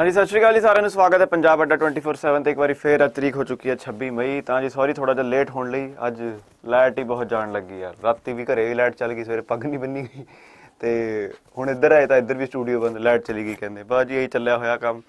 ਹਾਂਜੀ ਸਤਿ ਸ਼੍ਰੀ ਅਕਾਲ ਜੀ ਸਾਰਿਆਂ ਨੂੰ ਸਵਾਗਤ ਹੈ ਪੰਜਾਬ ਅੱਡਾ 24/7 ਤੇ ਇੱਕ ਵਾਰੀ ਫੇਰ ਤਰੀਕ ਹੋ ਚੁੱਕੀ ਹੈ 26 ਮਈ ਤਾਂ ਜੀ ਸੌਰੀ ਥੋੜਾ ਜਿਹਾ ਲੇਟ ਹੋਣ ਲਈ ਅੱਜ ਲਾਈਟ ਹੀ ਬਹੁਤ ਜਾਣ ਲੱਗੀ ਯਾਰ ਰਾਤੀ ਵੀ ਘਰੇ ਵੀ ਲਾਈਟ ਚੱਲ ਗਈ ਸਵੇਰੇ ਪੱਗ ਨਹੀਂ ਬੰਨੀ ਗਈ ਤੇ ਹੁਣ ਇੱਧਰ ਆਏ ਤਾਂ ਇੱਧਰ ਵੀ ਸਟੂਡੀਓ ਬੰਦ ਲਾਈਟ ਚਲੀ ਗਈ ਕਹਿੰਦੇ ਬਾਜੀ ਇਹੀ ਚੱਲਿਆ ਹੋਇਆ ਕੰਮ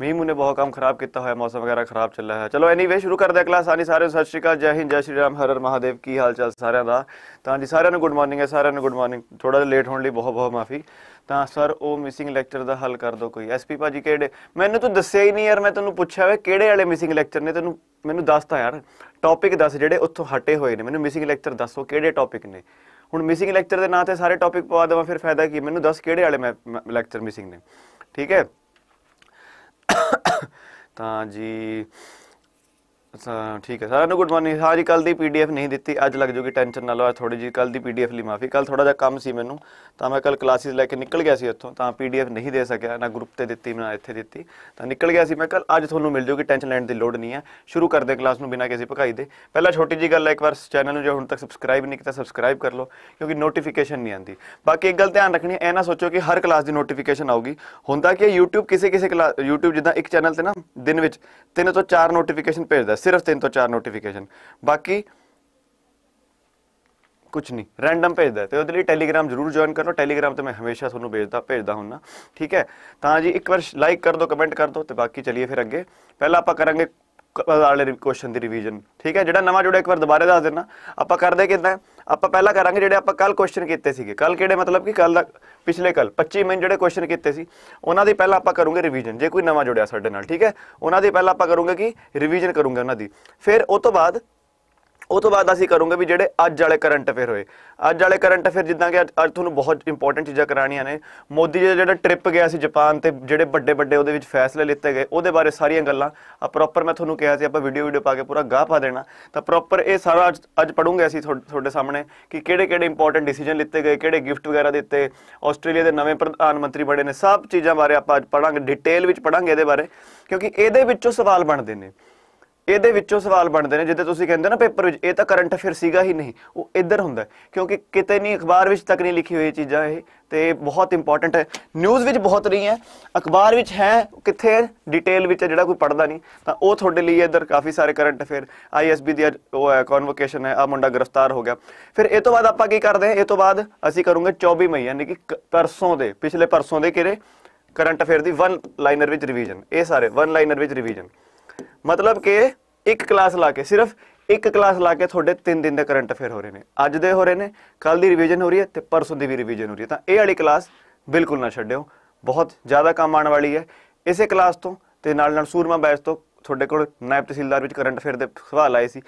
ਮੀਂਹ ਨੇ ਬਹੁਤ ਕੰਮ ਖਰਾਬ ਕੀਤਾ ਹੋਇਆ ਮੌਸਮ ਵਗੈਰਾ ਖਰਾਬ ਚੱਲ ਰਿਹਾ ਹੈ ਚਲੋ ਐਨੀਵੇ ਸ਼ੁਰੂ ਕਰਦੇ ਆ ਕਲਾਸ ਆਨੀ ਸਾਰੇ ਸਤਿ ਸ਼੍ਰੀ ਅਕਾਲ ਜੈ ਹਿੰਦ ਜੈ ਸ਼੍ਰੀ ਰਾਮ ਹਰ ਹਰ ਮਹਾਦੇਵ ਕੀ ਹਾਲ ਚਾਲ ਸਾਰਿਆਂ ਦਾ ਤਾਂ ਜੀ ਸਾਰਿਆਂ ਨੂੰ ਗੁੱਡ ਮਾਰਨਿੰਗ ਹੈ ਸਾਰਿਆਂ ਨੂੰ ਗੁੱਡ ਮਾਰਨਿੰਗ ਥੋੜਾ ਜਿਹਾ ਲੇਟ ਹੋਣ ਲਈ ਬਹੁਤ ਬਹੁਤ ਮਾਫੀ ਤਾਂ ਸਰ ਉਹ ਮਿਸਿੰਗ ਲੈਕਚਰ ਦਾ ਹੱਲ ਕਰ ਦਿਓ ਕੋਈ ਐਸਪੀ ਭਾਜੀ ਕਿਹੜੇ ਮੈਨੂੰ ਤੂੰ ਦੱਸਿਆ ਹੀ ਨਹੀਂ ਯਾਰ ਮੈਂ ਤੈਨੂੰ ਪੁੱਛਿਆ ਵੇ ਕਿਹੜੇ ਵਾਲੇ ਮਿਸਿੰਗ ਲੈਕਚਰ ਨੇ ਤੈਨੂੰ ਮੈਨੂੰ ਦੱਸ ਤਾਂ ਯਾਰ ਟੌਪਿਕ ਦੱਸ ਜਿਹੜੇ ਉੱਥੋਂ ਹਟੇ ਹੋਏ ਨੇ ਮੈਨੂੰ ਮਿਸਿੰਗ ਲੈਕਚਰ ਦੱਸੋ ਕਿਹੜੇ ਟੌਪਿਕ ਨੇ ਹੁਣ ਮਿਸਿੰਗ ਲੈਕਚਰ ਦੇ ਨਾਂ ਤੇ ਸਾਰੇ ਟੌਪਿਕ ਪਵਾ ਦਵਾਂ ਫਿਰ ਫਾਇਦਾ ਕੀ ਮੈਨੂੰ ਦੱਸ ਕਿਹੜੇ ਵਾਲੇ ਮੈਂ ਲੈਕਚਰ ਮਿਸਿੰਗ ਨੇ ਠੀਕ ਹੈ ਤਾਂ ਜੀ ਅੱਛਾ ਠੀਕ ਹੈ ਸਾਰਿਆਂ ਨੂੰ ਗੁੱਡ ਮਾਰਨਿੰਗ ਸਾਰੀ ਕੱਲ ਦੀ ਪੀਡੀਐਫ ਨਹੀਂ ਦਿੱਤੀ ਅੱਜ ਲੱਗ ਜੂਗੀ ਟੈਨਸ਼ਨ ਨਾ ਲਓ ਥੋੜੀ ਜੀ ਕੱਲ ਦੀ ਪੀਡੀਐਫ ਲਈ ਮਾਫੀ ਕੱਲ ਥੋੜਾ ਜਿਹਾ ਕੰਮ ਸੀ ਮੈਨੂੰ ਤਾਂ ਮੈਂ ਕੱਲ ਕਲਾਸਿਸ ਲੈ ਕੇ ਨਿਕਲ ਗਿਆ ਸੀ ਉੱਥੋਂ ਤਾਂ ਪੀਡੀਐਫ ਨਹੀਂ ਦੇ ਸਕਿਆ ਨਾ ਗਰੁੱਪ ਤੇ ਦਿੱਤੀ ਨਾ ਇੱਥੇ ਦਿੱਤੀ ਤਾਂ ਨਿਕਲ ਗਿਆ ਸੀ ਮੈਂ ਕੱਲ ਅੱਜ ਤੁਹਾਨੂੰ ਮਿਲ ਜੂਗੀ ਟੈਨਸ਼ਨ ਲੈਣ ਦੀ ਲੋੜ ਨਹੀਂ ਹੈ ਸ਼ੁਰੂ ਕਰਦੇ ਕਲਾਸ ਨੂੰ ਬਿਨਾਂ ਕਿਸੇ ਭਕਾਈ ਦੇ ਪਹਿਲਾਂ ਛੋਟੀ ਜੀ ਗੱਲ ਇੱਕ ਵਾਰ ਚੈਨਲ ਨੂੰ ਜੇ ਹੁਣ ਤੱਕ ਸਬਸਕ੍ਰਾਈਬ ਨਹੀਂ ਕੀਤਾ ਸਬਸਕ੍ਰਾਈਬ ਕਰ ਲਓ ਕਿਉਂਕਿ ਨੋਟੀਫਿਕੇਸ਼ਨ ਨਹੀਂ ਆਂਦੀ ਬਾਕੀ ਇੱਕ ਗੱਲ ਧਿਆਨ ਰੱਖਣੀ ਹੈ ਇਹ ਨਾ ਸੋਚੋ ਕਿ ਹਰ ਕਲਾਸ ਦੀ ਨੋਟੀਫਿਕੇਸ਼ਨ ਆਊਗੀ ਹੁੰਦਾ ਕਿ YouTube ਕਿਸੇ ਕਿਸੇ ਕਲਾਸ YouTube ਜਿੱਦਾਂ ਇੱਕ ਚੈਨਲ ਤੇ ਨਾ ਦਿਨ ਵਿੱਚ ਤਿੰਨ ਤੋਂ ਚਾਰ ਨੋਟੀਫਿਕੇਸ਼ਨ ਭੇਜਦਾ ਸਿਰਫ ਤਿੰਨ ਤੋਂ ਚਾਰ ਨੋਟੀਫਿਕੇਸ਼ਨ ਬਾਕੀ ਕੁਝ ਨਹੀਂ ਰੈਂਡਮ ਭੇਜਦਾ ਤੇ ਉਹਦੇ ਲਈ ਟੈਲੀਗ੍ਰam ਜਰੂਰ ਜੁਆਇਨ ਕਰਨਾ ਟੈਲੀਗ੍ਰam ਤੇ ਮੈਂ ਹਮੇਸ਼ਾ ਤੁਹਾਨੂੰ ਭੇਜਦਾ ਭੇਜਦਾ ਹੁੰਨਾ ਠੀਕ ਹੈ ਤਾਂ ਜੀ ਇੱਕ ਵਾਰ ਲਾਈਕ ਕਰ ਦਿਓ ਕਮੈਂਟ ਕਰ ਦਿਓ ਤੇ ਬਾਕੀ ਚਲਿਏ ਫਿਰ ਅੱਗੇ ਪਹਿਲਾਂ ਆਪਾਂ ਕਰਾਂਗੇ ਵਾਲੇ ਕੁਐਸਚਨ ਦੀ ਰਿਵੀਜ਼ਨ ਠੀਕ ਹੈ ਜਿਹੜਾ ਨਵਾਂ ਜੁੜਿਆ ਇੱਕ ਵਾਰ ਦੁਬਾਰਾ ਦੱਸ ਦੇਣਾ ਆਪਾਂ ਕਰਦੇ ਕਿਦਾਂ ਆਪਾਂ ਪਹਿਲਾਂ ਕਰਾਂਗੇ ਜਿਹੜੇ ਆਪਾਂ ਕੱਲ ਕੁਐਸਚਨ ਕੀਤੇ ਸੀਗੇ ਕੱਲ ਕਿਹੜੇ ਮਤਲਬ ਕਿ ਕੱਲ ਪਿਛਲੇ ਕੱਲ 25 ਮਿੰਟ ਜਿਹੜੇ ਕੁਐਸਚਨ ਕੀਤੇ ਸੀ ਉਹਨਾਂ ਦੀ ਪਹਿਲਾਂ ਆਪਾਂ ਕਰੂਗੇ ਰਿਵੀਜ਼ਨ ਜੇ ਕੋਈ ਨਵਾਂ ਜੁੜਿਆ ਸਾਡੇ ਨਾਲ ਠੀਕ ਹੈ ਉਹਨਾਂ ਦੀ ਪਹਿਲਾਂ ਆਪਾਂ ਕਰੂਗੇ ਕਿ ਰਿਵੀਜ਼ਨ ਕਰੂਗੇ ਉਹਨਾਂ ਦੀ ਫਿਰ ਉਸ ਤੋਂ ਬਾਅਦ ਉਹ ਤੋਂ ਬਾਅਦ ਅਸੀਂ ਕਰੂੰਗੇ ਵੀ ਜਿਹੜੇ ਅੱਜ ਵਾਲੇ ਕਰੰਟ ਅਫੇਅਰ ਹੋਏ ਅੱਜ ਵਾਲੇ ਕਰੰਟ ਅਫੇਅਰ ਜਿੱਦਾਂ ਕਿ ਅੱਜ ਤੁਹਾਨੂੰ ਬਹੁਤ ਇੰਪੋਰਟੈਂਟ ਚੀਜ਼ਾਂ ਕਰਾਣੀਆਂ ਨੇ ਮੋਦੀ ਜੀ ਜਿਹੜਾ ਟ੍ਰਿਪ ਗਿਆ ਸੀ ਜਾਪਾਨ ਤੇ ਜਿਹੜੇ ਵੱਡੇ ਵੱਡੇ ਉਹਦੇ ਵਿੱਚ ਫੈਸਲੇ ਲਿੱਤੇ ਗਏ ਉਹਦੇ ਬਾਰੇ ਸਾਰੀਆਂ ਗੱਲਾਂ ਆ ਪ੍ਰੋਪਰ ਮੈਂ ਤੁਹਾਨੂੰ ਕਿਹਾ ਸੀ ਆਪਾਂ ਵੀਡੀਓ ਵੀਡੀਓ ਪਾ ਕੇ ਪੂਰਾ ਗਾਹ ਪਾ ਦੇਣਾ ਤਾਂ ਪ੍ਰੋਪਰ ਇਹ ਸਾਰਾ ਅੱਜ ਅੱਜ ਪੜੂੰਗੇ ਅਸੀਂ ਤੁਹਾਡੇ ਸਾਹਮਣੇ ਕਿ ਕਿਹੜੇ ਕਿਹੜੇ ਇੰਪੋਰਟੈਂਟ ਡਿਸੀਜਨ ਲਿੱਤੇ ਗਏ ਕਿਹੜੇ ਗਿਫਟ ਵਗੈਰਾ ਦਿੱਤੇ ਆਸਟ੍ਰੇਲੀਆ ਦੇ ਨਵੇਂ ਪ੍ਰਧਾਨ ਮੰਤਰੀ ਬਣੇ ਨੇ ਸਭ ਚੀਜ਼ਾਂ ਬਾਰੇ ਆਪਾਂ ਅੱਜ ਪੜਾਂਗੇ ਡਿਟੇਲ ਵਿੱਚ ਪੜਾਂਗੇ ਇਹਦੇ ਬਾਰੇ ਕਿਉਂਕਿ ਇਹਦੇ ਵਿੱਚੋਂ ਸਵਾਲ ਬਣਦੇ ਨੇ ਇਹਦੇ ਵਿੱਚੋਂ ਸਵਾਲ ਬਣਦੇ ਨੇ ਜਿੱਦੇ ਤੁਸੀਂ ਕਹਿੰਦੇ ਨਾ ਪੇਪਰ ਵਿੱਚ ਇਹ ਤਾਂ ਕਰੰਟ ਅਫੇਅਰ ਸੀਗਾ ਹੀ ਨਹੀਂ ਉਹ ਇੱਧਰ ਹੁੰਦਾ ਕਿਉਂਕਿ ਕਿਤੇ ਨਹੀਂ ਅਖਬਾਰ ਵਿੱਚ ਤੱਕ ਨਹੀਂ ਲਿਖੀ ਹੋਈ ਚੀਜ਼ਾਂ ਇਹ ਤੇ ਬਹੁਤ ਇੰਪੋਰਟੈਂਟ ਹੈ ਨਿਊਜ਼ ਵਿੱਚ ਬਹੁਤ ਨਹੀਂ ਹੈ ਅਖਬਾਰ ਵਿੱਚ ਹੈ ਕਿੱਥੇ ਹੈ ਡਿਟੇਲ ਵਿੱਚ ਜਿਹੜਾ ਕੋਈ ਪੜਦਾ ਨਹੀਂ ਤਾਂ ਉਹ ਤੁਹਾਡੇ ਲਈ ਇੱਧਰ ਕਾਫੀ ਸਾਰੇ ਕਰੰਟ ਅਫੇਅਰ ਆਈਐਸਬੀ ਦੀ ਉਹ ਹੈ ਕਨਵੋਕੇਸ਼ਨ ਹੈ ਆ ਮੁੰਡਾ ਗ੍ਰਿਫਤਾਰ ਹੋ ਗਿਆ ਫਿਰ ਇਹ ਤੋਂ ਬਾਅਦ ਆਪਾਂ ਕੀ ਕਰਦੇ ਹਾਂ ਇਹ ਤੋਂ ਬਾਅਦ ਅਸੀਂ ਕਰੂੰਗੇ 24 ਮਈ ਯਾਨੀ ਕਿ ਪਰਸੋਂ ਦੇ ਪਿਛਲੇ ਪਰਸੋਂ ਦੇ ਕਿਹੜੇ ਕਰੰਟ ਅਫੇਅਰ ਦੀ ਵਨ ਲਾਈਨਰ ਵਿੱਚ ਰਿਵੀਜ਼ਨ ਇਹ ਸਾਰੇ ਵਨ ਲਾਈਨਰ ਵਿੱਚ ਰਿਵੀਜ਼ਨ ਮਤਲਬ ਕਿ ਇੱਕ ਕਲਾਸ ਲਾ ਕੇ ਸਿਰਫ ਇੱਕ ਕਲਾਸ ਲਾ ਕੇ ਤੁਹਾਡੇ 3 ਦਿਨ ਦੇ ਕਰੰਟ ਅਫੇਅਰ ਹੋ ਰਹੇ ਨੇ ਅੱਜ ਦੇ ਹੋ ਰਹੇ ਨੇ ਕੱਲ ਦੀ ਰਿਵੀਜ਼ਨ ਹੋ ਰਹੀ ਹੈ ਤੇ ਪਰਸੋਂ ਦੀ ਵੀ ਰਿਵੀਜ਼ਨ ਹੋ ਰਹੀ ਹੈ ਤਾਂ ਇਹ ਵਾਲੀ ਕਲਾਸ ਬਿਲਕੁਲ ਨਾ ਛੱਡਿਓ ਬਹੁਤ ਜ਼ਿਆਦਾ ਕੰਮ ਆਉਣ ਵਾਲੀ ਹੈ ਇਸੇ ਕਲਾਸ ਤੋਂ ਤੇ ਨਾਲ ਨਾਲ ਸੂਰਮਾ ਬੈਚ ਤੋਂ ਤੁਹਾਡੇ ਕੋਲ ਨਾਇਬ ਤਹਿਸੀਲਦਾਰ ਵਿੱਚ ਕਰੰਟ ਅਫੇਅਰ ਦੇ ਸਵਾਲ ਆਏ ਸੀ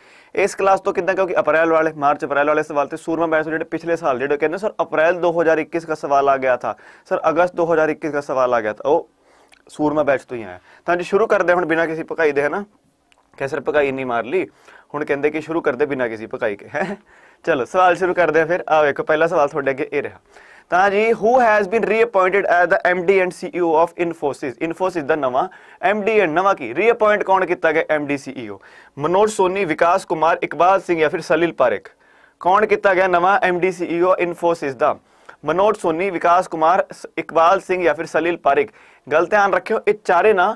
ਇਸ ਕਲਾਸ ਤੋਂ ਕਿੰਨਾ ਕਿਉਂਕਿ ਅਪ੍ਰੈਲ ਵਾਲੇ ਮਾਰਚ ਅਪ੍ਰੈਲ ਵਾਲੇ ਸਵਾਲ ਤੇ ਸੂਰਮਾ ਬੈਚ ਜਿਹੜੇ ਪਿਛਲੇ ਸਾਲ ਜਿਹੜੇ ਕਹਿੰਦੇ ਸਰ ਅਪ੍ਰੈਲ 2021 ਦਾ ਸਵਾਲ ਆ ਗਿਆ ਥਾ ਸਰ ਅਗਸਤ 2021 ਦਾ ਸਵਾਲ ਆ ਗਿਆ ਥਾ ਉਹ ਸੂਰਮਾ ਬੈਚ ਤੋਂ ਹੀ ਆਇਆ ਤਾਂ ਜੀ ਸ਼ੁਰੂ ਕਰਦੇ ਹੁਣ ਬਿਨਾਂ ਕਿਸੇ ਪਕਾਈ ਦੇ ਹੈ ਨਾ ਕੈਸਰ ਪਕਾਈ ਨਹੀਂ ਮਾਰ ਲਈ ਹੁਣ ਕਹਿੰਦੇ ਕਿ ਸ਼ੁਰੂ ਕਰਦੇ ਬਿਨਾਂ ਕਿਸੇ ਪਕਾਈ ਕੇ ਹੈ ਚਲੋ ਸਵਾਲ ਸ਼ੁਰੂ ਕਰਦੇ ਆ ਫਿਰ ਆ ਵੇਖੋ ਪਹਿਲਾ ਸਵਾਲ ਤੁਹਾਡੇ ਅੱਗੇ ਇਹ ਰਿਹਾ ਤਾਂ ਜੀ who has been reappointed as the MD and CEO of Infosys Infosys ਦਾ ਨਵਾਂ ਐਮਡੀ ਐਂਡ ਨਵਾਂ ਕੀ ਰੀਅਪਾਇੰਟ ਕੌਣ ਕੀਤਾ ਗਿਆ MD CEO e Manoj Soni Vikas Kumar Iqbal Singh ਜਾਂ ਫਿਰ ਸਲੀਲ ਪਾਰਕ ਕੌਣ ਕੀਤਾ ਗਿਆ ਨਵਾਂ ਐਮਡੀ ਸੀਈਓ ਇਨਫੋਸਿਸ ਦਾ ਮਨੋਜ ਸੋਨੀ ਵਿਕਾਸ ਕੁਮਾਰ ਇਕਬਾਲ ਸਿੰਘ ਜਾਂ ਫਿਰ ਸਲੀਲ ਪਾਰਕ ਗੱਲ ਧਿਆਨ ਰੱਖਿਓ ਇਹ ਚਾਰੇ ਨਾਂ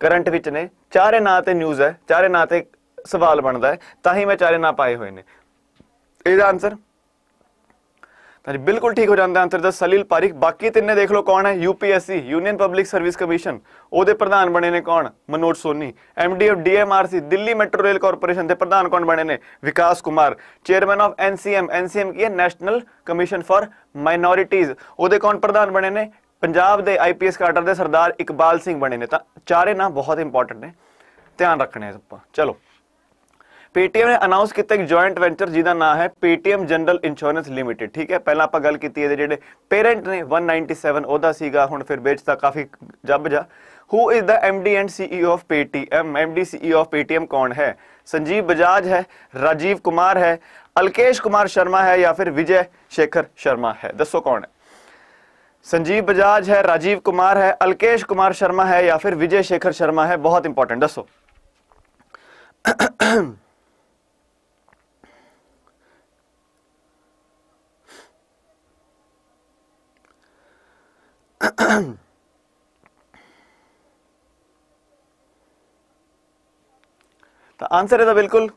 ਕਰੰਟ ਵਿੱਚ ਨੇ ਚਾਰੇ ਨਾਂ ਤੇ ਨਿਊਜ਼ ਹੈ ਚਾਰੇ ਨਾਂ ਤੇ ਸਵਾਲ ਬਣਦਾ ਹੈ ਤਾਂ ਹੀ ਮੈਂ ਚਾਰੇ ਨਾਂ ਪਾਏ ਹੋਏ ਨੇ ਇਹਦਾ ਆਨਸਰ ਤਾਂ ਬਿਲਕੁਲ ਠੀਕ ਹੋ ਜਾਂਦਾ ਆਨਸਰ ਦਾ ਸਲੀਲ ਪਾਰਿਕ ਬਾਕੀ ਤਿੰਨੇ ਦੇਖ ਲਓ ਕੌਣ ਹੈ UPSC union public service commission ਉਹਦੇ ਪ੍ਰਧਾਨ ਬਣੇ ਨੇ ਕੌਣ Manoj Soni MD of DMRC Delhi metro rail corporation ਦੇ ਪ੍ਰਧਾਨ ਕੌਣ ਬਣੇ ਨੇ Vikas Kumar chairman of NCM NCM ਕੀ ਹੈ ਨੈਸ਼ਨਲ ਕਮਿਸ਼ਨ ਫਾਰ ਮਾਈਨੋਰਿਟੀਜ਼ ਉਹਦੇ ਕੌਣ ਪ੍ਰਧਾਨ ਬਣੇ ਨੇ ਪੰਜਾਬ ਦੇ ਆਈਪੀਐਸ ਕਾਡਰ ਦੇ ਸਰਦਾਰ ਇਕਬਾਲ ਸਿੰਘ ਬਣੇ ਨੇ ਤਾਂ ਚਾਰੇ ਨਾਂ ਬਹੁਤ ਇੰਪੋਰਟੈਂਟ ਨੇ ਧਿਆਨ ਰੱਖਣੇ ਆ ਆਪਾਂ ਚਲੋ ਪੀਟੀਐਮ ਨੇ ਅਨਾਉਂਸ ਕੀਤਾ ਇੱਕ ਜੁਆਇੰਟ ਵੈਂਚਰ ਜਿਹਦਾ ਨਾਮ ਹੈ ਪੀਟੀਐਮ ਜਨਰਲ ਇੰਸ਼ੋਰੈਂਸ ਲਿਮਿਟਿਡ ਠੀਕ ਹੈ ਪਹਿਲਾਂ ਆਪਾਂ ਗੱਲ ਕੀਤੀ ਇਹਦੇ ਜਿਹੜੇ ਪੇਰੈਂਟ ਨੇ 197 ਉਹਦਾ ਸੀਗਾ ਹੁਣ ਫਿਰ ਵੇਚਦਾ ਕਾਫੀ ਜੱਬ ਜਾ who is the MD and CEO of Paytm MD CEO of Paytm ਕੌਣ ਹੈ ਸੰਜੀਵ ਬਜਾਜ ਹੈ ਰਾਜੀਵ ਕੁਮਾਰ ਹੈ ਅਲਕੇਸ਼ ਕੁਮਾਰ ਸ਼ਰਮਾ ਹੈ ਜਾਂ ਫਿਰ ਵਿਜੇ ਸ਼ੇਖਰ ਸ਼ਰਮਾ ਹੈ ਦੱਸੋ ਕੌਣ ਹੈ संजीव बजाज है राजीव कुमार है अलकेश कुमार शर्मा है या फिर विजय शेखर शर्मा है बहुत इंपॉर्टेंट दसो तो आंसर है तो बिल्कुल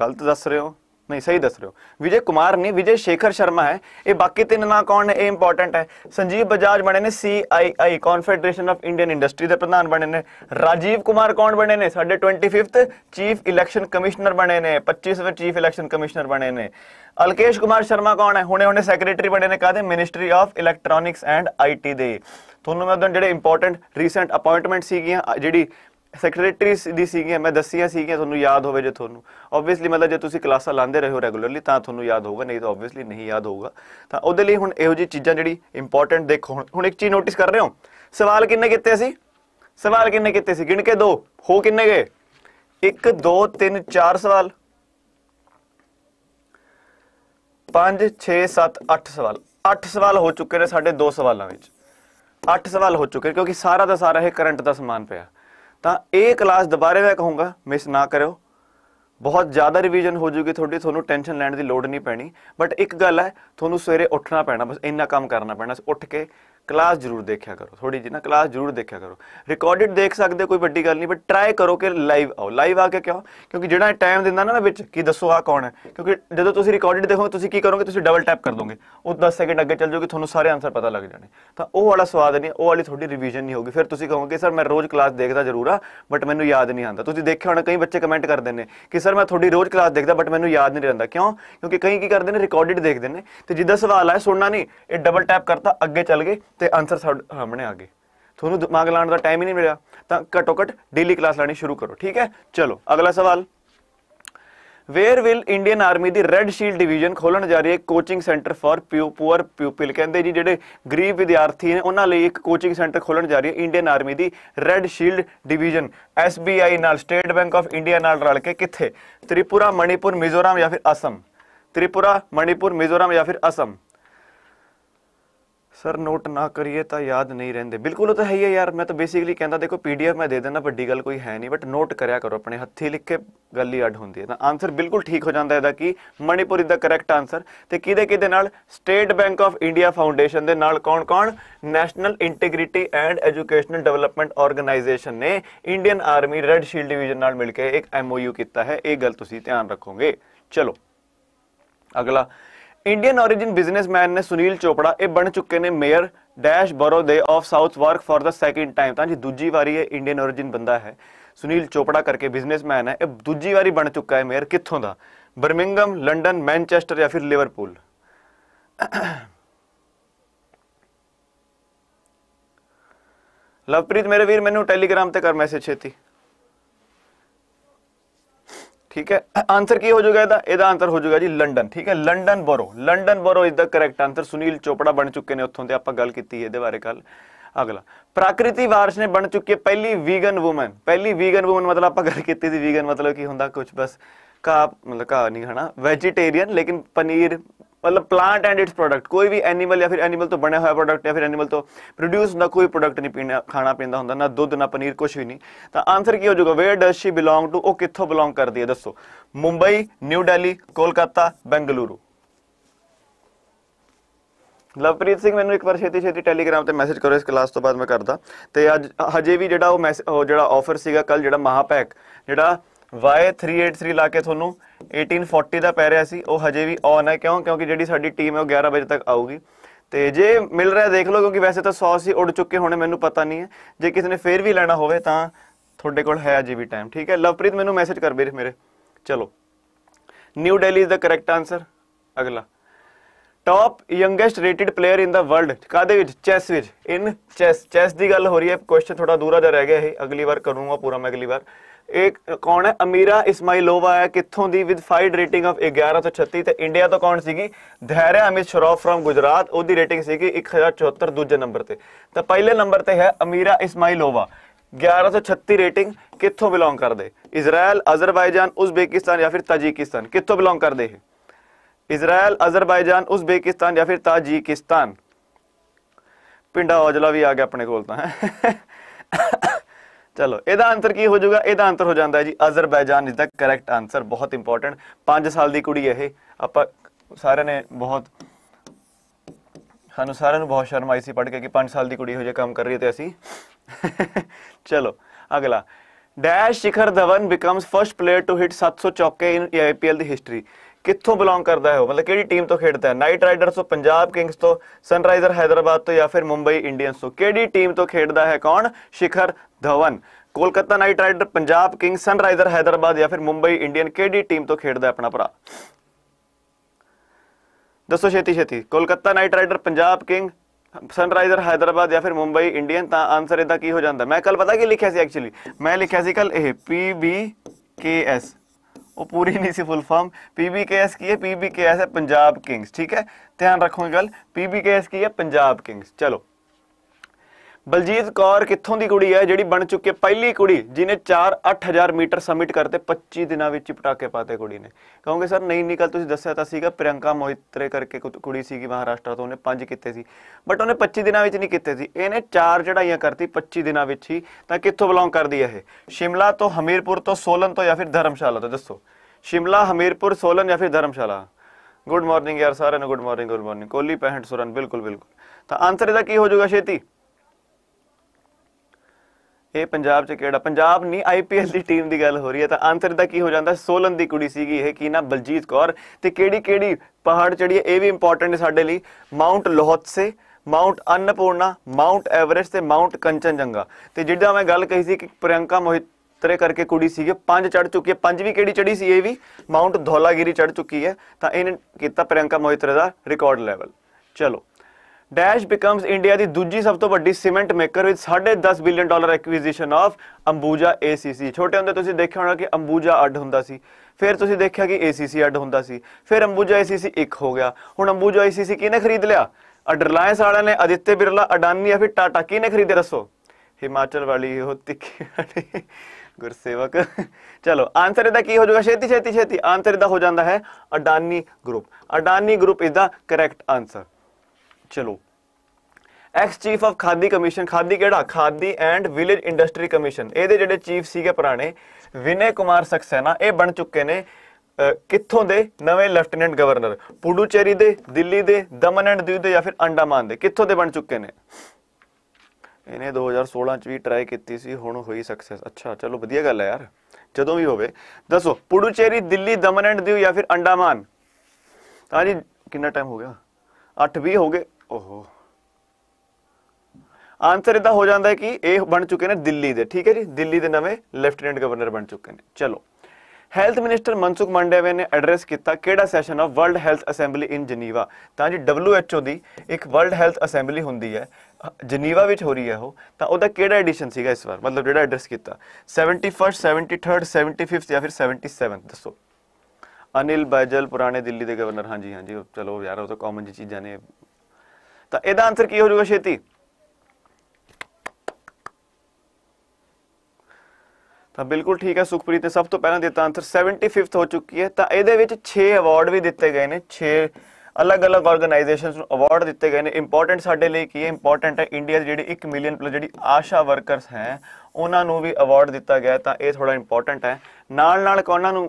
गलत दस रहे हो ਨਹੀਂ ਸਹੀ ਦੱਸ ਰਹੇ ਹੋ ਵਿਜੇ ਕੁਮਾਰ ਨਹੀਂ ਵਿਜੇ ਸ਼ੇਖਰ ਸ਼ਰਮਾ ਹੈ ਇਹ ਬਾਕੀ ਤਿੰਨ ਨਾਂ ਕੌਣ ਨੇ ਇਹ ਇੰਪੋਰਟੈਂਟ ਹੈ ਸੰਜੀਵ ਬਜਾਜ ਬਣੇ ਨੇ CII confederation of Indian industry ਦੇ ਪ੍ਰਧਾਨ ਬਣੇ ਨੇ ਰਾਜੀਵ ਕੁਮਾਰ ਕੌਣ ਬਣੇ ਨੇ ਸਾਡੇ 25th ਚੀਫ ਇਲੈਕਸ਼ਨ ਕਮਿਸ਼ਨਰ ਬਣੇ ਨੇ 25ਵੇਂ ਚੀਫ ਇਲੈਕਸ਼ਨ ਕਮਿਸ਼ਨਰ ਬਣੇ ਨੇ ਅਲਕੇਸ਼ ਕੁਮਾਰ ਸ਼ਰਮਾ ਕੌਣ ਹੈ ਹੁਣੇ ਹੁਣੇ ਸੈਕਟਰੀ ਬਣੇ ਨੇ ਕਾਦੇ ministry of electronics and IT ਦੇ ਤੁਹਾਨੂੰ ਮੈਂ ਉਹਨਾਂ ਜਿਹੜੇ ਇੰਪੋਰਟੈਂਟ ਰੀਸੈਂਟ ਅਪਾਇੰਟਮੈਂਟ ਸੀਗੀਆਂ ਜਿਹੜੀ ਸੈਕਟਰੀਸ ਦੀ ਸੀਗੀਆਂ ਮੈਂ ਦੱਸੀਆਂ ਸੀਗੀਆਂ ਤੁਹਾਨੂੰ ਯਾਦ ਹੋਵੇ ਜੇ ਤੁਹਾਨੂੰ ਆਬਵੀਅਸਲੀ ਮਤਲਬ ਜੇ ਤੁਸੀਂ ਕਲਾਸਾਂ ਲਾਉਂਦੇ ਹੋ ਰੈਗੂਲਰਲੀ ਤਾਂ ਤੁਹਾਨੂੰ ਯਾਦ ਹੋਊਗਾ ਨਹੀਂ ਤਾਂ ਆਬਵੀਅਸਲੀ ਨਹੀਂ ਯਾਦ ਹੋਊਗਾ ਤਾਂ ਉਹਦੇ ਲਈ ਹੁਣ ਇਹੋ ਜਿਹੀ ਚੀਜ਼ਾਂ ਜਿਹੜੀ ਇੰਪੋਰਟੈਂਟ ਦੇਖੋ ਹੁਣ ਇੱਕ ਚੀਜ਼ ਨੋਟਿਸ ਕਰ ਰਹੇ ਹੋ ਸਵਾਲ ਕਿੰਨੇ ਕੀਤੇ ਸੀ ਸਵਾਲ ਕਿੰਨੇ ਕੀਤੇ ਸੀ ਗਿਣ ਕੇ ਦੋ ਹੋ ਕਿੰਨੇ ਗਏ 1 2 3 4 ਸਵਾਲ 5 6 7 8 ਸਵਾਲ 8 ਸਵਾਲ ਹੋ ਚੁੱਕੇ ਨੇ ਸਾਡੇ ਦੋ ਸਵਾਲਾਂ ਵਿੱਚ 8 ਸਵਾਲ ਹੋ ਚੁੱਕੇ ਕਿਉਂਕਿ ਸਾਰਾ ਦਾ ਸਾਰਾ ਇਹ ਕਰੰਟ ਦਾ ਸਮਾਨ ਪਿਆ ਤਾਂ ਇਹ ਕਲਾਸ ਦੁਬਾਰੇ ਮੈਂ ਕਹੂੰਗਾ ਮਿਸ ਨਾ ਕਰਿਓ ਬਹੁਤ ਜ਼ਿਆਦਾ ਰਿਵੀਜ਼ਨ ਹੋ ਜੂਗੀ ਤੁਹਾਡੀ ਤੁਹਾਨੂੰ ਟੈਨਸ਼ਨ ਲੈਣ ਦੀ ਲੋੜ ਨਹੀਂ ਪੈਣੀ ਬਟ ਇੱਕ ਗੱਲ ਹੈ ਤੁਹਾਨੂੰ ਸਵੇਰੇ ਉੱਠਣਾ ਪੈਣਾ ਬਸ ਇੰਨਾ ਕੰਮ ਕਰਨਾ ਪੈਣਾ ਉੱਠ ਕੇ ਕਲਾਸ ਜ਼ਰੂਰ ਦੇਖਿਆ ਕਰੋ ਥੋੜੀ ਜਿਹੀ ਨਾ ਕਲਾਸ ਜ਼ਰੂਰ ਦੇਖਿਆ ਕਰੋ ਰਿਕਾਰਡਡ ਦੇਖ ਸਕਦੇ ਕੋਈ ਵੱਡੀ ਗੱਲ ਨਹੀਂ ਬਟ ਟਰਾਈ ਕਰੋ ਕਿ ਲਾਈਵ ਆਓ ਲਾਈਵ ਆ ਕੇ ਕਿਉਂ ਕਿਉਂਕਿ ਜਿਹੜਾ ਟਾਈਮ ਦਿੰਦਾ ਨਾ ਵਿੱਚ ਕੀ ਦੱਸੋ ਆ ਕੌਣ ਹੈ ਕਿਉਂਕਿ ਜਦੋਂ ਤੁਸੀਂ ਰਿਕਾਰਡਡ ਦੇਖੋਗੇ ਤੁਸੀਂ ਕੀ ਕਰੋਗੇ ਤੁਸੀਂ ਡਬਲ ਟੈਪ ਕਰ ਦੋਗੇ ਉਹ 10 ਸੈਕਿੰਡ ਅੱਗੇ ਚੱਲ ਜਾਓਗੇ ਤੁਹਾਨੂੰ ਸਾਰੇ ਆਨਸਰ ਪਤਾ ਲੱਗ ਜਾਣੇ ਤਾਂ ਉਹ ਵਾਲਾ ਸਵਾਦ ਨਹੀਂ ਉਹ ਵਾਲੀ ਤੁਹਾਡੀ ਰਿਵੀਜ਼ਨ ਨਹੀਂ ਹੋਊਗੀ ਫਿਰ ਤੁਸੀਂ ਕਹੋਗੇ ਸਰ ਮੈਂ ਰੋਜ਼ ਕਲਾਸ ਦੇਖਦਾ ਜ਼ਰੂਰ ਆ ਬਟ ਮੈਨੂੰ ਯਾਦ ਨਹੀਂ ਆਉਂਦਾ ਤੁਸੀਂ ਦੇਖਿਆ ਹੋਣਾ ਕਈ ਬੱਚੇ ਕਮੈਂਟ ਕਰਦੇ ਨੇ ਕਿ ਸਰ ਮੈਂ ਤੁਹਾਡੀ ਰੋਜ਼ ਕਲਾਸ ਦੇਖਦਾ ਬਟ ਮੈਨੂੰ ਯਾਦ ਨਹੀਂ ਰਹਿੰਦਾ ਕਿਉਂ ਕਿਉਂਕਿ ਕਈ ਕੀ ਕਰਦੇ ਨੇ ਰਿਕਾਰਡਡ ਦੇਖਦੇ ਨੇ ਤੇ ਜਿੱਦਾਂ ਸਵਾਲ ਆਇਆ ਸੁਣਨਾ ਨਹੀਂ ਇਹ ਡਬਲ ਟੈਪ ਕਰਤਾ ਅੱਗੇ ਚੱਲ ਗਏ ਤੇ ਆਨਸਰ ਸਾਹਮਣੇ ਆ ਗਏ ਤੁਹਾਨੂੰ ਦਿਮਾਗ ਲਾਉਣ ਦਾ ਟਾਈਮ ਹੀ ਨਹੀਂ ਮਿਲਿਆ ਤਾਂ ਘਟੋ ਘਟ ਡੇਲੀ ਕਲਾਸ ਲੈਣੀ ਸ਼ੁਰੂ ਕਰੋ ਠੀਕ ਹੈ ਚਲੋ ਅਗਲਾ ਸਵਾਲ ਵੇਅਰ ਵਿਲ ਇੰਡੀਅਨ ਆਰਮੀ ਦੀ ਰੈੱਡ ਸ਼ੀਲਡ ਡਿਵੀਜ਼ਨ ਖੋਲਣ ਜਾ ਰਹੀ ਹੈ coaching centre for poor people ਕਹਿੰਦੇ ਜੀ ਜਿਹੜੇ ਗਰੀਬ ਵਿਦਿਆਰਥੀ ਨੇ ਉਹਨਾਂ ਲਈ ਇੱਕ ਕੋਚਿੰਗ ਸੈਂਟਰ ਖੋਲਣ ਜਾ ਰਹੀ ਹੈ ਇੰਡੀਅਨ ਆਰਮੀ ਦੀ ਰੈੱਡ ਸ਼ੀਲਡ ਡਿਵੀਜ਼ਨ SBI ਨਾਲ ਸਟੇਟ ਬੈਂਕ ਆਫ ਇੰਡੀਆ ਨਾਲ ਰਲ ਕੇ ਕਿੱਥੇ ਤ੍ਰਿਪੁਰਾ ਮਣੀਪੁਰ ਮਿਜ਼ੋਰਮ ਜਾਂ ਫਿਰ ਅਸਮ ਤ੍ਰਿਪੁਰਾ ਮਣੀਪੁਰ ਮਿਜ਼ੋਰਮ ਜਾਂ ਫਿਰ ਅਸਮ ਸਰ ਨੋਟ ਨਾ ਕਰੀਏ ਤਾਂ ਯਾਦ ਨਹੀਂ ਰਹਿੰਦੇ ਬਿਲਕੁਲ ਉਹ ਤਾਂ ਹੈ ਹੀ ਹੈ ਯਾਰ ਮੈਂ ਤਾਂ ਬੇਸਿਕਲੀ ਕਹਿੰਦਾ ਦੇਖੋ ਪੀਡੀਐਫ ਮੈਂ ਦੇ ਦਿੰਦਾ ਵੱਡੀ ਗੱਲ ਕੋਈ ਹੈ ਨਹੀਂ ਬਟ ਨੋਟ ਕਰਿਆ ਕਰੋ ਆਪਣੇ ਹੱਥੀ ਲਿਖ ਕੇ ਗੱਲ ਹੀ ਅੱਡ ਹੁੰਦੀ ਹੈ ਤਾਂ ਆਨਸਰ ਬਿਲਕੁਲ ਠੀਕ ਹੋ ਜਾਂਦਾ ਇਹਦਾ ਕਿ Manipur is the correct answer ਤੇ ਕਿਹਦੇ ਕਿਹਦੇ ਨਾਲ state bank of India foundation ਦੇ ਨਾਲ ਕੌਣ-ਕੌਣ national integrity and educational development organisation ਨੇ Indian army red shield division ਨਾਲ ਮਿਲ ਕੇ ਇੱਕ ਐਮਓਯੂ ਕੀਤਾ ਹੈ ਇਹ ਗੱਲ ਤੁਸੀਂ ਧਿਆਨ ਰੱਖੋਗੇ ਚਲੋ ਅਗਲਾ ਇੰਡੀਅਨ origin ਬਿਜ਼ਨਸਮੈਨ ਨੇ ਸੁਨੀਲ ਚੋਪੜਾ ਇਹ ਬਣ ਚੁੱਕੇ ਨੇ ਮੇਅਰ ਡੈਸ਼ ਬਰੋ ਦੇ of Southwark for the second time ਤਾਂ ਜੀ ਦੂਜੀ ਵਾਰੀ ਇਹ ਇੰਡੀਅਨ origin ਬੰਦਾ ਹੈ ਸੁਨੀਲ ਚੋਪੜਾ ਕਰਕੇ ਬਿਜ਼ਨਸਮੈਨ ਹੈ ਇਹ ਦੂਜੀ ਵਾਰੀ ਬਣ ਚੁੱਕਾ ਹੈ ਮੇਅਰ ਕਿੱਥੋਂ ਦਾ ਬਰਮਿੰਗਮ ਲੰਡਨ ਮੈਨਚੈਸਟਰ ਜਾਂ ਫਿਰ ਲਿਵਰਪੂਲ ਲਵਪ੍ਰੀਤ ਮੇਰੇ ਵੀਰ ਮੈਨੂੰ ਟੈਲੀਗ੍ਰਾਮ ਤੇ ਕਰ ਮੈਸੇਜ ਛੇਤੀ ਠੀਕ ਹੈ ਆਨਸਰ ਕੀ ਹੋ ਜਾਊਗਾ ਇਹਦਾ ਇਹਦਾ ਆਨਸਰ ਹੋ ਜਾਊਗਾ ਜੀ ਲੰਡਨ ਠੀਕ ਹੈ London borough London borough is the correct answer Sunil Chopra ਬਣ ਚੁੱਕੇ ਨੇ ਉੱਥੋਂ ਤੇ ਆਪਾਂ ਗੱਲ ਕੀਤੀ ਇਹਦੇ ਬਾਰੇ ਕੱਲ ਅਗਲਾ ਪ੍ਰਕ੍ਰਿਤੀ ਵਾਰਸ਼ ਨੇ ਬਣ ਚੁੱਕੀ ਹੈ ਪਹਿਲੀ ਵੀਗਨ ਔਮਨ ਪਹਿਲੀ ਵੀਗਨ ਔਮਨ ਮਤਲਬ ਆਪਾਂ ਗੱਲ ਕੀਤੀ ਸੀ ਵੀਗਨ ਮਤਲਬ ਕੀ ਹੁੰਦਾ ਕੁਝ ਬਸ ਕਾ ਮਤਲਬ ਕਾ ਨਹੀਂ ਖਾਣਾ ਵੈਜੀਟੇਰੀਅਨ ਲੇਕਿਨ ਪਨੀਰ ਮਤਲਬ ਪਲਾਂਟ ਐਂਡ ਇਟਸ ਪ੍ਰੋਡਕਟ ਕੋਈ ਵੀ ਐਨੀਮਲ ਜਾਂ ਫਿਰ ਐਨੀਮਲ ਤੋਂ ਬਣਿਆ ਹੋਇਆ ਪ੍ਰੋਡਕਟ ਜਾਂ ਫਿਰ ਐਨੀਮਲ ਤੋਂ ਪ੍ਰੋਡਿਊਸ ਨਾ ਕੋਈ ਪ੍ਰੋਡਕਟ ਨਹੀਂ ਪੀਣਾ ਖਾਣਾ ਪੀਂਦਾ ਹੁੰਦਾ ਨਾ ਦੁੱਧ ਨਾ ਪਨੀਰ ਕੁਝ ਵੀ ਨਹੀਂ ਤਾਂ ਆਨਸਰ ਕੀ ਹੋ ਜਾਊਗਾ where does she belong to ਉਹ ਕਿੱਥੋਂ ਬਿਲੋਂਗ ਕਰਦੀ ਹੈ ਦੱਸੋ ਮੁੰਬਈ ਨਿਊ ਦਿੱਲੀ ਕੋਲਕਾਤਾ ਬੈਂਗਲੁਰੂ ਲਵਪ੍ਰੀਤ ਸਿੰਘ ਮੈਨੂੰ ਇੱਕ ਵਾਰ ਛੇਤੀ ਛੇਤੀ ਟੈਲੀਗ੍ਰਾਮ ਤੇ ਮੈਸੇਜ ਕਰੋ ਇਸ ਕਲਾਸ ਤੋਂ ਬਾਅਦ ਮੈਂ ਕਰਦਾ ਤੇ ਅੱਜ ਹਜੇ ਵੀ ਜਿਹੜਾ ਉਹ ਜਿਹੜਾ ਆਫਰ ਸੀਗਾ ਕੱਲ ਜਿਹੜਾ ਮਹਾਪੈਕ ਜਿਹੜਾ Y383 ਲਾ ਕੇ ਤੁਹਾਨੂੰ 1840 ਦਾ ਪੈ ਰਿਹਾ ਸੀ ਉਹ ਹਜੇ ਵੀ ਔਨ ਹੈ ਕਿਉਂ ਕਿਉਂਕਿ ਜਿਹੜੀ ਸਾਡੀ ਟੀਮ ਹੈ ਉਹ 11 ਵਜੇ ਤੱਕ ਆਊਗੀ ਤੇ ਜੇ ਮਿਲ ਰਿਹਾ ਦੇਖ ਲਓ ਕਿਉਂਕਿ ਵੈਸੇ ਤਾਂ 100 ਸੀ ਉੱਡ ਚੁੱਕੇ ਹੋਣੇ ਮੈਨੂੰ ਪਤਾ ਨਹੀਂ ਹੈ ਜੇ ਕਿਸੇ ਨੇ ਫੇਰ ਵੀ ਲੈਣਾ ਹੋਵੇ ਤਾਂ ਤੁਹਾਡੇ ਕੋਲ ਹੈ ਅਜੇ ਵੀ ਟਾਈਮ ਠੀਕ ਹੈ ਲਵਪ੍ਰੀਤ ਮੈਨੂੰ ਮੈਸੇਜ ਕਰ ਬੇਰੇ ਮੇਰੇ ਚਲੋ New Delhi is the correct answer ਅਗਲਾ top youngest rated player in the world ਕਾਦੇ ਵਿੱਚ ਚੈਸ ਵਿੱਚ ਇਨ ਚੈਸ ਚੈਸ ਦੀ ਗੱਲ ਹੋ ਰਹੀ ਹੈ ਕੁਐਸਚਨ ਥੋੜਾ ਦੂਰਾ ਜਾ ਰਹਿ ਗਿਆ ਇਹ ਅਗਲੀ ਵਾਰ ਕਰੂੰਗਾ ਪੂਰਾ ਮੈਂ ਅਗਲੀ ਵਾਰ ਇਹ ਕੌਣ ਹੈ ਅਮੀਰਾ ਇਸਮਾਈਲੋਵਾ ਹੈ ਕਿੱਥੋਂ ਦੀ ਵਿਦ ਫਾਈਡ ਰੇਟਿੰਗ ਆਫ 11 ਤੋਂ 36 ਤੇ ਇੰਡੀਆ ਤੋਂ ਕੌਣ ਸੀਗੀ ਧੈਰਯ ਅਮਿਤ ਸ਼ਰੋਫ ਫਰਮ ਗੁਜਰਾਤ ਉਹਦੀ ਰੇਟਿੰਗ ਸੀਗੀ 1074 ਦੂਜੇ ਨੰਬਰ ਤੇ ਤਾਂ ਪਹਿਲੇ ਨੰਬਰ ਤੇ ਹੈ ਅਮੀਰਾ ਇਸਮਾਈਲੋਵਾ 1136 ਰੇਟਿੰਗ ਕਿੱਥੋਂ ਬਿਲੋਂਗ ਕਰਦੇ ਇਜ਼ਰਾਈਲ ਅਜ਼ਰਬਾਈਜਾਨ ਉਜ਼ਬੇਕਿਸਤਾਨ ਜਾਂ ਫਿਰ ਤਾਜਿਕਿਸਤਾਨ ਕਿੱਥੋਂ ਬਿਲੋਂਗ ਕਰਦੇ ਇਹ ਇਜ਼ਰਾਈਲ ਅਜ਼ਰਬਾਈਜਾਨ ਉਜ਼ਬੇਕਿਸਤਾਨ ਜਾਂ ਫਿਰ ਤਾਜਿਕਿਸਤਾਨ ਪਿੰਡਾ ਔਜਲਾ ਵੀ ਆ ਗਿਆ ਆਪਣੇ ਕੋਲ ਤਾਂ ਚਲੋ ਇਹਦਾ ਆਨਸਰ ਕੀ ਹੋ ਜਾਊਗਾ ਇਹਦਾ ਆਨਸਰ ਹੋ ਜਾਂਦਾ ਹੈ ਜੀ Azerbaijan is the correct answer ਬਹੁਤ ਇੰਪੋਰਟੈਂਟ 5 ਸਾਲ ਦੀ ਕੁੜੀ ਇਹ ਆਪਾਂ ਸਾਰਿਆਂ ਨੇ ਬਹੁਤ ਸਾਨੂੰ ਸਾਰਿਆਂ ਨੂੰ ਬਹੁਤ ਸ਼ਰਮ ਆਈ ਸੀ ਪੜ੍ਹ ਕੇ ਕਿ 5 ਸਾਲ ਦੀ ਕੁੜੀ ਹੋ ਜੇ ਕੰਮ ਕਰ ਰਹੀ ਹੈ ਤੇ ਅਸੀਂ ਚਲੋ ਅਗਲਾ dash Shikhar Dhawan becomes first player to hit 700 ਚੌਕੇ ਇਨ ਆਈਪੀਐਲ ਦੀ ਹਿਸਟਰੀ ਕਿੱਥੋਂ ਬਿਲੋਂਗ ਕਰਦਾ ਹੈ ਉਹ ਮਤਲਬ ਕਿਹੜੀ ਟੀਮ ਤੋਂ ਖੇਡਦਾ ਹੈ ਨਾਈਟ ਰਾਈਡਰਸ ਤੋਂ ਪੰਜਾਬ ਕਿੰਗਸ ਤੋਂ ਸਨਰਾਈਜ਼ਰ ਹਾਈਦਰਾਬਾਦ ਤੋਂ ਜਾਂ ਫਿਰ ਮੁੰਬਈ ਇੰਡੀਅਨਸ ਤੋਂ ਕਿਹੜੀ ਟੀਮ ਤੋਂ ਖੇਡਦਾ ਹੈ ਕੌਣ Shikhar Dhawan Kolkata Knight Rider Punjab King Sunriser Hyderabad ਜਾਂ ਫਿਰ ਮੁੰਬਈ ਇੰਡੀਅਨ ਕਿਹੜੀ ਟੀਮ ਤੋਂ ਖੇਡਦਾ ਆਪਣਾ ਭਰਾ ਦੱਸੋ ਛੇਤੀ ਛੇਤੀ Kolkata Knight Rider Punjab King Sunriser Hyderabad ਜਾਂ ਫਿਰ ਮੁੰਬਈ ਇੰਡੀਅਨ ਤਾਂ ਆਨਸਰ ਇਹਦਾ ਕੀ ਹੋ ਜਾਂਦਾ ਮੈਂ ਕੱਲ ਪਤਾ ਕੀ ਲਿਖਿਆ ਸੀ ਐਕਚੁਅਲੀ ਮੈਂ ਲਿਖਿਆ ਸੀ ਕੱਲ ਇਹ ਪੀ ਬੀ ਕੇ ਐਸ ਉਹ ਪੂਰੀ ਨਹੀਂ ਸੀ ਫੁੱਲ ਫਾਰਮ ਪੀਬੀਕੇਐਸ ਕੀ ਹੈ ਪੀਬੀਕੇਐਸ ਹੈ ਪੰਜਾਬ ਕਿੰਗਸ ਠੀਕ ਹੈ ਧਿਆਨ ਰੱਖੋ ਇਹ ਗੱਲ ਪੀਬੀਕੇਐਸ ਕੀ ਹੈ ਪੰਜਾਬ ਕਿੰਗਸ ਚਲੋ ਬਲਜੀਤ ਕੌਰ ਕਿੱਥੋਂ ਦੀ ਕੁੜੀ ਹੈ ਜਿਹੜੀ ਬਣ ਚੁੱਕੀ ਪਹਿਲੀ ਕੁੜੀ ਜਿਹਨੇ 4 8000 ਮੀਟਰ ਸਮਿਟ ਕਰਤੇ 25 ਦਿਨਾਂ ਵਿੱਚ ਪਟਾਕੇ ਪਾਤੇ ਕੁੜੀ ਨੇ ਕਹੋਗੇ ਸਰ ਨਹੀਂ ਨਹੀਂ ਕੱਲ ਤੁਸੀਂ ਦੱਸਿਆ ਤਾਂ ਸੀਗਾ ਪ੍ਰਿਯੰਕਾ ਮੋਹਿਤਰੇ ਕਰਕੇ ਕੁੜੀ ਸੀਗੀ ਮਹਾਰਾਸ਼ਟਰ ਤੋਂ ਉਹਨੇ 5 ਕੀਤੇ ਸੀ ਬਟ ਉਹਨੇ 25 ਦਿਨਾਂ ਵਿੱਚ ਨਹੀਂ ਕੀਤੇ ਸੀ ਇਹਨੇ 4 ਚੜਾਈਆਂ ਕਰਤੀ 25 ਦਿਨਾਂ ਵਿੱਚ ਹੀ ਤਾਂ ਕਿੱਥੋਂ ਬਿਲੋਂਗ ਕਰਦੀ ਹੈ ਇਹ ਸ਼ਿਮਲਾ ਤੋਂ ਹਮੀਰਪੁਰ ਤੋਂ ਸੋਲਨ ਤੋਂ ਜਾਂ ਫਿਰ ਧਰਮਸ਼ਾਲਾ ਤੋਂ ਦੱਸੋ ਸ਼ਿਮਲਾ ਹਮੀਰਪੁਰ ਸੋਲਨ ਜਾਂ ਫਿਰ ਧਰਮਸ਼ਾਲਾ ਗੁੱਡ ਮਾਰਨਿੰਗ ਯਾਰ ਸਾਰਿਆਂ ਨੂੰ ਗੁੱਡ ਮਾਰਨਿੰਗ ਗੁੱਡ ਮਾਰਨਿੰਗ ਕੋਲੀ 65 ਸੁਰਨ ਬਿਲਕੁਲ ਬਿਲਕੁਲ ਤਾਂ ਆਨਸਰ ਇਹਦਾ ਕੀ ਹੋ ਜਾਊਗਾ ਛੇਤੀ ਇਹ ਪੰਜਾਬ 'ਚ ਕਿਹੜਾ ਪੰਜਾਬ ਨਹੀਂ ਆਈਪੀਐਲ ਦੀ ਟੀਮ ਦੀ ਗੱਲ ਹੋ ਰਹੀ ਹੈ ਤਾਂ ਆਨਸਰ ਦਾ ਕੀ ਹੋ ਜਾਂਦਾ ਸੋਲਨ ਦੀ ਕੁੜੀ ਸੀਗੀ ਇਹ ਕੀ ਨਾ ਬਲਜੀਤ ਕੌਰ ਤੇ ਕਿਹੜੀ ਕਿਹੜੀ ਪਹਾੜ ਚੜੀ ਇਹ ਵੀ ਇੰਪੋਰਟੈਂਟ ਹੈ ਸਾਡੇ ਲਈ mount Lhotse mount Annapurna mount Everest ਤੇ ਮਾਉਂਟ ਕੰਚਨਜੰਗਾ ਤੇ ਜਿੱਦਾਂ ਮੈਂ ਗੱਲ ਕਹੀ ਸੀ ਕਿ ਪ੍ਰਿਯੰਕਾ ਮੋਹਿਤ ਤਰੇ ਕਰਕੇ ਕੁੜੀ ਸੀਗੇ ਪੰਜ ਚੜ ਚੁੱਕੀ ਹੈ ਪੰਜਵੀਂ ਕਿਹੜੀ ਚੜੀ ਸੀ ਇਹ ਵੀ ਮਾਉਂਟ ਧੋਲਾਗਿਰੀ ਚੜ ਚੁੱਕੀ ਹੈ ਤਾਂ ਇਹਨੇ ਕੀਤਾ ਪ੍ਰਿਯੰਕਾ ਮੋਹਿਤਰੇ ਦਾ ਰਿਕਾਰਡ ਲੈਵਲ ਚਲੋ ਡੈਸ਼ ਬਿਕਮਸ ਇੰਡੀਆ ਦੀ ਦੂਜੀ ਸਭ ਤੋਂ ਵੱਡੀ cement maker with 10.5 billion dollar acquisition of Ambuja ACC ਛੋਟੇ ਹੁੰਦੇ ਤੁਸੀਂ ਦੇਖਿਆ ਹੋਣਾ ਕਿ ਅੰਬੂਜਾ ਅੱਡ ਹੁੰਦਾ ਸੀ ਫਿਰ ਤੁਸੀਂ ਦੇਖਿਆ ਕਿ ਏਸੀਸੀ ਅੱਡ ਹੁੰਦਾ ਸੀ ਫਿਰ ਅੰਬੂਜਾ ਏਸੀਸੀ ਇੱਕ ਹੋ ਗਿਆ ਹੁਣ ਅੰਬੂਜਾ ਏਸੀਸੀ ਕਿਹਨੇ ਖਰੀਦ ਲਿਆ ਅਡ ਰਿਲਾਇੰਸ ਵਾਲਿਆਂ ਨੇ ਅਦਿੱਤੇ ਬਿਰਲਾ ਅਡਾਨੀ ਜਾਂ ਫਿਰ ਟਾਟਾ ਕਿਹਨੇ ਖਰੀਦਿਆ ਦੱਸੋ ਹਿਮਾਚਲ ਵਾਲੀ ਉਹ ਤਿੱਖੀ ਗੁਰਸੇਵਕ ਚਲੋ ਆਨਸਰ ਇਹਦਾ ਕੀ ਹੋ ਜਾਊਗਾ ਛੇਤੀ ਛੇਤੀ ਛੇਤੀ ਆਨਸਰ ਇਹਦਾ ਹੋ ਜਾਂਦਾ ਹੈ Adani group Adani group is the correct answer ਚਲੋ ex chief of Khadi commission Khadi ਕਿਹੜਾ Khadi and village industry commission ਇਹਦੇ ਜਿਹੜੇ ਚੀਫ ਸੀਗੇ ਪੁਰਾਣੇ ਵਿਨੇ ਕੁਮਾਰ ਸਕਸੈਨਾ ਇਹ ਬਣ ਚੁੱਕੇ ਨੇ ਕਿੱਥੋਂ ਦੇ ਨਵੇਂ ਲੈਫਟੀਨੈਂਟ ਗਵਰਨਰ ਪੁਡੂਚੇਰੀ ਦੇ ਦਿੱਲੀ ਦੇ ਦਮਨ ਐਂਡ ਦੀਵ ਦੇ ਜਾਂ ਫਿਰ ਅੰਡਾਮਾਨ ਦੇ ਕਿੱਥੋਂ ਦੇ ਬਣ ਚੁੱਕੇ ਨੇ ਇਹਨੇ 2016 ਚ ਵੀ ਟਰਾਈ ਕੀਤੀ ਸੀ ਹੁਣ ਹੋਈ ਸਕਸੈਸ ਅੱਛਾ ਚਲੋ ਵਧੀਆ ਗੱਲ ਹੈ ਯਾਰ ਜਦੋਂ ਵੀ ਹੋਵੇ ਦੱਸੋ ਪੁਡੂਚੇਰੀ ਦਿੱਲੀ ਦਮਨ ਐਂਡ ਦੀਵ ਜਾਂ ਫਿਰ ਅੰਡਾਮਾਨ ਤਾਂ ਜੀ ਕਿੰਨਾ ਟਾਈਮ ਹੋ ਗਿਆ 8 20 ਹੋ ਗਏ ਓਹੋ ਆਨਸਰ ਇਹਦਾ ਹੋ ਜਾਂਦਾ ਹੈ ਕਿ ਇਹ ਬਣ ਚੁੱਕੇ ਨੇ ਦਿੱਲੀ ਦੇ ਠੀਕ ਹੈ ਜੀ ਦਿੱਲੀ ਦੇ ਨਵੇਂ ਲੈਫਟੀਨੈਂਟ ਗਵਰਨਰ ਬਣ ਚੁੱਕੇ ਨੇ ਚਲੋ ਹੈਲਥ ਮਿਨਿਸਟਰ ਮਨਸੁਖ ਮੰਡੇਵੇ ਨੇ ਐਡਰੈਸ ਕੀਤਾ ਕਿਹੜਾ session of world health assembly in Geneva ਤਾਂ ਜੀ WHO ਦੀ ਇੱਕ ਵਰਲਡ ਹੈਲਥ ਅਸੈਂਬਲੀ ਹੁੰਦੀ ਹੈ ਜਨੀਵਾ ਵਿੱਚ ਹੋ ਰਹੀ ਹੈ ਉਹ ਤਾਂ ਉਹਦਾ ਕਿਹੜਾ ਐਡੀਸ਼ਨ ਸੀਗਾ ਇਸ ਵਾਰ ਮਤਲਬ ਜਿਹੜਾ ਐਡਰੈਸ ਕੀਤਾ 71st 73rd 75th ਜਾਂ ਫਿਰ 77th ਦੱਸੋ ਅਨਿਲ ਬੈਜਲ ਪੁਰਾਣੇ ਦਿੱਲੀ ਦੇ ਗਵਰਨਰ ਹਾਂਜੀ ਹਾਂਜੀ ਚਲੋ ਯਾਰ ਉਹ ਤਾਂ ਕਾਮਨ ਜੀ ਚੀਜ਼ਾਂ ਨੇ ਤਾਂ ਇਹਦਾ ਆਨਸਰ ਕੀ ਹੋ ਜਾਊਗਾ ਛੇਤੀ ਤਾਂ ਬਿਲਕੁਲ ਠੀਕ ਹੈ ਸੁਖਪ੍ਰੀਤ ਨੇ ਸਭ ਤੋਂ ਪਹਿਲਾਂ ਦਿੱਤਾ ਆਨਸਰ 75th ਹੋ ਚੁੱਕੀ ਹੈ ਤਾਂ ਇਹਦੇ ਵਿੱਚ 6 ਅਵਾਰਡ ਵੀ ਦਿੱਤੇ ਗਏ ਨੇ 6 ਅਲੱਗ-ਅਲੱਗ ਆਰਗੇਨਾਈਜੇਸ਼ਨਸ ਨੂੰ ਅਵਾਰਡ ਦਿੱਤੇ ਗਏ ਨੇ ਇੰਪੋਰਟੈਂਟ ਸਾਡੇ ਲਈ ਕੀ ਹੈ ਇੰਪੋਰਟੈਂਟ ਹੈ ਇੰਡੀਆ ਦੇ ਜਿਹੜੇ 1 ਮਿਲੀਅਨ ਪਲੱਸ ਜਿਹੜੀ ਆਸ਼ਾ ਵਰਕਰਸ ਹੈ ਉਹਨਾਂ ਨੂੰ ਵੀ ਅਵਾਰਡ ਦਿੱਤਾ ਗਿਆ ਤਾਂ ਇਹ ਥੋੜਾ ਇੰਪੋਰਟੈਂਟ ਹੈ ਨਾਲ-ਨਾਲ ਕੋਨਾਂ ਨੂੰ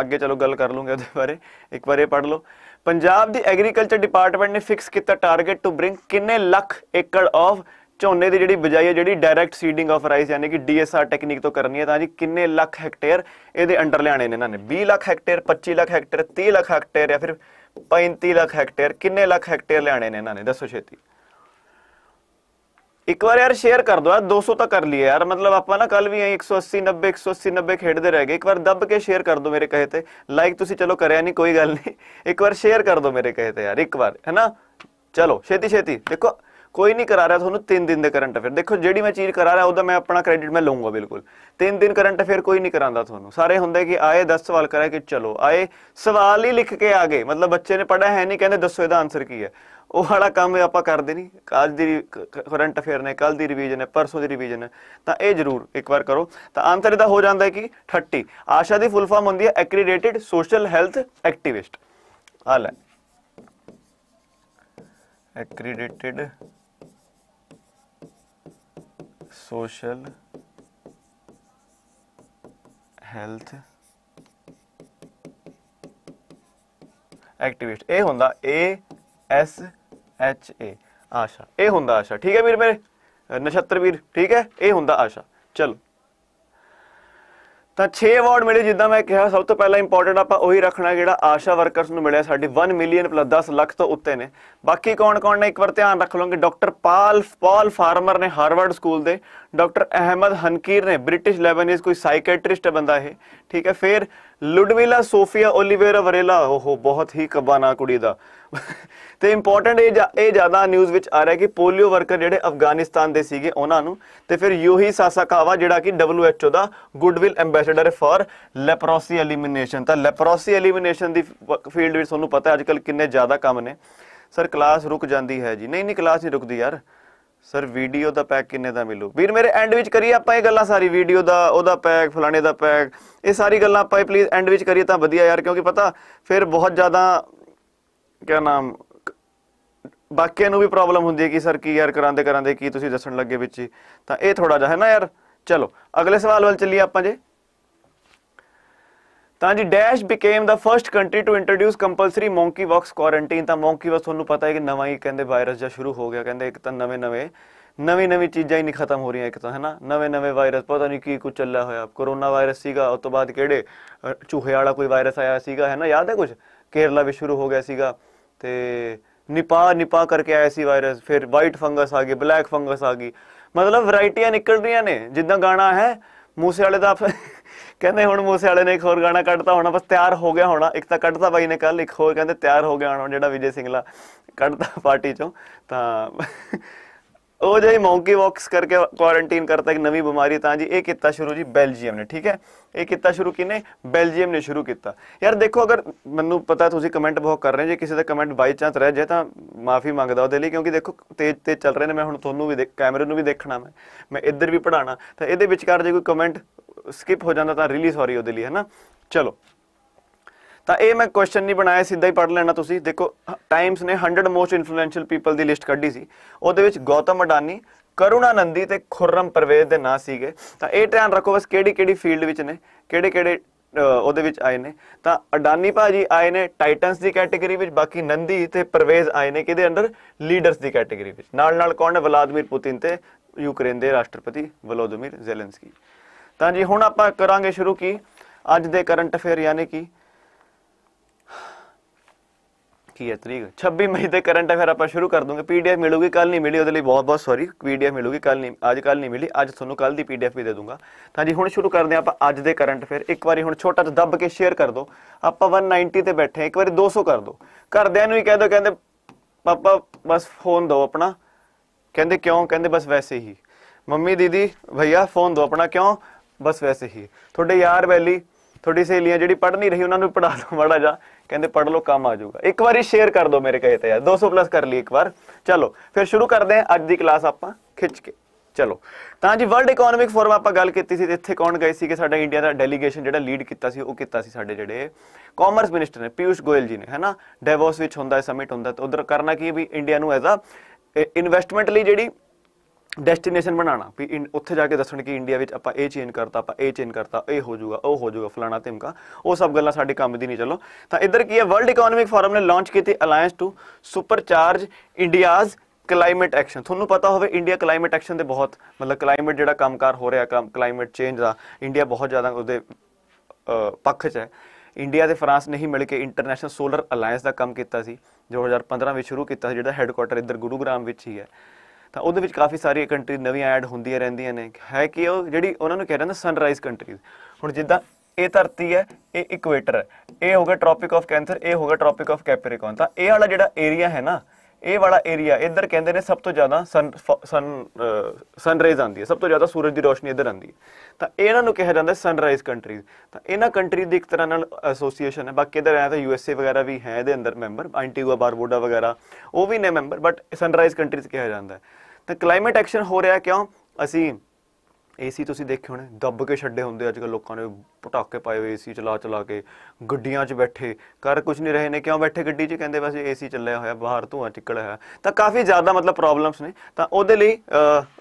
ਅੱਗੇ ਚਲੋ ਗੱਲ ਕਰ ਲੂੰਗੇ ਉਹਦੇ ਬਾਰੇ ਇੱਕ ਵਾਰ ਇਹ ਪੜ੍ਹ ਲਓ ਪੰਜਾਬ ਦੀ ਐਗਰੀਕਲਚਰ ਡਿਪਾਰਟਮੈਂਟ ਨੇ ਫਿਕਸ ਕੀਤਾ ਟਾਰਗੇਟ ਟੂ ਬ੍ਰਿੰਗ ਕਿੰਨੇ ਲੱਖ ਏਕੜ ਆਫ ਝੋਨੇ ਦੀ ਜਿਹੜੀ ਬਜਾਈ ਹੈ ਜਿਹੜੀ ਡਾਇਰੈਕਟ ਸੀਡਿੰਗ ਆਫ ਰਾਈਸ ਯਾਨੀ ਕਿ ਡੀਐਸਆਰ ਟੈਕਨੀਕ ਤੋਂ ਕਰਨੀ ਹੈ ਤਾਂ ਜੀ ਕਿੰਨੇ ਲੱਖ ਹੈਕਟੇਅਰ ਇਹਦੇ ਅੰਡਰ ਲਿਆਣੇ ਨੇ ਇਹਨਾਂ ਨੇ 20 lakh hectare 25 lakh hectare 30 lakh hectare ਜਾਂ ਫਿਰ 35 ਲੱਖ ਹੈਕਟੇਅਰ ਕਿੰਨੇ ਲੱਖ ਹੈਕਟੇਅਰ ਲਿਆਣੇ ਨੇ ਇਹਨਾਂ ਨੇ ਦੱਸੋ ਛੇਤੀ ਇੱਕ ਵਾਰ ਯਾਰ ਸ਼ੇਅਰ ਕਰ ਦੋ ਯਾਰ 200 ਤਾਂ ਕਰ ਲਿਆ ਯਾਰ ਮਤਲਬ ਆਪਾਂ ਨਾ ਕੱਲ ਵੀ ਐਂ 180 90 180 90 ਖੇਡਦੇ ਰਹਿ ਗਏ ਇੱਕ ਵਾਰ ਦੱਬ ਕੇ ਸ਼ੇਅਰ ਕਰ ਦੋ ਮੇਰੇ ਕਹੇ ਤੇ ਲਾਈਕ ਤੁਸੀਂ ਚਲੋ ਕਰਿਆ ਨਹੀਂ ਕੋਈ ਗੱਲ ਨਹੀਂ ਇੱਕ ਵਾਰ ਸ਼ੇਅਰ ਕਰ ਦੋ ਮੇਰੇ ਕਹੇ ਤੇ ਯਾਰ ਇੱਕ ਵਾਰ ਹੈਨਾ ਚਲੋ ਛੇਤੀ ਛੇਤੀ ਦੇਖੋ ਕੋਈ ਨਹੀਂ ਕਰਾ ਰਿਹਾ ਤੁਹਾਨੂੰ 3 ਦਿਨ ਦੇ ਕਰੰਟ ਅਫੇਅਰ ਦੇਖੋ ਜਿਹੜੀ ਮੈਂ ਚੀਜ਼ ਕਰਾ ਰਿਹਾ ਉਹਦਾ ਮੈਂ ਆਪਣਾ ਕ੍ਰੈਡਿਟ ਮੈਂ ਲਵਾਂਗਾ ਬਿਲਕੁਲ 3 ਦਿਨ ਕਰੰਟ ਅਫੇਅਰ ਕੋਈ ਨਹੀਂ ਕਰਾਂਦਾ ਤੁਹਾਨੂੰ ਸਾਰੇ ਹੁੰਦੇ ਕਿ ਆਏ 10 ਸਵਾਲ ਕਰਾ ਕਿ ਚਲੋ ਆਏ ਸਵਾਲ ਹੀ ਲਿਖ ਕੇ ਆ ਗਏ ਮਤਲਬ ਬੱਚੇ ਨੇ ਪੜਾ ਹੈ ਨਹੀਂ ਕਹਿੰਦੇ ਦੱਸੋ ਇਹਦਾ ਆਨਸਰ ਕੀ ਹੈ ਉਹ ਵਾਲਾ ਕੰਮ ਆਪਾਂ ਕਰਦੇ ਨਹੀਂ ਕੱਲ ਦੀ ਕਰੰਟ ਅਫੇਅਰ ਨੇ ਕੱਲ ਦੀ ਰਿਵੀਜ਼ਨ ਹੈ ਪਰਸੋਂ ਦੀ ਰਿਵੀਜ਼ਨ ਹੈ ਤਾਂ ਇਹ ਜ਼ਰੂਰ ਇੱਕ ਵਾਰ ਕਰੋ ਤਾਂ ਆਨਸਰ ਇਹਦਾ ਹੋ ਜਾਂਦਾ ਹੈ ਕਿ 30 ਆਸ਼ਾ ਦੀ ਫੁੱਲ ਫਾਰਮ ਹੁੰਦੀ ਹੈ ਐਕ੍ਰੀਡੇਟਿਡ ਸੋਸ਼ਲ ਹੈਲਥ ਐਕਟਿਵਿਸਟ ਹਾਲ ਹੈ ਐਕ੍ਰੀਡੇਟਿਡ सोशल ਹੈਲਥ ਐਕਟੀਵਿਸਟ ਇਹ ਹੁੰਦਾ A S H A ਆਸ਼ਾ ਇਹ ਹੁੰਦਾ ਆਸ਼ਾ ਠੀਕ ਹੈ ਵੀਰ ਮੇਰੇ ਨਛੱਤਰ ਵੀਰ ਠੀਕ ਹੈ ਇਹ ਹੁੰਦਾ ਆਸ਼ਾ ਚਲੋ ਤਾਂ 6 ਅਵਾਰਡ ਮਿਲੇ ਜਿੱਦਾਂ ਮੈਂ ਕਿਹਾ ਸਭ ਤੋਂ ਪਹਿਲਾਂ ਇੰਪੋਰਟੈਂਟ ਆਪਾਂ ਉਹੀ ਰੱਖਣਾ ਜਿਹੜਾ ਆਸ਼ਾ ਵਰਕਰਸ ਨੂੰ ਮਿਲਿਆ ਸਾਡੇ 1 ਮਿਲੀਅਨ ਪਲੱਸ 10 ਲੱਖ ਤੋਂ ਉੱਤੇ ਨੇ ਬਾਕੀ ਕੌਣ-ਕੌਣ ਨੇ ਇੱਕ ਵਾਰ ਧਿਆਨ ਰੱਖ ਲਓਗੇ ਡਾਕਟਰ ਪਾਲ ਪਾਲ ਫਾਰਮਰ ਨੇ ਹਾਰਵਰਡ ਸਕੂਲ ਦੇ ਡਾਕਟਰ ਅਹਿਮਦ ਹਨਕੀਰ ਨੇ ਬ੍ਰਿਟਿਸ਼ ਲੈਬਨੀਜ਼ ਕੋਈ ਹੈ ਬੰਦਾ ਇਹ ਠੀਕ ਹੈ ਫਿਰ ਲੁਡਵਿਲਾ ਸੋਫੀਆ ਓਲੀਵੇਰਾ ਵਰੇਲਾ ਓਹੋ ਬਹੁਤ ਹੀ ਕਬਾਨਾ ਕੁੜੀ ਦਾ ਤੇ ਇੰਪੋਰਟੈਂਟ ਇਹ ਇਹ ਜ਼ਿਆਦਾ ਨਿਊਜ਼ ਵਿੱਚ ਆ ਰਿਹਾ ਕਿ ਪੋਲੀਓ ਵਰਕਰ ਜਿਹੜੇ ਅਫਗਾਨਿਸਤਾਨ ਦੇ ਸੀਗੇ ਉਹਨਾਂ ਨੂੰ ਤੇ ਫਿਰ ਯੋਹੀ ਸਾਸਾਕਾਵਾ ਜਿਹੜਾ ਕਿ WHO ਦਾ goodwill ambassador for leprosy elimination ਤਾਂ ਲੈਪਰੋਸੀ ਐਲੀਮੀਨੇਸ਼ਨ ਦੀ ਫੀਲਡ ਵਿੱਚ ਤੁਹਾਨੂੰ ਪਤਾ ਅੱਜਕੱਲ ਕਿੰਨੇ ਜ਼ਿਆਦਾ ਕੰਮ ਨੇ ਸਰ ਕਲਾਸ ਰੁਕ ਜਾਂਦੀ ਹੈ ਜੀ ਨਹੀਂ ਨਹੀਂ ਕਲਾਸ ਨਹੀਂ ਰੁਕਦੀ ਯਾਰ ਸਰ ਵੀਡੀਓ ਦਾ ਪੈਕ ਕਿੰਨੇ ਦਾ ਮਿਲੂ ਵੀਰ ਮੇਰੇ ਐਂਡ ਵਿੱਚ ਕਰੀਏ ਆਪਾਂ ਇਹ ਗੱਲਾਂ ਸਾਰੀ ਵੀਡੀਓ ਦਾ ਉਹਦਾ ਪੈਕ ਫਲਾਣੇ ਦਾ ਪੈਕ ਇਹ ਸਾਰੀ ਗੱਲਾਂ ਆਪਾਂ ਪਲੀਜ਼ ਐਂਡ ਵਿੱਚ ਕਰੀਏ ਤਾਂ ਵਧੀਆ ਯਾਰ ਕਿਉਂਕਿ ਪਤਾ ਫਿਰ ਬਹੁਤ ਜ਼ਿਆਦਾ ਕਿਆ ਨਾਮ ਬਾਕੀਆਂ ਨੂੰ ਵੀ ਪ੍ਰੋਬਲਮ ਹੁੰਦੀ ਹੈ ਕਿ ਸਰ ਕੀ ਯਾਰ ਕਰਾਂਦੇ ਕਰਾਂਦੇ ਕੀ ਤੁਸੀਂ ਦੱਸਣ ਲੱਗੇ ਵਿੱਚ ਹੀ ਤਾਂ ਇਹ ਥੋੜਾ ਜਿਹਾ ਹੈ ਨਾ ਯਾਰ ਚਲੋ ਅਗਲੇ ਸਵਾਲ ਵੱਲ ਚੱਲੀਏ ਆਪਾਂ ਜੇ ਤਾਂ ਜੀ dash became the first country to introduce compulsory monkeypox quarantine ਤਾਂ ਮੰਕੀ ਵਾਕਸ ਤੁਹਾਨੂੰ ਪਤਾ ਹੈ ਕਿ ਨਵਾਂ ਹੀ ਕਹਿੰਦੇ ਵਾਇਰਸ ਜਾਂ ਸ਼ੁਰੂ ਹੋ ਗਿਆ ਕਹਿੰਦੇ ਇੱਕ ਤਾਂ ਨਵੇਂ ਨਵੇਂ ਨਵੀਂ ਨਵੀਂ ਚੀਜ਼ਾਂ ਹੀ ਨਹੀਂ ਖਤਮ ਹੋ ਰਹੀਆਂ ਇੱਕ ਤਾਂ ਹੈਨਾ ਨਵੇਂ ਨਵੇਂ ਵਾਇਰਸ ਪਤਾ ਨਹੀਂ ਕੀ ਕੁਝ ਚੱਲਿਆ ਹੋਇਆ ਕੋਰੋਨਾ ਵਾਇਰਸ ਸੀਗਾ ਉਸ ਤੋਂ ਬਾਅਦ ਕਿਹੜੇ ਚੂਹੇ ਵਾਲਾ ਕੋਈ ਵਾਇਰਸ ਆਇਆ ਸੀਗਾ ਹੈਨਾ ਯਾਦ ਹੈ ਕੁਝ ਕੇਰਲਾ ਵਿੱਚ ਸ਼ੁਰੂ ਹੋ ਗਿਆ ਸੀਗਾ ਤੇ ਨਿਪਾ ਨਿਪਾ ਕਰਕੇ ਆਇਆ ਸੀ ਵਾਇਰਸ ਫਿਰ ਵਾਈਟ ਫੰਗਸ ਆ ਗਈ ਬਲੈਕ ਫੰਗਸ ਆ ਗਈ ਮਤਲਬ ਵੈਰਾਈਟੀਆਂ ਨਿਕਲ ਰਹੀਆਂ ਨੇ ਜਿੱਦਾਂ ਗਾਣਾ ਹੈ ਮੂਸੇ ਵਾਲੇ ਦਾ ਕਹਿੰਦੇ ਹੁਣ ਮੂਸੇ ਵਾਲੇ ਨੇ ਇੱਕ ਹੋਰ ਗਾਣਾ ਕੱਢਤਾ ਹੋਣਾ ਬਸ ਤਿਆਰ ਹੋ ਗਿਆ ਹੋਣਾ ਇੱਕ ਤਾਂ ਕੱਢਤਾ ਬਾਈ ਨੇ ਕੱਲ ਇੱਕ ਹੋਰ ਕਹਿੰਦੇ ਤਿਆਰ ਹੋ ਗਿਆ ਹੋਣਾ ਜਿਹੜਾ ਵਿਜੇ ਸਿੰਘਲਾ ਕੱਢਤਾ ਪਾਰਟੀ ਚੋਂ ਤਾਂ ਉਹ ਜਿਹੜੀ ਮੌਂਕੀ ਵਾਕਸ ਕਰਕੇ ਕੁਆਰੰਟਾਈਨ ਕਰਤਾ ਇੱਕ ਨਵੀਂ ਬਿਮਾਰੀ ਤਾਂ ਜੀ ਇਹ ਕੀਤਾ ਸ਼ੁਰੂ ਜੀ ਬੈਲਜੀਅਮ ਨੇ ਠੀਕ ਹੈ ਇਹ ਕੀਤਾ ਸ਼ੁਰੂ ਕਿਨੇ ਬੈਲਜੀਅਮ ਨੇ ਸ਼ੁਰੂ ਕੀਤਾ ਯਾਰ ਦੇਖੋ ਅਗਰ ਮੈਨੂੰ ਪਤਾ ਤੁਸੀਂ ਕਮੈਂਟ ਬਹੁਤ ਕਰ ਰਹੇ ਜੇ ਕਿਸੇ ਦਾ ਕਮੈਂਟ ਬਾਈ ਚਾਂਸ ਰਹਿ ਜਾਏ ਤਾਂ ਮਾਫੀ ਮੰਗਦਾ ਉਹਦੇ ਲਈ ਕਿਉਂਕਿ ਦੇਖੋ ਤੇਜ਼ ਤੇਜ਼ ਚੱਲ ਰਹੇ ਨੇ ਮੈਂ ਹੁਣ ਤੁਹਾਨੂੰ ਵੀ ਕੈਮਰੇ ਨੂੰ ਵੀ ਦੇਖਣਾ ਮੈਂ ਮੈਂ ਇੱਧਰ ਵੀ ਪੜਾਣਾ ਤਾਂ ਇਹਦੇ ਵਿਚਕਾਰ ਜੇ ਕੋਈ ਕਮੈਂਟ ਸਕਿਪ ਹੋ ਜਾਂਦਾ ਤਾਂ ਰੀਲੀ ਸੌਰੀ ਉਹਦੇ ਲਈ ਹੈਨਾ ਚਲੋ ਤਾਂ ਇਹ ਮੈਂ ਕੁਐਸਚਨ ਨਹੀਂ ਬਣਾਇਆ ਸਿੱਧਾ ਹੀ ਪੜ੍ਹ ਲੈਣਾ ਤੁਸੀਂ ਦੇਖੋ ਟਾਈਮਸ ਨੇ 100 ਮੋਸਟ ਇਨਫਲੂਐਂਸ਼ੀਅਲ ਪੀਪਲ ਦੀ ਲਿਸਟ ਕੱਢੀ ਸੀ ਉਹਦੇ ਵਿੱਚ ਗੌਤਮ ਅਡਾਨੀ ਕਰੁਣਾ ਨੰਦੀ ਤੇ ਖੁਰਮ ਪਰਵੇਜ਼ ਦੇ ਨਾਂ ਸੀਗੇ ਤਾਂ ਇਹ ਧਿਆਨ ਰੱਖੋ ਬਸ ਕਿਹੜੀ ਕਿਹੜੀ ਫੀਲਡ ਵਿੱਚ ਨੇ ਕਿਹੜੇ ਕਿਹੜੇ ਉਹਦੇ ਵਿੱਚ ਆਏ ਨੇ ਤਾਂ ਅਡਾਨੀ ਭਾਜੀ ਆਏ ਨੇ ਟਾਈਟਨਸ ਦੀ ਕੈਟਾਗਰੀ ਵਿੱਚ ਬਾਕੀ ਨੰਦੀ ਤੇ ਪਰਵੇਜ਼ ਆਏ ਨੇ ਕਿਹਦੇ ਅੰਦਰ ਲੀਡਰਸ ਦੀ ਕੈਟਾਗਰੀ ਵਿੱਚ ਨਾਲ ਨਾਲ ਕੌਣ ਹੈ ਵਲਾਦੀਮੀਰ ਪੁਤਿਨ ਤੇ ਯੂਕਰੇਨ ਦੇ ਰਾਸ਼ਟਰਪਤੀ ਵਲੋਦੀਮੀਰ ਜ਼ੈਲੈਂਸਕੀ ਤਾਂ ਜੀ ਹੁਣ ਆਪਾਂ ਕਰਾਂਗੇ ਸ਼ੁਰੂ ਕੀ ਅੱਜ ਦੇ ਕਰੰਟ ਅਫੇਅਰ ਯਾਨੀ ਕਿ ਕੀ ਹੈ ਤਰੀਕ 26 ਮਈ ਤੇ ਕਰੰਟ ਅਫੇਅਰ ਆਪਾਂ ਸ਼ੁਰੂ ਕਰ ਦੂੰਗੇ ਪੀਡੀਐਫ ਮਿਲੂਗੀ ਕੱਲ ਨਹੀਂ ਮਿਲੀ ਉਹਦੇ ਲਈ ਬਹੁਤ ਬਹੁਤ ਸੌਰੀ ਪੀਡੀਐਫ ਮਿਲੂਗੀ ਕੱਲ ਨਹੀਂ ਅੱਜ ਕੱਲ ਨਹੀਂ ਮਿਲੀ ਅੱਜ ਤੁਹਾਨੂੰ ਕੱਲ ਦੀ ਪੀਡੀਐਫ ਵੀ ਦੇ ਦੂੰਗਾ ਤਾਂ ਜੀ ਹੁਣ ਸ਼ੁਰੂ ਕਰਦੇ ਆਪਾਂ ਅੱਜ ਦੇ ਕਰੰਟ ਅਫੇਅਰ ਇੱਕ ਵਾਰੀ ਹੁਣ ਛੋਟਾ ਜਿਹਾ ਦੱਬ ਕੇ ਸ਼ੇਅਰ ਕਰ ਦੋ ਆਪਾਂ 190 ਤੇ ਬੈਠੇ ਇੱਕ ਵਾਰੀ 200 ਕਰ ਦੋ ਘਰਦਿਆਂ ਨੂੰ ਹੀ ਕਹਿ ਦੋ ਕਹਿੰਦੇ ਪਾਪਾ ਬਸ ਫੋਨ ਦਿਓ ਆਪਣਾ ਕਹਿੰਦੇ ਕਿਉਂ ਕਹਿੰਦੇ ਬਸ ਵੈਸੇ ਹੀ ਮੰਮੀ ਦੀਦੀ ਭਈਆ ਫੋਨ ਦਿਓ ਆਪਣਾ ਕਿਉਂ ਬਸ ਵੈਸੇ ਹੀ ਤੁਹਾਡੇ ਯਾਰ ਬੈਲੀ ਤੁਹਾਡੀ ਸਹੇਲੀਆਂ ਜਿਹੜੀ ਪੜ੍ਹ ਨਹੀਂ ਰਹੀ ਉਹਨਾਂ ਨੂੰ ਪੜਾ ਦੋ ਮਾੜਾ ਜਾ ਕਹਿੰਦੇ ਪੜ੍ਹ ਲਓ ਕੰਮ ਆ ਜਾਊਗਾ ਇੱਕ ਵਾਰੀ ਸ਼ੇਅਰ ਕਰ ਦਿਓ ਮੇਰੇ ਕਹੇ ਤੇ ਯਾਰ 200 ਪਲੱਸ ਕਰ ਲਈ ਇੱਕ ਵਾਰ ਚਲੋ ਫਿਰ ਸ਼ੁਰੂ ਕਰਦੇ ਹਾਂ ਅੱਜ ਦੀ ਕਲਾਸ ਆਪਾਂ ਖਿੱਚ ਕੇ ਚਲੋ ਤਾਂ ਜੀ ਵਰਲਡ ਇਕਨੋਮਿਕ ਫੋਰਮ ਆਪਾਂ ਗੱਲ ਕੀਤੀ ਸੀ ਤੇ ਇੱਥੇ ਕੌਣ ਗਏ ਸੀ ਕਿ ਸਾਡਾ ਇੰਡੀਆ ਦਾ ਡੈਲੀਗੇਸ਼ਨ ਜਿਹੜਾ ਲੀਡ ਕੀਤਾ ਸੀ ਉਹ ਕੀਤਾ ਸੀ ਸਾਡੇ ਜਿਹੜੇ ਕਾਮਰਸ ਮਿਨਿਸਟਰ ਨੇ ਪਿਊਸ਼ ਗੋਇਲ ਜੀ ਨੇ ਹੈਨਾ ਡੈਵੋਸ ਵਿੱਚ ਹੁੰਦਾ ਹੈ ਸਮਿਟ ਹੁੰਦਾ ਤੇ ਉਧਰ ਕਰਨਾ ਕੀ ਵੀ ਇੰਡੀਆ ਨੂੰ ਐਜ਼ ਅ ਇਨਵੈਸਟਮੈਂਟ ਲਈ ਜਿਹੜੀ ਡੈਸਟੀਨੇਸ਼ਨ ਬਣਾਣਾ ਵੀ ਉੱਥੇ ਜਾ ਕੇ ਦੱਸਣ ਕਿ ਇੰਡੀਆ ਵਿੱਚ ਆਪਾਂ ਇਹ ਚੇਂਜ ਕਰਤਾ ਆਪਾਂ ਇਹ ਚੇਂਜ ਕਰਤਾ ਇਹ ਹੋ ਜਾਊਗਾ ਉਹ ਹੋ ਜਾਊਗਾ ਫਲਾਣਾ ਧਮਕਾ ਉਹ ਸਭ ਗੱਲਾਂ ਸਾਡੇ ਕੰਮ ਦੀ ਨਹੀਂ ਚਲੋ ਤਾਂ ਇੱਧਰ ਕੀ ਹੈ ਵਰਲਡ ਇਕਨੋਮਿਕ ਫੋਰਮ ਨੇ ਲਾਂਚ ਕੀਤੀ alliance to supercharge India's climate action ਤੁਹਾਨੂੰ ਪਤਾ ਹੋਵੇ ਇੰਡੀਆ ਕਲਾਈਮੇਟ ਐਕਸ਼ਨ ਦੇ ਬਹੁਤ ਮਤਲਬ ਕਲਾਈਮੇਟ ਜਿਹੜਾ ਕੰਮਕਾਰ ਹੋ ਰਿਹਾ ਕਲਾਈਮੇਟ ਚੇਂਜ ਦਾ ਇੰਡੀਆ ਬਹੁਤ ਜ਼ਿਆਦਾ ਉਹਦੇ ਪੱਖ 'ਚ ਹੈ ਇੰਡੀਆ ਤੇ ਫਰਾਂਸ ਨੇ ਹੀ ਮਿਲ ਕੇ ਇੰਟਰਨੈਸ਼ਨਲ ਸੋਲਰ ਅਲਾਈਅੰਸ ਦਾ ਕੰਮ ਕੀਤਾ ਸੀ 2015 ਵਿੱਚ ਸ਼ੁਰੂ ਕੀਤਾ ਸੀ ਜਿਹੜਾ ਹੈੱਡਕੁਆਟਰ ਇੱਧਰ ਗੁਰੂਗ੍ਰਾਮ ਵਿੱਚ ਹੀ ਹੈ ਤਾਂ ਉਹਦੇ ਵਿੱਚ ਕਾਫੀ ਸਾਰੀ ਕੰਟਰੀ ਨਵੀਆਂ ਐਡ ਹੁੰਦੀਆਂ ਰਹਿੰਦੀਆਂ ਨੇ ਹੈ ਕਿ ਉਹ ਜਿਹੜੀ ਉਹਨਾਂ ਨੂੰ ਕਹਿੰਦੇ ਨੇ ਸਨਰਾਈਜ਼ ਕੰਟਰੀਜ਼ ਹੁਣ ਜਿੱਦਾਂ ਇਹ ਧਰਤੀ ਹੈ ਇਹ ਇਕੁਏਟਰ ਹੈ ਇਹ ਹੋਗਾ ਟ੍ਰੋਪਿਕ ਆਫ ਕੈਂਸਰ ਇਹ ਹੋਗਾ ਟ੍ਰੋਪਿਕ ਆਫ ਕੈਪਰੀਕੋਨ ਤਾਂ ਇਹ ਵਾਲਾ ਜਿਹੜਾ ਏਰੀਆ ਹੈ ਨਾ ਇਹ ਵਾਲਾ ਏਰੀਆ ਇੱਧਰ ਕਹਿੰਦੇ ਨੇ ਸਭ ਤੋਂ ਜ਼ਿਆਦਾ ਸਨ ਸਨ ਸਨਰਾਈਜ਼ ਆਉਂਦੀ ਹੈ ਸਭ ਤੋਂ ਜ਼ਿਆਦਾ ਸੂਰਜ ਦੀ ਰੋਸ਼ਨੀ ਇੱਧਰ ਆਉਂਦੀ ਹੈ ਤਾਂ ਇਹਨਾਂ ਨੂੰ ਕਿਹਾ ਜਾਂਦਾ ਸਨਰਾਈਜ਼ ਕੰਟਰੀਜ਼ ਤਾਂ ਇਹਨਾਂ ਕੰਟਰੀ ਦੀ ਇੱਕ ਤਰ੍ਹਾਂ ਨਾਲ ਐਸੋਸੀਏਸ਼ਨ ਹੈ ਬਾਕੀ ਇੱਧਰ ਆਇਆ ਤਾਂ ਯੂਐਸਏ ਵਗੈਰਾ ਵੀ ਹੈ ਇਹਦੇ ਅੰਦਰ ਮੈਂਬਰ ਐਂਟੀਗੁਆ ਬਾਰਬੋਡਾ ਵਗੈਰਾ ਉਹ ਵੀ ਨੇ ਮੈਂਬਰ ਬਟ ਸਨਰਾਈਜ਼ ਕੰਟਰੀਜ਼ ਕਿਹਾ ਜਾਂਦਾ ਹੈ ਤਾਂ ਕਲਾਈਮੇਟ ਐਕਸ਼ਨ ਹੋ ਰਿਹਾ ਕਿਉਂ ਅਸੀਂ ਏਸੀ ਤੁਸੀਂ ਦੇਖੇ ਹੋਣੇ ਦੱਬ ਕੇ ਛੱਡੇ ਹੁੰਦੇ ਅੱਜ ਕੱਲ ਲੋਕਾਂ ਨੇ ਪਟਾਕੇ ਪਾਏ ਹੋਏ ਏਸੀ ਚਲਾ ਚਲਾ ਕੇ ਗੱਡੀਆਂ 'ਚ ਬੈਠੇ ਕਰ ਕੁਝ ਨਹੀਂ ਰਹੇ ਨੇ ਕਿਉਂ ਬੈਠੇ ਗੱਡੀ 'ਚ ਕਹਿੰਦੇ ਬਸ ਏਸੀ ਚੱਲਿਆ ਹੋਇਆ ਬਾਹਰ ਧੂਆਂ ਟਿਕਲਿਆ ਹੋਇਆ ਤਾਂ ਕਾਫੀ ਜ਼ਿਆਦਾ ਮਤਲਬ ਪ੍ਰੋਬਲਮਸ ਨੇ ਤਾਂ ਉਹਦੇ ਲਈ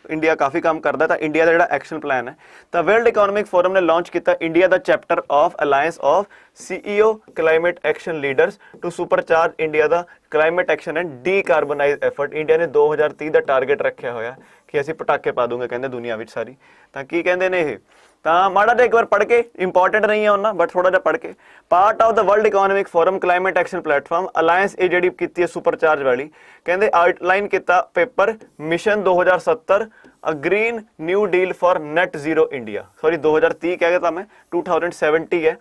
ਇੰਡੀਆ ਕਾਫੀ ਕੰਮ ਕਰਦਾ ਤਾਂ ਇੰਡੀਆ ਦਾ ਜਿਹੜਾ ਐਕਸ਼ਨ ਪਲਾਨ ਹੈ ਤਾਂ ਵਰਲਡ ਇਕਨੋਮਿਕ ਫੋਰਮ ਨੇ ਲਾਂਚ ਕੀਤਾ ਇੰਡੀਆ ਦਾ chapter of alliance of CEO climate action leaders to supercharge India ਦਾ climate action and decarbonise effort India ਨੇ 2030 ਦਾ ਟਾਰਗੇਟ ਰੱਖਿਆ ਹੋਇਆ ਕਿ ਅਸੀਂ ਪਟਾਕੇ ਪਾ ਦੂੰਗੇ ਕਹਿੰਦੇ ਦੁਨੀਆ ਵਿੱਚ ਸਾਰੀ ਤਾਂ ਕੀ ਕਹਿੰਦੇ ਨੇ ਇਹ ਤਾਂ ਮਾੜਾ ਜਿਹਾ ਇੱਕ ਵਾਰ ਪੜ੍ਹ ਕੇ ਇੰਪੋਰਟੈਂਟ ਨਹੀਂ ਹੈ ਉਹਨਾਂ ਬਟ ਥੋੜਾ ਜਿਹਾ ਪੜ੍ਹ ਕੇ part of the World Economic Forum climate action platform alliance ਇਹ ਜਿਹੜੀ ਕੀਤੀ ਹੈ ਸੁਪਰ ਚਾਰਜ ਵਾਲੀ ਕਹਿੰਦੇ ਆਊਟਲਾਈਨ ਕੀਤਾ paper mission 2070 a green new deal for net zero India sorry 2030 ਕਹਿ ਗਿਆ ਤਾਂ ਮੈਂ 2070 ਹੈ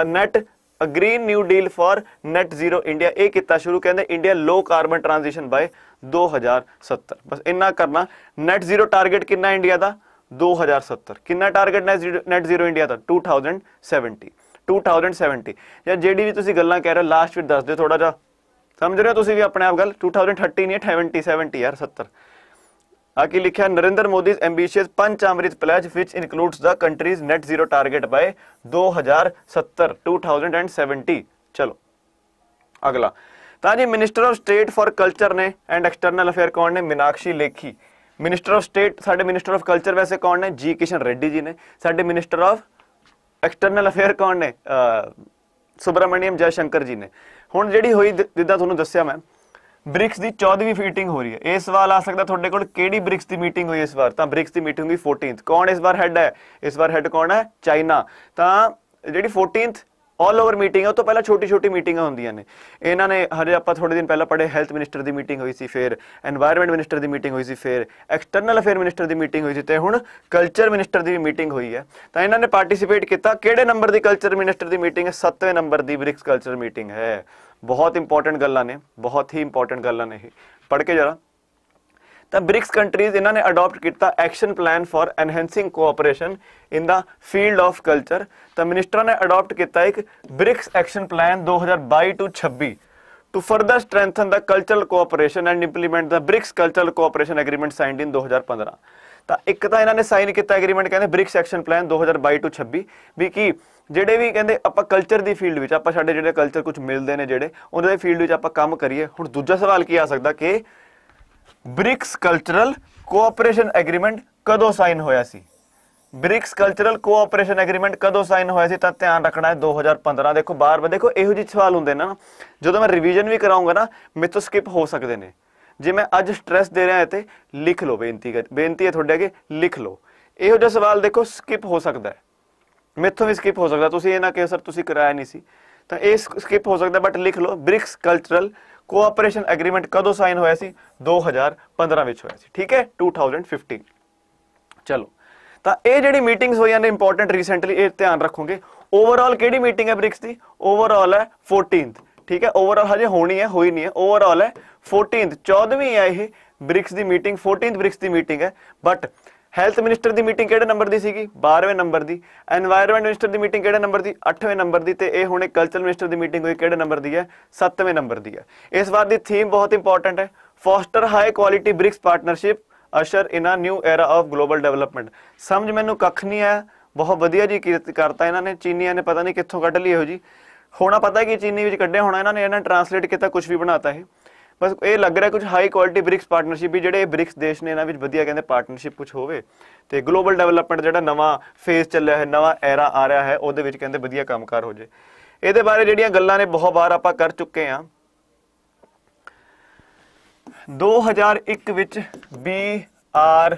uh net uh green new deal for net zero India ਇਹ ਕੀਤਾ ਸ਼ੁਰੂ ਕਹਿੰਦੇ India low carbon transition by दो हज़ार सत्तर बस इन्ना करना नैट जीरो टारगेट कि इंडिया का 2070 किन्ना target net zero net zero India का two two thousand seventy thousand seventy या जी भी गल कह रहे हो लास्ट में दस दौ थोड़ा जा समझ रहे हो तुम भी अपने आप गल टू थाउजेंड थर्टी नहीं है सेवेंटी सेवेंटी यार सत्तर आ की लिखा Narendra Modi ambitious Panchamrit pledge which includes the country's net zero target by दो हजार सत्तर टू थाउजेंड एंड 2070 चलो अगला ਤਾਂ ਜੀ minister of state for culture ਨੇ ਐਂਡ ਐਕਸਟਰਨਲ ਅਫੇਅਰ ਕੌਣ ਨੇ Minakshi Lekhi minister of state ਸਾਡੇ ਮਿਨਿਸਟਰ ਆਫ ਕਲਚਰ ਵੈਸੇ ਕੌਣ ਨੇ ਜੀ ਕਿਸ਼ਨ ਰੈੱਡੀ ਜੀ ਨੇ ਸਾਡੇ ਮਿਨਿਸਟਰ ਆਫ ਐਕਸਟਰਨਲ ਅਫੇਅਰ ਕੌਣ ਨੇ ਸੁਬਰਮਣੀਅਮ ਜੈ ਸ਼ੰਕਰ ਜੀ ਨੇ ਹੁਣ ਜਿਹੜੀ ਹੋਈ ਜਿੱਦਾਂ ਤੁਹਾਨੂੰ ਦੱਸਿਆ ਮੈਂ ਬ੍ਰਿਕਸ ਦੀ 14ਵੀਂ ਮੀਟਿੰਗ ਹੋ ਰਹੀ ਹੈ ਇਹ ਸਵਾਲ ਆ ਸਕਦਾ ਤੁਹਾਡੇ ਕੋਲ ਕਿਹੜੀ ਬ੍ਰਿਕਸ ਦੀ ਮੀਟਿੰਗ ਹੋਈ ਇਸ ਵਾਰ ਤਾਂ ਬ੍ਰਿਕਸ ਦੀ ਮੀਟਿੰਗ ਹੋਈ 14th ਕੌਣ ਇਸ ਵਾਰ ਹੈਡ ਹੈ ਇਸ ਵਾਰ ਹੈਡ ਕੌਣ ਹੈ ਚਾਈਨਾ ਤਾਂ ਜਿਹੜੀ 14th ਆਲ ਓਵਰ ਮੀਟਿੰਗ ਉਹ ਤੋਂ ਪਹਿਲਾਂ ਛੋਟੀ ਛੋਟੀ ਮੀਟਿੰਗਾਂ ਹੁੰਦੀਆਂ ਨੇ ਇਹਨਾਂ ਨੇ ਹਰੇ ਆਪਾਂ ਥੋੜੇ ਦਿਨ ਪਹਿਲਾਂ ਪੜੇ ਹੈਲਥ ਮਿਨਿਸਟਰ ਦੀ ਮੀਟਿੰਗ ਹੋਈ ਸੀ ਫਿਰ এনवायरमेंट ਮਿਨਿਸਟਰ ਦੀ ਮੀਟਿੰਗ ਹੋਈ ਸੀ ਫਿਰ ਐਕਸਟਰਨਲ ਅਫੇਅਰ ਮਿਨਿਸਟਰ ਦੀ ਮੀਟਿੰਗ ਹੋਈ ਸੀ ਤੇ ਹੁਣ ਕਲਚਰ ਮਿਨਿਸਟਰ ਦੀ ਮੀਟਿੰਗ ਹੋਈ ਹੈ ਤਾਂ ਇਹਨਾਂ ਨੇ ਪਾਰਟਿਸਿਪੇਟ ਕੀਤਾ ਕਿਹੜੇ ਨੰਬਰ ਦੀ ਕਲਚਰ ਮਿਨਿਸਟਰ ਦੀ ਮੀਟਿੰਗ ਹੈ 7ਵੇਂ ਨੰਬਰ ਦੀ ਬ੍ਰਿਕਸ ਕਲਚਰ ਮੀਟਿੰਗ ਹੈ ਬਹੁਤ ਇੰਪੋਰਟੈਂਟ ਗੱਲਾਂ ਨੇ ਬਹੁਤ ਹੀ ਇੰਪੋਰਟੈਂਟ ਗੱਲਾਂ ਨੇ ਇਹ ਪੜ੍ਹ ਕੇ ਜਰਾ ਤਾਂ ਬ੍ਰਿਕਸ ਕੰਟਰੀਜ਼ ਇਹਨਾਂ ਨੇ ਅਡਾਪਟ ਕੀਤਾ action plan for enhancing cooperation in the field of culture ਤਾਂ ਮਿਨਿਸਟਰਾਂ ਨੇ ਅਡਾਪਟ ਕੀਤਾ ਇੱਕ BRICS action plan 2022 to 26 to further strengthen the cultural cooperation and implement the BRICS cultural cooperation agreement signed in 2015 ਤਾਂ ਇੱਕ ਤਾਂ ਇਹਨਾਂ ਨੇ ਸਾਈਨ ਕੀਤਾ ਐਗਰੀਮੈਂਟ ਕਹਿੰਦੇ ਬ੍ਰਿਕਸ ਐਕਸ਼ਨ ਪਲਾਨ 2022 ਟੂ 26 ਵੀ ਕੀ ਜਿਹੜੇ ਵੀ ਕਹਿੰਦੇ ਆਪਾਂ ਕਲਚਰ ਦੀ ਫੀਲਡ ਵਿੱਚ ਆਪਾਂ ਸਾਡੇ ਜਿਹੜੇ ਕਲਚਰ ਕੁਝ ਮਿਲਦੇ ਨੇ ਜਿਹੜੇ ਉਹਨਾਂ ਦੇ ਫੀਲਡ ਵਿੱਚ ਆਪਾਂ ਕੰਮ ਕਰੀਏ ਹੁਣ ਦੂਜਾ ਸਵਾਲ ਕੀ ਆ ਸਕਦਾ ਕਿ ਬ੍ਰਿਕਸ ਕਲਚਰਲ ਕੋਆਪਰੇਸ਼ਨ ਐਗਰੀਮੈਂਟ ਕਦੋਂ ਸਾਈਨ ਹੋਇਆ ਸੀ ਬ੍ਰਿਕਸ ਕਲਚਰਲ ਕੋਆਪਰੇਸ਼ਨ ਐਗਰੀਮੈਂਟ ਕਦੋਂ ਸਾਈਨ ਹੋਇਆ ਸੀ ਤਾਂ ਧਿਆਨ ਰੱਖਣਾ ਹੈ 2015 ਦੇਖੋ ਬਾਰ-ਬਾਰ ਦੇਖੋ ਇਹੋ ਜਿਹੇ ਸਵਾਲ ਹੁੰਦੇ ਨੇ ਨਾ ਜਦੋਂ ਮੈਂ ਰਿਵੀਜ਼ਨ ਵੀ ਕਰਾਉਂਗਾ ਨਾ ਮੇਰੇ ਤੋਂ ਸਕਿਪ ਹੋ ਸਕਦੇ ਨੇ ਜੇ ਮੈਂ ਅੱਜ ਸਟ੍ਰੈਸ ਦੇ ਰਿਹਾ ਇਹਤੇ ਲਿਖ ਲਓ ਬੇਨਤੀ ਬੇਨਤੀ ਹੈ ਤੁਹਾਡੇ ਅਗੇ ਲਿਖ ਲਓ ਇਹੋ ਜਿਹਾ ਸਵਾਲ ਦੇਖੋ ਸਕਿਪ ਹੋ ਸਕਦਾ ਹੈ ਮੇਥੋਂ ਵੀ ਸਕਿਪ ਹੋ ਸਕਦਾ ਤੁਸੀਂ ਇਹ ਨਾ ਕਹੋ ਸਰ ਤੁਸੀਂ ਕਰਾਇਆ ਨਹੀਂ ਸੀ ਤਾਂ ਇਹ ਸਕਿਪ ਹੋ ਸਕਦਾ ਬਟ ਲਿਖ ਲਓ ਬ੍ਰਿਕਸ ਕਲਚਰਲ ਕੋਆਪਰੇਸ਼ਨ ਐਗਰੀਮੈਂਟ ਕਦੋਂ ਸਾਈਨ ਹੋਇਆ ਸੀ 2015 ਵਿੱਚ ਹੋਇਆ ਸੀ ਠੀਕ ਹੈ 2015 ਚਲੋ ਤਾਂ ਇਹ ਜਿਹੜੀ ਮੀਟਿੰਗਸ ਹੋਈਆਂ ਨੇ ਇੰਪੋਰਟੈਂਟ ਰੀਸੈਂਟਲੀ ਇਹ ਧਿਆਨ ਰੱਖੋਗੇ ਓਵਰਆਲ ਕਿਹੜੀ ਮੀਟਿੰਗ ਹੈ ਬ੍ਰਿਕਸ ਦੀ ਓਵਰਆਲ ਹੈ 14th ਠੀਕ ਹੈ ਓਵਰਆਲ ਹਜੇ ਹੋਣੀ ਹੈ ਹੋਈ ਨਹੀਂ ਹੈ ਓਵਰਆਲ ਹੈ 14th 14ਵੀਂ ਹੈ ਇਹ ਬ੍ਰਿਕਸ ਦੀ ਮੀਟਿੰਗ 14th ਬ੍ਰਿਕਸ ਦੀ ਮੀਟਿੰਗ ਹੈ ਬਟ ਹੈਲਥ ਮਿਨਿਸਟਰ ਦੀ ਮੀਟਿੰਗ ਕਿਹੜੇ ਨੰਬਰ ਦੀ ਸੀਗੀ 12ਵੇਂ ਨੰਬਰ ਦੀ এনवायरमेंट ਮਿਨਿਸਟਰ ਦੀ ਮੀਟਿੰਗ ਕਿਹੜੇ ਨੰਬਰ ਦੀ 8ਵੇਂ ਨੰਬਰ ਦੀ ਤੇ ਇਹ ਹੁਣ ਕਲਚਰ ਮਿਨਿਸਟਰ ਦੀ ਮੀਟਿੰਗ ਹੋਈ ਕਿਹੜੇ ਨੰਬਰ ਦੀ ਹੈ 7ਵੇਂ ਨੰਬਰ ਦੀ ਹੈ ਇਸ ਵਾਰ ਦੀ ਥੀਮ ਬਹੁਤ ਇੰਪੋਰਟੈਂਟ ਹੈ foster high quality BRICS partnership usher in a new era of global development ਸਮਝ ਮੈਨੂੰ ਕੱਖ ਨਹੀਂ ਆ ਬਹੁਤ ਵਧੀਆ ਜੀ ਕੀਰਤ ਕਰਤਾ ਇਹਨਾਂ ਨੇ ਚੀਨੀਆਂ ਨੇ ਪਤਾ ਨਹੀਂ ਕਿੱਥੋਂ ਕੱਢ ਲਈ ਇਹੋ ਜੀ ਹੋਣਾ ਪਤਾ ਕਿ ਚੀਨੀ ਵਿੱਚ ਕੱਢਿਆ ਹੋਣਾ ਇਹਨਾਂ ਨੇ ਇਹਨਾਂ ਟ੍ਰਾਂਸਲੇਟ ਕੀਤਾ ਕੁਝ ਵੀ ਬਣਾਤਾ ਹੈ ਬਸ ਇਹ ਲੱਗ ਰਿਹਾ ਕੁਝ ਹਾਈ ਕੁਆਲਿਟੀ ਬ੍ਰਿਕਸ ਪਾਰਟਨਰਸ਼ਿਪ ਵੀ ਜਿਹੜੇ ਬ੍ਰਿਕਸ ਦੇਸ਼ ਨੇ ਇਹਨਾਂ ਵਿੱਚ ਵਧੀਆ ਕਹਿੰਦੇ ਪਾਰਟਨਰਸ਼ਿਪ ਕੁਝ ਹੋਵੇ ਤੇ ਗਲੋਬਲ ਡਿਵੈਲਪਮੈਂਟ ਜਿਹੜਾ ਨਵਾਂ ਫੇਸ ਚੱਲਿਆ ਹੈ ਨਵਾਂ ਐਰਾ ਆ ਰਿਹਾ ਹੈ ਉਹਦੇ ਵਿੱਚ ਕਹਿੰਦੇ ਵਧੀਆ ਕੰਮਕਾਰ ਹੋ ਜੇ ਇਹਦੇ ਬਾਰੇ ਜਿਹੜੀਆਂ ਗੱਲਾਂ ਨੇ ਬਹੁਤ ਵਾਰ ਆਪਾਂ ਕਰ ਚੁੱਕੇ ਆ 2001 ਵਿੱਚ ਬੀ ਆਰ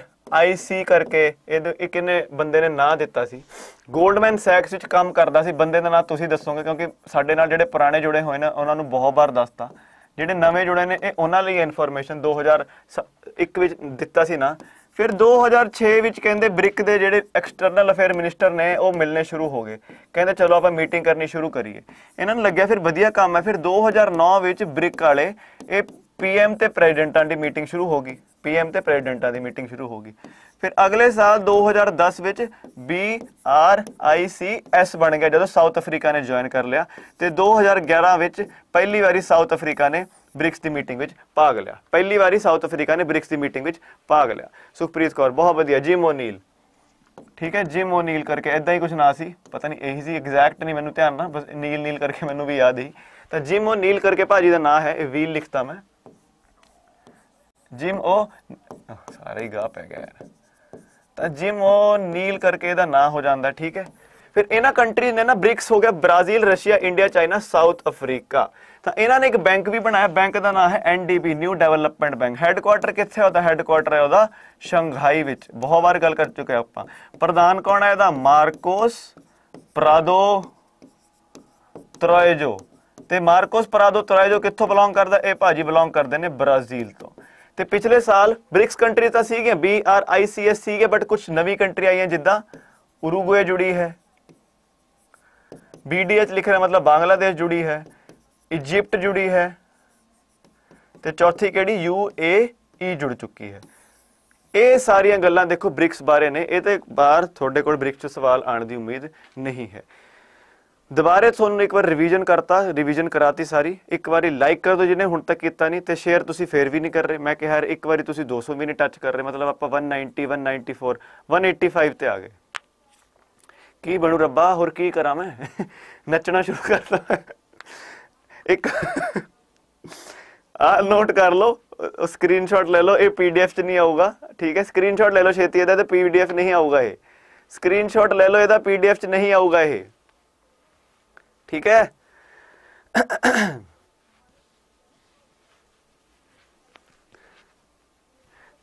ਸੀ ਕਰਕੇ ਇਹਦੇ ਇੱਕ ਇਹਨੇ ਬੰਦੇ ਨੇ ਨਾਂ ਦਿੱਤਾ ਸੀ 골ਡਮੈਨ ਸੈਕਸ ਵਿੱਚ ਕੰਮ ਕਰਦਾ ਸੀ ਬੰਦੇ ਦਾ ਨਾਂ ਤੁਸੀਂ ਦੱਸੋਗੇ ਕਿਉਂਕਿ ਸਾਡੇ ਨਾਲ ਜਿਹੜੇ ਪੁਰਾਣੇ ਜੁੜੇ ਹੋਏ ਨੇ ਉਹਨਾਂ ਨੂੰ ਬਹੁਤ ਵਾਰ ਦੱਸਤਾ ਜਿਹੜੇ ਨਵੇਂ ਜੁੜੇ ਨੇ ਇਹ ਉਹਨਾਂ ਲਈ ਇਨਫੋਰਮੇਸ਼ਨ 2001 ਵਿੱਚ ਦਿੱਤਾ ਸੀ ਨਾ ਫਿਰ 2006 ਵਿੱਚ ਕਹਿੰਦੇ ਬ੍ਰਿਕ ਦੇ ਜਿਹੜੇ ਐਕਸਟਰਨਲ ਅਫੇਅਰ ਮਿਨਿਸਟਰ ਨੇ ਉਹ ਮਿਲਨੇ ਸ਼ੁਰੂ ਹੋ ਗਏ ਕਹਿੰਦੇ ਚਲੋ ਆਪਾਂ ਮੀਟਿੰਗ ਕਰਨੀ ਸ਼ੁਰੂ ਕਰੀਏ ਇਹਨਾਂ ਨੂੰ ਲੱਗਿਆ ਫਿਰ ਵਧੀਆ ਕੰਮ ਹੈ ਫਿਰ 2009 ਵਿੱਚ ਬ੍ਰਿਕ ਵਾਲੇ ਇਹ ਪੀਐਮ ਤੇ ਪ੍ਰੈਜ਼ੀਡੈਂਟਾਂ ਦੀ ਮੀਟਿੰਗ ਸ਼ੁਰੂ ਹੋ ਗਈ ਪੀਐਮ ਤੇ ਪ੍ਰੈਜ਼ੀਡੈਂਟਾਂ ਦੀ ਮੀਟਿੰਗ ਸ਼ੁਰੂ ਹੋ ਗਈ ਫਿਰ ਅਗਲੇ ਸਾਲ 2010 ਵਿੱਚ B R I C S ਬਣ ਗਿਆ ਜਦੋਂ ਸਾਊਥ ਅਫਰੀਕਾ ਨੇ ਜੁਆਇਨ ਕਰ ਲਿਆ ਤੇ 2011 ਵਿੱਚ ਪਹਿਲੀ ਵਾਰੀ ਸਾਊਥ ਅਫਰੀਕਾ ਨੇ ਬ੍ਰਿਕਸ ਦੀ ਮੀਟਿੰਗ ਵਿੱਚ ਭਾਗ ਲਿਆ ਪਹਿਲੀ ਵਾਰੀ ਸਾਊਥ ਅਫਰੀਕਾ ਨੇ ਬ੍ਰਿਕਸ ਦੀ ਮੀਟਿੰਗ ਵਿੱਚ ਭਾਗ ਲਿਆ ਸੁਖਪ੍ਰੀਤ ਕੌਰ ਬਹੁਤ ਵਧੀਆ ਜੀ ਓਨੀਲ ਠੀਕ ਹੈ ਜਿਮ ਓਨੀਲ ਕਰਕੇ ਐਦਾਂ ਹੀ ਕੁਝ ਨਾਂ ਸੀ ਪਤਾ ਨਹੀਂ ਇਹੀ ਸੀ ਐਗਜ਼ੈਕਟ ਨਹੀਂ ਮੈਨੂੰ ਧਿਆਨ ਨਾ ਬਸ ਨੀਲ ਨੀਲ ਕਰਕੇ ਮੈਨੂੰ ਵੀ ਯਾਦ ਹੀ ਤਾਂ ਜਿਮ ਓਨੀਲ ਕਰਕੇ ਭਾਜੀ ਦਾ ਨਾਂ ਹੈ ਇਹ ਵੀਲ ਲਿਖਤਾ ਮੈਂ ਜਿਮ ਓ ਸਾਰੇ ਹੀ ਗਾ ਪੈ ਗਿਆ ਯਾਰ ਤਾਂ ਜਿਮ ਉਹ ਨੀਲ ਕਰਕੇ ਇਹਦਾ ਨਾਂ ਹੋ ਜਾਂਦਾ ਠੀਕ ਹੈ ਫਿਰ ਇਹਨਾਂ ਕੰਟਰੀ ਨੇ ਨਾ ਬ੍ਰਿਕਸ ਹੋ ਗਿਆ Brazil Russia India China South Africa ਤਾਂ ਇਹਨਾਂ ਨੇ ਇੱਕ ਬੈਂਕ ਵੀ ਬਣਾਇਆ ਬੈਂਕ ਦਾ ਨਾਮ ਹੈ NDB New Development Bank headquarter ਕਿੱਥੇ ਹੁੰਦਾ ਹੈੱਡਕੁਆਟਰ ਹੈ ਉਹਦਾ ਸ਼ੰਘਾਈ ਵਿੱਚ ਬਹੁਤ ਵਾਰ ਗੱਲ ਕਰ ਚੁੱਕੇ ਆਪਾਂ ਪ੍ਰਧਾਨ ਕੌਣ ਹੈ ਇਹਦਾ ਮਾਰਕੋਸ ਪ੍ਰਾਦੋ ਤਰਾਇਜੋ ਤੇ ਮਾਰਕੋਸ ਪ੍ਰਾਦੋ ਤਰਾਇਜੋ ਕਿੱਥੋਂ ਬਿਲੋਂਗ ਕਰਦਾ ਇਹ ਭਾਜੀ ਬਿਲੋਂਗ ਕਰਦੇ ਨੇ ਬ੍ਰਾਜ਼ੀਲ ਤੋਂ ਤੇ ਪਿਛਲੇ ਸਾਲ ਬ੍ਰਿਕਸ ਕੰਟਰੀ ਤਾਂ ਸੀਗੀਆਂ B R I C S ਸੀਗੇ ਬਟ ਕੁਝ ਨਵੀਂ ਕੰਟਰੀ ਆਈਆਂ ਜਿੱਦਾਂ ਉਰੂਗਵੇ ਜੁੜੀ ਹੈ BDH ਲਿਖ ਰਿਹਾ ਮਤਲਬ ਬੰਗਲਾਦੇਸ਼ ਜੁੜੀ ਹੈ ਇਜੀਪਟ ਜੁੜੀ ਹੈ ਤੇ ਚੌਥੀ ਕਿਹੜੀ UAE ਜੁੜ ਚੁੱਕੀ ਹੈ ਇਹ ਸਾਰੀਆਂ ਗੱਲਾਂ ਦੇਖੋ ਬ੍ਰਿਕਸ ਬਾਰੇ ਨੇ ਇਹ ਤੇ ਬਾਹਰ ਤੁਹਾਡੇ ਕੋਲ ਬ੍ਰਿਕਸ ਚ ਸਵਾਲ ਆਣ ਦੀ ਉਮੀਦ ਨਹੀਂ ਹੈ ਦੁਬਾਰੇ ਤੁਹਾਨੂੰ ਇੱਕ ਵਾਰ ਰਿਵੀਜ਼ਨ ਕਰਤਾ ਰਿਵੀਜ਼ਨ ਕਰਾਤੀ ਸਾਰੀ ਇੱਕ ਵਾਰੀ ਲਾਈਕ ਕਰ ਦਿਓ ਜਿਹਨੇ ਹੁਣ ਤੱਕ ਕੀਤਾ ਨਹੀਂ ਤੇ ਸ਼ੇਅਰ ਤੁਸੀਂ ਫੇਰ ਵੀ ਨਹੀਂ ਕਰ ਰਹੇ ਮੈਂ ਕਿਹਾ ਹਰ ਇੱਕ ਵਾਰੀ ਤੁਸੀਂ 200 ਵੀ ਨਹੀਂ ਟੱਚ ਕਰ ਰਹੇ ਮਤਲਬ ਆਪਾਂ 190 194 185 ਤੇ ਆ ਗਏ ਕੀ ਬਣੂ ਰੱਬਾ ਹੋਰ ਕੀ ਕਰਾਂ ਮੈਂ ਨੱਚਣਾ ਸ਼ੁਰੂ ਕਰਤਾ ਇੱਕ ਆ ਨੋਟ ਕਰ ਲਓ ਸਕਰੀਨਸ਼ਾਟ ਲੈ ਲਓ ਇਹ ਪੀਡੀਐਫ ਚ ਨਹੀਂ ਆਊਗਾ ਠੀਕ ਹੈ ਸਕਰੀਨਸ਼ਾਟ ਲੈ ਲਓ ਛੇਤੀ ਇਹਦਾ ਤੇ ਪੀਡੀਐਫ ਨਹੀਂ ਆਊਗਾ ਇਹ ਸਕਰੀਨਸ਼ਾਟ ਲੈ ਲਓ ਇਹਦਾ ਪੀਡੀਐਫ ਚ ਨਹੀਂ ਆਊਗਾ ਇਹ ਠੀਕ ਹੈ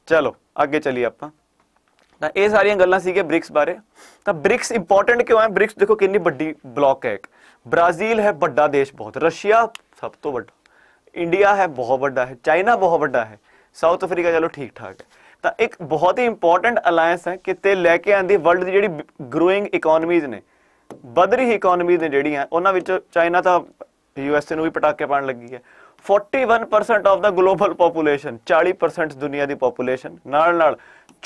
ਚਲੋ ਅੱਗੇ ਚਲੀ ਆਪਾਂ ਤਾਂ ਇਹ ਸਾਰੀਆਂ ਗੱਲਾਂ ਸੀਗੇ ਬ੍ਰਿਕਸ ਬਾਰੇ ਤਾਂ ਬ੍ਰਿਕਸ ਇੰਪੋਰਟੈਂਟ ਕਿਉਂ ਹੈ ਬ੍ਰਿਕਸ ਦੇਖੋ ਕਿੰਨੀ ਵੱਡੀ ਬਲੌਕ ਹੈ ਇੱਕ ਬ੍ਰਾਜ਼ੀਲ ਹੈ ਵੱਡਾ ਦੇਸ਼ ਬਹੁਤ ਰਸ਼ੀਆ ਸਭ ਤੋਂ ਵੱਡਾ ਇੰਡੀਆ ਹੈ ਬਹੁਤ ਵੱਡਾ ਹੈ ਚਾਈਨਾ ਬਹੁਤ ਵੱਡਾ ਹੈ ਸਾਊਥ ਅਫਰੀਕਾ ਚਲੋ ਠੀਕ ਠਾਕ ਹੈ ਤਾਂ ਇੱਕ ਬਹੁਤ ਹੀ ਇੰਪੋਰਟੈਂਟ ਅਲਾਈਅੰਸ ਹੈ ਕਿਤੇ ਲੈ ਕੇ ਆਂਦੀ ਵਰਲਡ ਦੀ ਜਿਹੜੀ ਗਰੋਇੰਗ ਇਕਨੋਮੀਜ਼ ਨੇ ਬਦਰੀ ਇਕਨੋਮੀ ਨੇ ਜਿਹੜੀਆਂ ਉਹਨਾਂ ਵਿੱਚ ਚਾਈਨਾ ਤਾਂ ਯੂਐਸਏ ਨੂੰ ਵੀ ਪਟਾਕੇ ਪਾਣ ਲੱਗੀ ਹੈ 41% ਆਫ ਦਾ ਗਲੋਬਲ ਪੋਪੂਲੇਸ਼ਨ 40% ਦੁਨੀਆ ਦੀ ਪੋਪੂਲੇਸ਼ਨ ਨਾਲ ਨਾਲ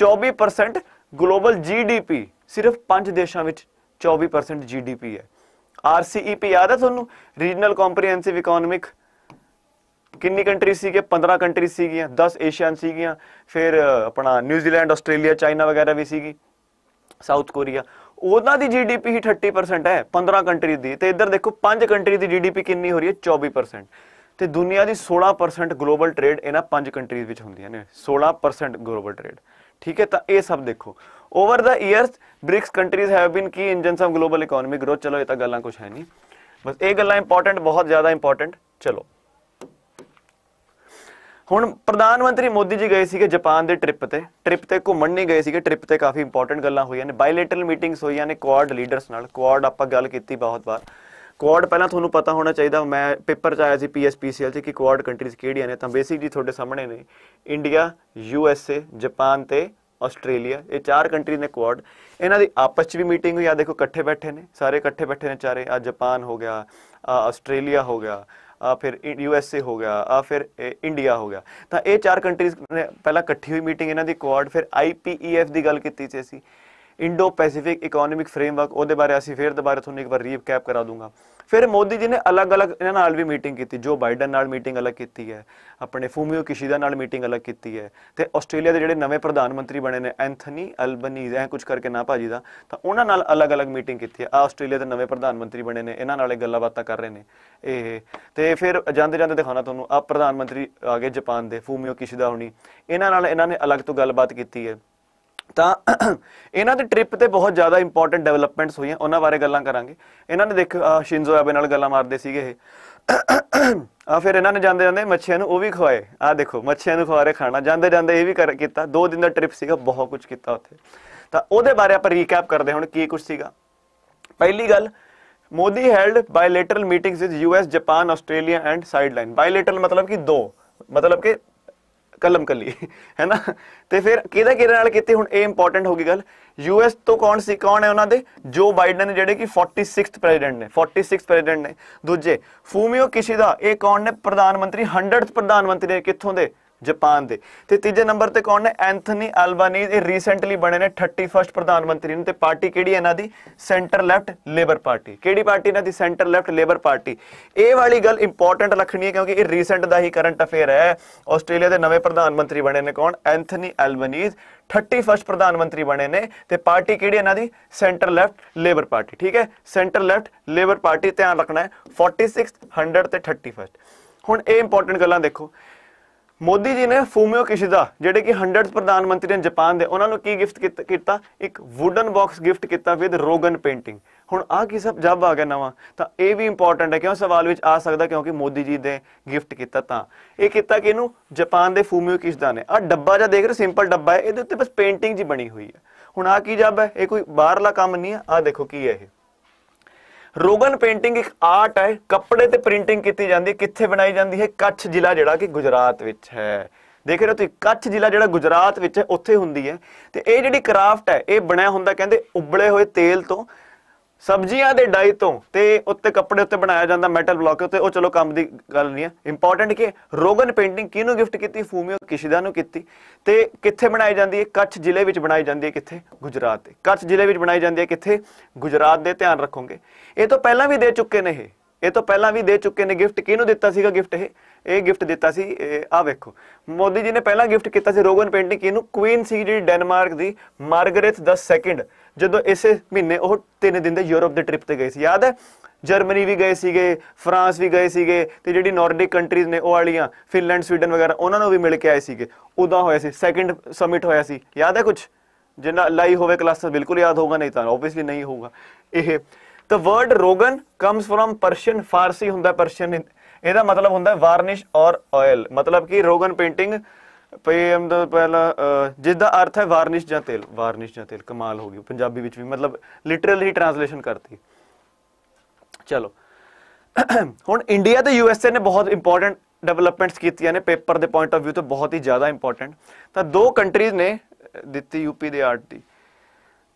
24% ਗਲੋਬਲ ਜੀਡੀਪੀ ਸਿਰਫ 5 ਦੇਸ਼ਾਂ ਵਿੱਚ 24% ਜੀਡੀਪੀ ਹੈ ਆਰਸੀਈਪੀ e ਯਾਦ ਹੈ ਤੁਹਾਨੂੰ ਰੀਜਨਲ ਕੰਪਰੀਹੈਂਸਿਵ ਇਕਨੋਮਿਕ ਕਿੰਨੀ ਕੰਟਰੀ ਸੀਗੇ 15 ਕੰਟਰੀ ਸੀਗੀਆਂ 10 ਏਸ਼ੀਅਨ ਸੀਗੀਆਂ ਫਿਰ ਆਪਣਾ ਨਿਊਜ਼ੀਲੈਂਡ ਆਸਟ੍ਰੇਲੀਆ ਚਾਈਨਾ ਵਗੈਰਾ ਵੀ ਸੀਗੀ ਸਾਊਥ ਕੋਰੀਆ ਉਹਨਾਂ ਦੀ ਜੀਡੀਪੀ ਹੀ 30% ਹੈ 15 ਕੰਟਰੀ ਦੀ ਤੇ ਇੱਧਰ ਦੇਖੋ 5 ਕੰਟਰੀ ਦੀ ਜੀਡੀਪੀ ਕਿੰਨੀ ਹੋ ਰਹੀ ਹੈ 24% ਤੇ ਦੁਨੀਆ ਦੀ 16% ਗਲੋਬਲ ਟ੍ਰੇਡ ਇਹਨਾਂ 5 ਕੰਟਰੀਜ਼ ਵਿੱਚ ਹੁੰਦੀਆਂ ਨੇ 16% ਗਲੋਬਲ ਟ੍ਰੇਡ ਠੀਕ ਹੈ ਤਾਂ ਇਹ ਸਭ ਦੇਖੋ over the years BRICS countries have been key engines of global economic growth ਚਲੋ ਇਹ ਤਾਂ ਗੱਲਾਂ ਕੁਝ ਹੈ ਨਹੀਂ ਬਸ ਇਹ ਗੱਲਾਂ ਇੰਪੋਰਟੈਂਟ ਬਹੁਤ ਜ਼ਿਆਦਾ ਇੰਪੋਰਟੈਂਟ ਚਲੋ ਹੁਣ ਪ੍ਰਧਾਨ ਮੰਤਰੀ ਮੋਦੀ ਜੀ ਗਏ ਸੀਗੇ ਜਾਪਾਨ ਦੇ ਟ੍ਰਿਪ ਤੇ ਟ੍ਰਿਪ ਤੇ ਘੁੰਮਣ ਨਹੀਂ ਗਏ ਸੀਗੇ ਟ੍ਰਿਪ ਤੇ ਕਾਫੀ ਇੰਪੋਰਟੈਂਟ ਗੱਲਾਂ ਹੋਈਆਂ ਨੇ ਬਾਇਲੇਟਰਲ ਮੀਟਿੰਗਸ ਹੋਈਆਂ ਨੇ ਕੁਆਡ ਲੀਡਰਸ ਨਾਲ ਕੁਆਡ ਆਪਾਂ ਗੱਲ ਕੀਤੀ ਬਹੁਤ ਵਾਰ ਕੁਆਡ ਪਹਿਲਾਂ ਤੁਹਾਨੂੰ ਪਤਾ ਹੋਣਾ ਚਾਹੀਦਾ ਮੈਂ ਪੇਪਰ ਚ ਆਇਆ ਸੀ ਪੀਐਸਪੀਸੀਐਲ ਚ ਕਿ ਕੁਆਡ ਕੰਟਰੀਜ਼ ਕਿਹੜੀਆਂ ਨੇ ਤਾਂ ਬੇਸਿਕਲੀ ਤੁਹਾਡੇ ਸਾਹਮਣੇ ਨੇ ਇੰਡੀਆ ਯੂਐਸਏ ਜਾਪਾਨ ਤੇ ਆਸਟ੍ਰੇਲੀਆ ਇਹ ਚਾਰ ਕੰਟਰੀ ਨੇ ਕੁਆਡ ਇਹਨਾਂ ਦੀ ਆਪਸ ਚ ਵੀ ਮੀਟਿੰਗ ਹੋਈ ਆ ਦੇਖੋ ਇਕੱਠੇ ਬੈਠੇ ਨੇ ਸਾਰੇ ਇਕੱਠੇ ਬੈਠੇ ਨੇ ਚਾਰੇ ਆ ਜਾਪਾਨ ਹੋ ਗਿਆ ਆਸਟ੍ਰੇਲੀਆ ਹੋ ਗਿਆ ਫਿਰ ਯੂ ਐਸ ਏ ਹੋ ਗਿਆ ਆ ਫਿਰ ਇੰਡੀਆ ਹੋ ਗਿਆ ਤਾਂ ਇਹ ਚਾਰ ਕੰਟਰੀਜ਼ ਨੇ ਪਹਿਲਾਂ ਇਕੱਠੀ ਹੋਈ ਮੀਟਿੰਗ ਇਹਨਾਂ ਦੀ ਕੁਆਡ ਫਿਰ ਆਈ ਪੀ ਈ ਐਫ ਦੀ ਗੱਲ ਕੀਤੀ ਸੀ ਅਸੀਂ ਇੰਡੋ ਪੈਸੀਫਿਕ ਇਕਨੋਮਿਕ ਫਰੇਮਵਰਕ ਉਹਦੇ ਬਾਰੇ ਅਸੀਂ ਫੇਰ ਦੁਬਾਰਾ ਤੁਹਾਨੂੰ ਇੱਕ ਵਾਰ ਰੀਕੈਪ ਕਰਾ ਦੂੰਗਾ ਫਿਰ ਮੋਦੀ ਜੀ ਨੇ ਅਲੱਗ-ਅਲੱਗ ਇਹਨਾਂ ਨਾਲ ਵੀ ਮੀਟਿੰਗ ਕੀਤੀ ਜੋ ਬਾਈਡਨ ਨਾਲ ਮੀਟਿੰਗ ਅਲੱਗ ਕੀਤੀ ਹੈ ਆਪਣੇ ਫੂਮੀਓ ਕਿਸ਼ੀਦਾ ਨਾਲ ਮੀਟਿੰਗ ਅਲੱਗ ਕੀਤੀ ਹੈ ਤੇ ਆਸਟ੍ਰੇਲੀਆ ਦੇ ਜਿਹੜੇ ਨਵੇਂ ਪ੍ਰਧਾਨ ਮੰਤਰੀ ਬਣੇ ਨੇ ਐਂਥਨੀ ਅਲਬਨੀਜ਼ ਐ ਕੁਝ ਕਰਕੇ ਨਾ ਭਾਜੀ ਦਾ ਤਾਂ ਉਹਨਾਂ ਨਾਲ ਅਲੱਗ-ਅਲੱਗ ਮੀਟਿੰਗ ਕੀਤੀ ਹੈ ਆਸਟ੍ਰੇਲੀਆ ਦੇ ਨਵੇਂ ਪ੍ਰਧਾਨ ਮੰਤਰੀ ਬਣੇ ਨੇ ਇਹਨਾਂ ਨਾਲ ਇਹ ਗੱਲਾਂ ਕਰ ਰਹੇ ਨੇ ਇਹ ਤੇ ਫਿਰ ਜਾਂਦੇ ਜਾਂਦੇ ਦਿਖਾਉਣਾ ਤੁਹਾਨੂੰ ਆ ਪ੍ਰਧਾਨ ਮੰਤਰੀ ਆਗੇ ਜਾਪਾਨ ਦੇ ਫੂਮੀਓ ਕਿਸ਼ੀਦਾ ਹੁਣੀ ਇਹਨਾਂ ਨਾਲ ਇਹਨਾਂ ਨੇ ਅਲੱਗ ਤੋਂ ਗੱਲਬਾਤ ਕੀਤੀ ਹੈ ਤਾਂ ਇਹਨਾਂ ਦੇ ਟ੍ਰਿਪ ਤੇ ਬਹੁਤ ਜ਼ਿਆਦਾ ਇੰਪੋਰਟੈਂਟ ਡਿਵੈਲਪਮੈਂਟਸ ਹੋਈਆਂ ਉਹਨਾਂ ਬਾਰੇ ਗੱਲਾਂ ਕਰਾਂਗੇ ਇਹਨਾਂ ਨੇ ਦੇਖ ਸ਼ਿੰਜ਼ੋ ਆਬੇ ਨਾਲ ਗੱਲਾਂ ਮਾਰਦੇ ਸੀਗੇ ਇਹ ਆ ਫਿਰ ਇਹਨਾਂ ਨੇ ਜਾਂਦੇ ਜਾਂਦੇ ਮੱਛੀਆਂ ਨੂੰ ਉਹ ਵੀ ਖਵਾਏ ਆ ਦੇਖੋ ਮੱਛੀਆਂ ਨੂੰ ਖਵਾ ਖਾਣਾ ਜਾਂਦੇ ਜਾਂਦੇ ਇਹ ਵੀ ਕਰ ਕੀਤਾ ਦੋ ਦਿਨ ਦਾ ਟ੍ਰਿਪ ਸੀਗਾ ਬਹੁਤ ਕੁਝ ਕੀਤਾ ਉੱਥੇ ਤਾਂ ਉਹਦੇ ਬਾਰੇ ਆਪਾਂ ਰੀਕੈਪ ਕਰਦੇ ਹੁਣ ਕੀ ਕੁਝ ਸੀਗਾ ਪਹਿਲੀ ਗੱਲ Modi held bilateral meetings with US Japan Australia and sideline bilateral ਮਤਲਬ ਕਿ ਦੋ ਮਤਲਬ ਕਿ ਕਲਮ ਕੱਲੀ ਹੈ ਨਾ ਤੇ ਫਿਰ ਕਿਹਦਾ ਕਿਹਦੇ ਨਾਲ ਕੀਤੀ ਹੁਣ ਇਹ ਇੰਪੋਰਟੈਂਟ ਹੋ ਗਈ ਗੱਲ ਯੂਐਸ ਤੋਂ ਕੌਣ ਸੀ ਕੌਣ ਹੈ ਉਹਨਾਂ ਦੇ ਜੋ ਬਾਈਡਨ ਨੇ ਜਿਹੜੇ ਕਿ 46th ਪ੍ਰੈਜ਼ੀਡੈਂਟ ਨੇ 46th ਪ੍ਰੈਜ਼ੀਡੈਂਟ ਨੇ ਦੂਜੇ ਫੂਮੀਓ ਕਿਸ਼ੀਦਾ ਇਹ ਕੌਣ ਨੇ ਪ੍ਰਧਾਨ ਮੰਤਰੀ 100th ਪ੍ਰਧਾਨ ਮੰਤਰੀ ਨੇ ਕਿੱਥੋਂ ਦੇ ਜਾਪਾਨ ਦੇ ਤੇ ਤੀਜੇ ਨੰਬਰ ਤੇ ਕੌਣ ਨੇ ਐਂਥਨੀ ਅਲਬਾਨੀਜ਼ ਇਹ ਰੀਸੈਂਟਲੀ ਬਣੇ ਨੇ 31 ਪ੍ਰਧਾਨ ਮੰਤਰੀ ਨੇ ਤੇ ਪਾਰਟੀ ਕਿਹੜੀ ਹੈ ਇਹਨਾਂ ਦੀ ਸੈਂਟਰ ਲੈਫਟ ਲੇਬਰ ਪਾਰਟੀ ਕਿਹੜੀ ਪਾਰਟੀ ਇਹਨਾਂ ਦੀ ਸੈਂਟਰ ਲੈਫਟ ਲੇਬਰ ਪਾਰਟੀ ਇਹ ਵਾਲੀ ਗੱਲ ਇੰਪੋਰਟੈਂਟ ਰੱਖਣੀ ਹੈ ਕਿਉਂਕਿ ਇਹ ਰੀਸੈਂਟ ਦਾ ਹੀ ਕਰੰਟ ਅਫੇਅਰ ਹੈ ਆਸਟ੍ਰੇਲੀਆ ਦੇ ਨਵੇਂ ਪ੍ਰਧਾਨ ਮੰਤਰੀ ਬਣੇ ਨੇ ਕੌਣ ਐਂਥਨੀ ਅਲਬਾਨੀਜ਼ 31 ਪ੍ਰਧਾਨ ਮੰਤਰੀ ਬਣੇ ਨੇ ਤੇ ਪਾਰਟੀ ਕਿਹੜੀ ਇਹਨਾਂ ਦੀ ਸੈਂਟਰ ਲੈਫਟ ਲੇਬਰ ਪਾਰਟੀ ਠੀਕ ਹੈ ਸੈਂਟਰ ਲੈਫਟ ਲੇਬਰ ਪਾਰਟੀ ਧਿਆਨ ਰੱਖਣਾ ਹੈ 46 100 ਤੇ 31 ਹੁਣ ਇਹ ਇੰਪੋਰਟੈਂਟ ਗੱਲਾਂ ਦੇਖੋ ਮੋਦੀ ਜੀ ਨੇ ਫੂਮਿਓ ਕਿਸ਼ਿਦਾ ਜਿਹੜੇ ਕਿ 100 ਪ੍ਰਧਾਨ ਮੰਤਰੀ ਨੇ ਜਾਪਾਨ ਦੇ ਉਹਨਾਂ ਨੂੰ ਕੀ ਗਿਫਟ ਕੀਤਾ ਇੱਕ ਵੁਡਨ ਬਾਕਸ ਗਿਫਟ ਕੀਤਾ ਵਿਦ ਰੋਗਨ ਪੇਂਟਿੰਗ ਹੁਣ ਆ ਕੀ ਸਭ ਜੱਬ ਆ ਗਿਆ ਨਵਾਂ ਤਾਂ ਇਹ ਵੀ ਇੰਪੋਰਟੈਂਟ ਹੈ ਕਿਉਂ ਸਵਾਲ ਵਿੱਚ ਆ ਸਕਦਾ ਕਿਉਂਕਿ ਮੋਦੀ ਜੀ ਦੇ ਗਿਫਟ ਕੀਤਾ ਤਾਂ ਇਹ ਕੀਤਾ ਕਿ ਇਹਨੂੰ ਜਾਪਾਨ ਦੇ ਫੂਮਿਓ ਕਿਸ਼ਿਦਾ ਨੇ ਆ ਡੱਬਾ ਜਿਹਾ ਦੇਖ ਰਹੇ ਸਿੰਪਲ ਡੱਬਾ ਹੈ ਇਹਦੇ ਉੱਤੇ ਬਸ ਪੇਂਟਿੰਗ ਜੀ ਬਣੀ ਹੋਈ ਹੈ ਹੁਣ ਆ ਕੀ ਜੱਬ ਹੈ ਇਹ ਕੋਈ ਬਾਹਰਲਾ ਕੰਮ ਨਹੀਂ ਹੈ ਆ ਦੇਖੋ ਕੀ ਹੈ ਇਹ ਰੋਗਨ ਪੇਂਟਿੰਗ ਇੱਕ ਆਰਟ ਹੈ ਕੱਪੜੇ ਤੇ ਪ੍ਰਿੰਟਿੰਗ ਕੀਤੀ ਜਾਂਦੀ ਹੈ ਕਿੱਥੇ ਬਣਾਈ ਜਾਂਦੀ ਹੈ ਕੱਛ ਜ਼ਿਲ੍ਹਾ ਜਿਹੜਾ ਕਿ ਗੁਜਰਾਤ ਵਿੱਚ ਹੈ ਦੇਖ ਰਹੇ ਹੋ ਤੁਸੀਂ ਕੱਛ ਜ਼ਿਲ੍ਹਾ ਜਿਹੜਾ ਗੁਜਰਾਤ ਵਿੱਚ ਹੈ ਉੱਥੇ ਹੁੰਦੀ ਹੈ ਤੇ ਇਹ ਜਿਹੜੀ ਕਰਾਫਟ ਹੈ ਇਹ ਬਣਿਆ ਹੁੰਦਾ ਕਹਿੰਦੇ ਉਬਲੇ ਹੋਏ ਤੇਲ ਤੋਂ ਸਬਜ਼ੀਆਂ ਦੇ ਡਾਈ ਤੋਂ ਤੇ ਉੱਤੇ ਕੱਪੜੇ ਉੱਤੇ ਬਣਾਇਆ ਜਾਂਦਾ ਮੈਟਲ ਬਲੌਕ ਉੱਤੇ ਉਹ ਚਲੋ ਕੰਮ ਦੀ ਗੱਲ ਨਹੀਂ ਹੈ ਇੰਪੋਰਟੈਂਟ ਕਿ ਰੋਗਨ ਪੇਂਟਿੰਗ ਕਿਹਨੂੰ ਗਿਫਟ ਕੀਤੀ ਫੂਮੀਓ ਕਿਸ਼ਿਦਾ ਨੂੰ ਕੀਤੀ ਤੇ ਕਿੱਥੇ ਬਣਾਈ ਜਾਂਦੀ ਹੈ ਕੱਛ ਜ਼ਿਲ੍ਹੇ ਵਿੱਚ ਬਣਾਈ ਜਾਂਦੀ ਹੈ ਕਿੱਥੇ ਗੁਜਰਾਤ ਦੇ ਕੱਛ ਜ਼ਿਲ੍ਹੇ ਵਿੱਚ ਬਣਾਈ ਜਾਂਦੀ ਹੈ ਕਿੱਥੇ ਗੁਜਰਾਤ ਦੇ ਧਿਆਨ ਰੱਖੋਗੇ ਇਹ ਤੋਂ ਪਹਿਲਾਂ ਵੀ ਦੇ ਚੁੱਕੇ ਨੇ ਇਹ ਇਹ ਤੋਂ ਪਹਿਲਾਂ ਵੀ ਦੇ ਚੁੱਕੇ ਨੇ ਗਿਫਟ ਕਿਹਨੂੰ ਦਿੱਤਾ ਸੀਗਾ ਗਿਫਟ ਇਹ ਇਹ ਗਿਫਟ ਦਿੱਤਾ ਸੀ ਆ ਵੇਖੋ ਮੋਦੀ ਜੀ ਨੇ ਪਹਿਲਾਂ ਗਿਫਟ ਕੀਤਾ ਸੀ ਰੋਗਨ ਪੇਂਟਿੰਗ ਕਿਹਨੂੰ ਕੁਈਨ ਸੀ ਜਿਹੜੀ ਡੈਨਮਾਰਕ ਦੀ ਮਾਰਗਰੇਟ ਦਾ ਸੈਕਿੰਡ ਜਦੋਂ ਇਸੇ ਮਹੀਨੇ ਉਹ ਤਿੰਨ ਦਿਨ ਦੇ ਯੂਰਪ ਦੇ ਟ੍ਰਿਪ ਤੇ ਗਏ ਸੀ ਯਾਦ ਹੈ ਜਰਮਨੀ ਵੀ ਗਏ ਸੀਗੇ ਫਰਾਂਸ ਵੀ ਗਏ ਸੀਗੇ ਤੇ ਜਿਹੜੀ ਨਾਰਡਿਕ ਕੰਟਰੀਜ਼ ਨੇ ਉਹ ਵਾਲੀਆਂ ਫਿਨਲੈਂਡ ਸਵੀਡਨ ਵਗੈਰਾ ਉਹਨਾਂ ਨੂੰ ਵੀ ਮਿਲ ਕੇ ਆਏ ਸੀਗੇ ਉਦਾਂ ਹੋਇਆ ਸੀ ਸੈਕੰਡ ਸਮਿਟ ਹੋਇਆ ਸੀ ਯਾਦ ਹੈ ਕੁਝ ਜਿੰਨਾ ਲਾਈ ਹੋਵੇ ਕਲਾਸ ਬਿਲਕੁਲ ਯਾਦ ਹੋਊਗਾ ਨਹੀਂ ਤਾਂ ਆਬਵੀਅਸਲੀ ਨਹੀਂ ਹੋਊਗਾ ਇਹ ਤਾਂ word Rogan comes from Persian Farsi ਹੁੰਦਾ ਪਰਸ਼ੀਅਨ ਇਹਦਾ ਮਤਲਬ ਹੁੰਦਾ ਹੈ varnish or oil ਮਤਲਬ ਕਿ ਰੋਗਨ ਪੇਂਟਿੰਗ ਪੀਐਮ ਦਾ ਪਹਿਲਾ ਜਿਸ ਦਾ ਅਰਥ ਹੈ ਵਾਰਨਿਸ਼ ਜਾਂ ਤੇਲ ਵਾਰਨਿਸ਼ ਜਾਂ ਤੇਲ ਕਮਾਲ ਹੋ ਗਈ ਪੰਜਾਬੀ ਵਿੱਚ ਵੀ ਮਤਲਬ ਲਿਟਰਲੀ ਟ੍ਰਾਂਸਲੇਸ਼ਨ ਕਰਤੀ ਚਲੋ ਹੁਣ ਇੰਡੀਆ ਤੇ ਏ ਨੇ ਬਹੁਤ ਇੰਪੋਰਟੈਂਟ ਡਿਵੈਲਪਮੈਂਟਸ ਕੀਤੀਆਂ ਨੇ ਪੇਪਰ ਦੇ ਪੁਆਇੰਟ ਆਫ View ਤੋਂ ਬਹੁਤ ਹੀ ਜ਼ਿਆਦਾ ਇੰਪੋਰਟੈਂਟ ਤਾਂ ਦੋ ਕੰਟਰੀਜ਼ ਨੇ ਦਿੱਤੀ ਯੂਪੀ ਦੇ ਆਰਟ ਦੀ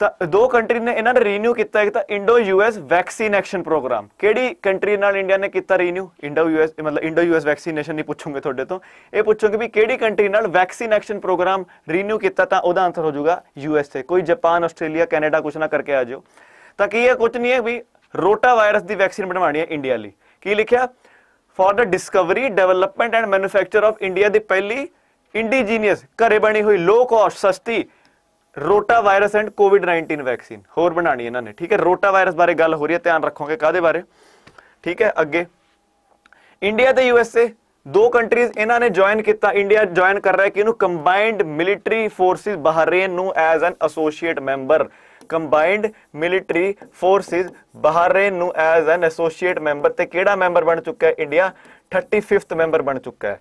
ਤਾਂ ਦੋ ਕੰਟਰੀ ਨੇ ਇਹਨਾਂ ਨੇ ਰੀਨਿਊ ਕੀਤਾ ਇੱਕ ਤਾਂ Indo US vaccine action programme ਕਿਹੜੀ ਕੰਟਰੀ ਨਾਲ ਇੰਡੀਆ ਨੇ ਕੀਤਾ ਰੀਨਿਊ ਇੰਡੋ ਯੂਐਸ ਮਤਲਬ ਇੰਡੋ ਯੂਐਸ ਵੈਕਸੀਨੇਸ਼ਨ ਨਹੀਂ ਪੁੱਛੂਗੇ ਤੁਹਾਡੇ ਤੋਂ ਇਹ ਪੁੱਛੂਗੇ ਵੀ ਕਿਹੜੀ ਕੰਟਰੀ ਨਾਲ ਵੈਕਸੀਨ ਐਕਸ਼ਨ ਪ੍ਰੋਗਰਾਮ ਰੀਨਿਊ ਕੀਤਾ ਤਾਂ ਉਹਦਾ ਆਨਸਰ ਹੋ ਜਾਊਗਾ ਯੂਐਸ ਤੇ ਕੋਈ ਜਾਪਾਨ ਆਸਟ੍ਰੇਲੀਆ ਕੈਨੇਡਾ ਕੁਛ ਨਾ ਕਰਕੇ ਆ ਜਾਓ ਤਾਂ ਕੀ ਇਹ ਕੁਝ ਨਹੀਂ ਹੈ ਵੀ ਰੋਟਾ ਵਾਇਰਸ ਦੀ ਵੈਕਸੀਨ ਬਣਵਾਣੀ ਹੈ ਇੰਡੀਆ ਲਈ ਕੀ ਲਿਖਿਆ for the discovery development and manufacture of India ਦੀ ਪਹਿਲੀ ਇੰਡੀਜੀਨੀਅਸ ਘਰੇ ਬਣੀ ਹੋਈ ਲੋ ਕਾਸਟ ਸਸਤੀ ਰੋਟਾ ਵਾਇਰਸ ਐਂਡ ਕੋਵਿਡ-19 ਵੈਕਸੀਨ ਹੋਰ ਬਣਾਣੀ ਇਹਨਾਂ ਨੇ ਠੀਕ ਹੈ ਰੋਟਾ ਵਾਇਰਸ ਬਾਰੇ ਗੱਲ ਹੋ ਰਹੀ ਹੈ ਧਿਆਨ ਰੱਖੋਗੇ ਕਾਦੇ ਬਾਰੇ ਠੀਕ ਹੈ ਅੱਗੇ ਇੰਡੀਆ ਤੇ ਯੂਐਸਏ ਦੋ ਕੰਟਰੀਜ਼ ਇਹਨਾਂ ਨੇ ਜੁਆਇਨ ਕੀਤਾ ਇੰਡੀਆ ਜੁਆਇਨ ਕਰ ਰਿਹਾ ਹੈ ਕਿ ਇਹਨੂੰ ਕੰਬਾਈਨਡ ਮਿਲਟਰੀ ਫੋਰਸਿਸ ਬਹਰੇਨ ਨੂੰ as an associate member combined military forces Bahrain ਨੂੰ ਐਜ਼ ਐਨ ਐਸੋਸੀਏਟ ਮੈਂਬਰ ਤੇ ਕਿਹੜਾ ਮੈਂਬਰ ਬਣ ਚੁੱਕਾ ਹੈ ਇੰਡੀਆ 35th ਮੈਂਬਰ ਬਣ ਚੁੱਕਾ ਹੈ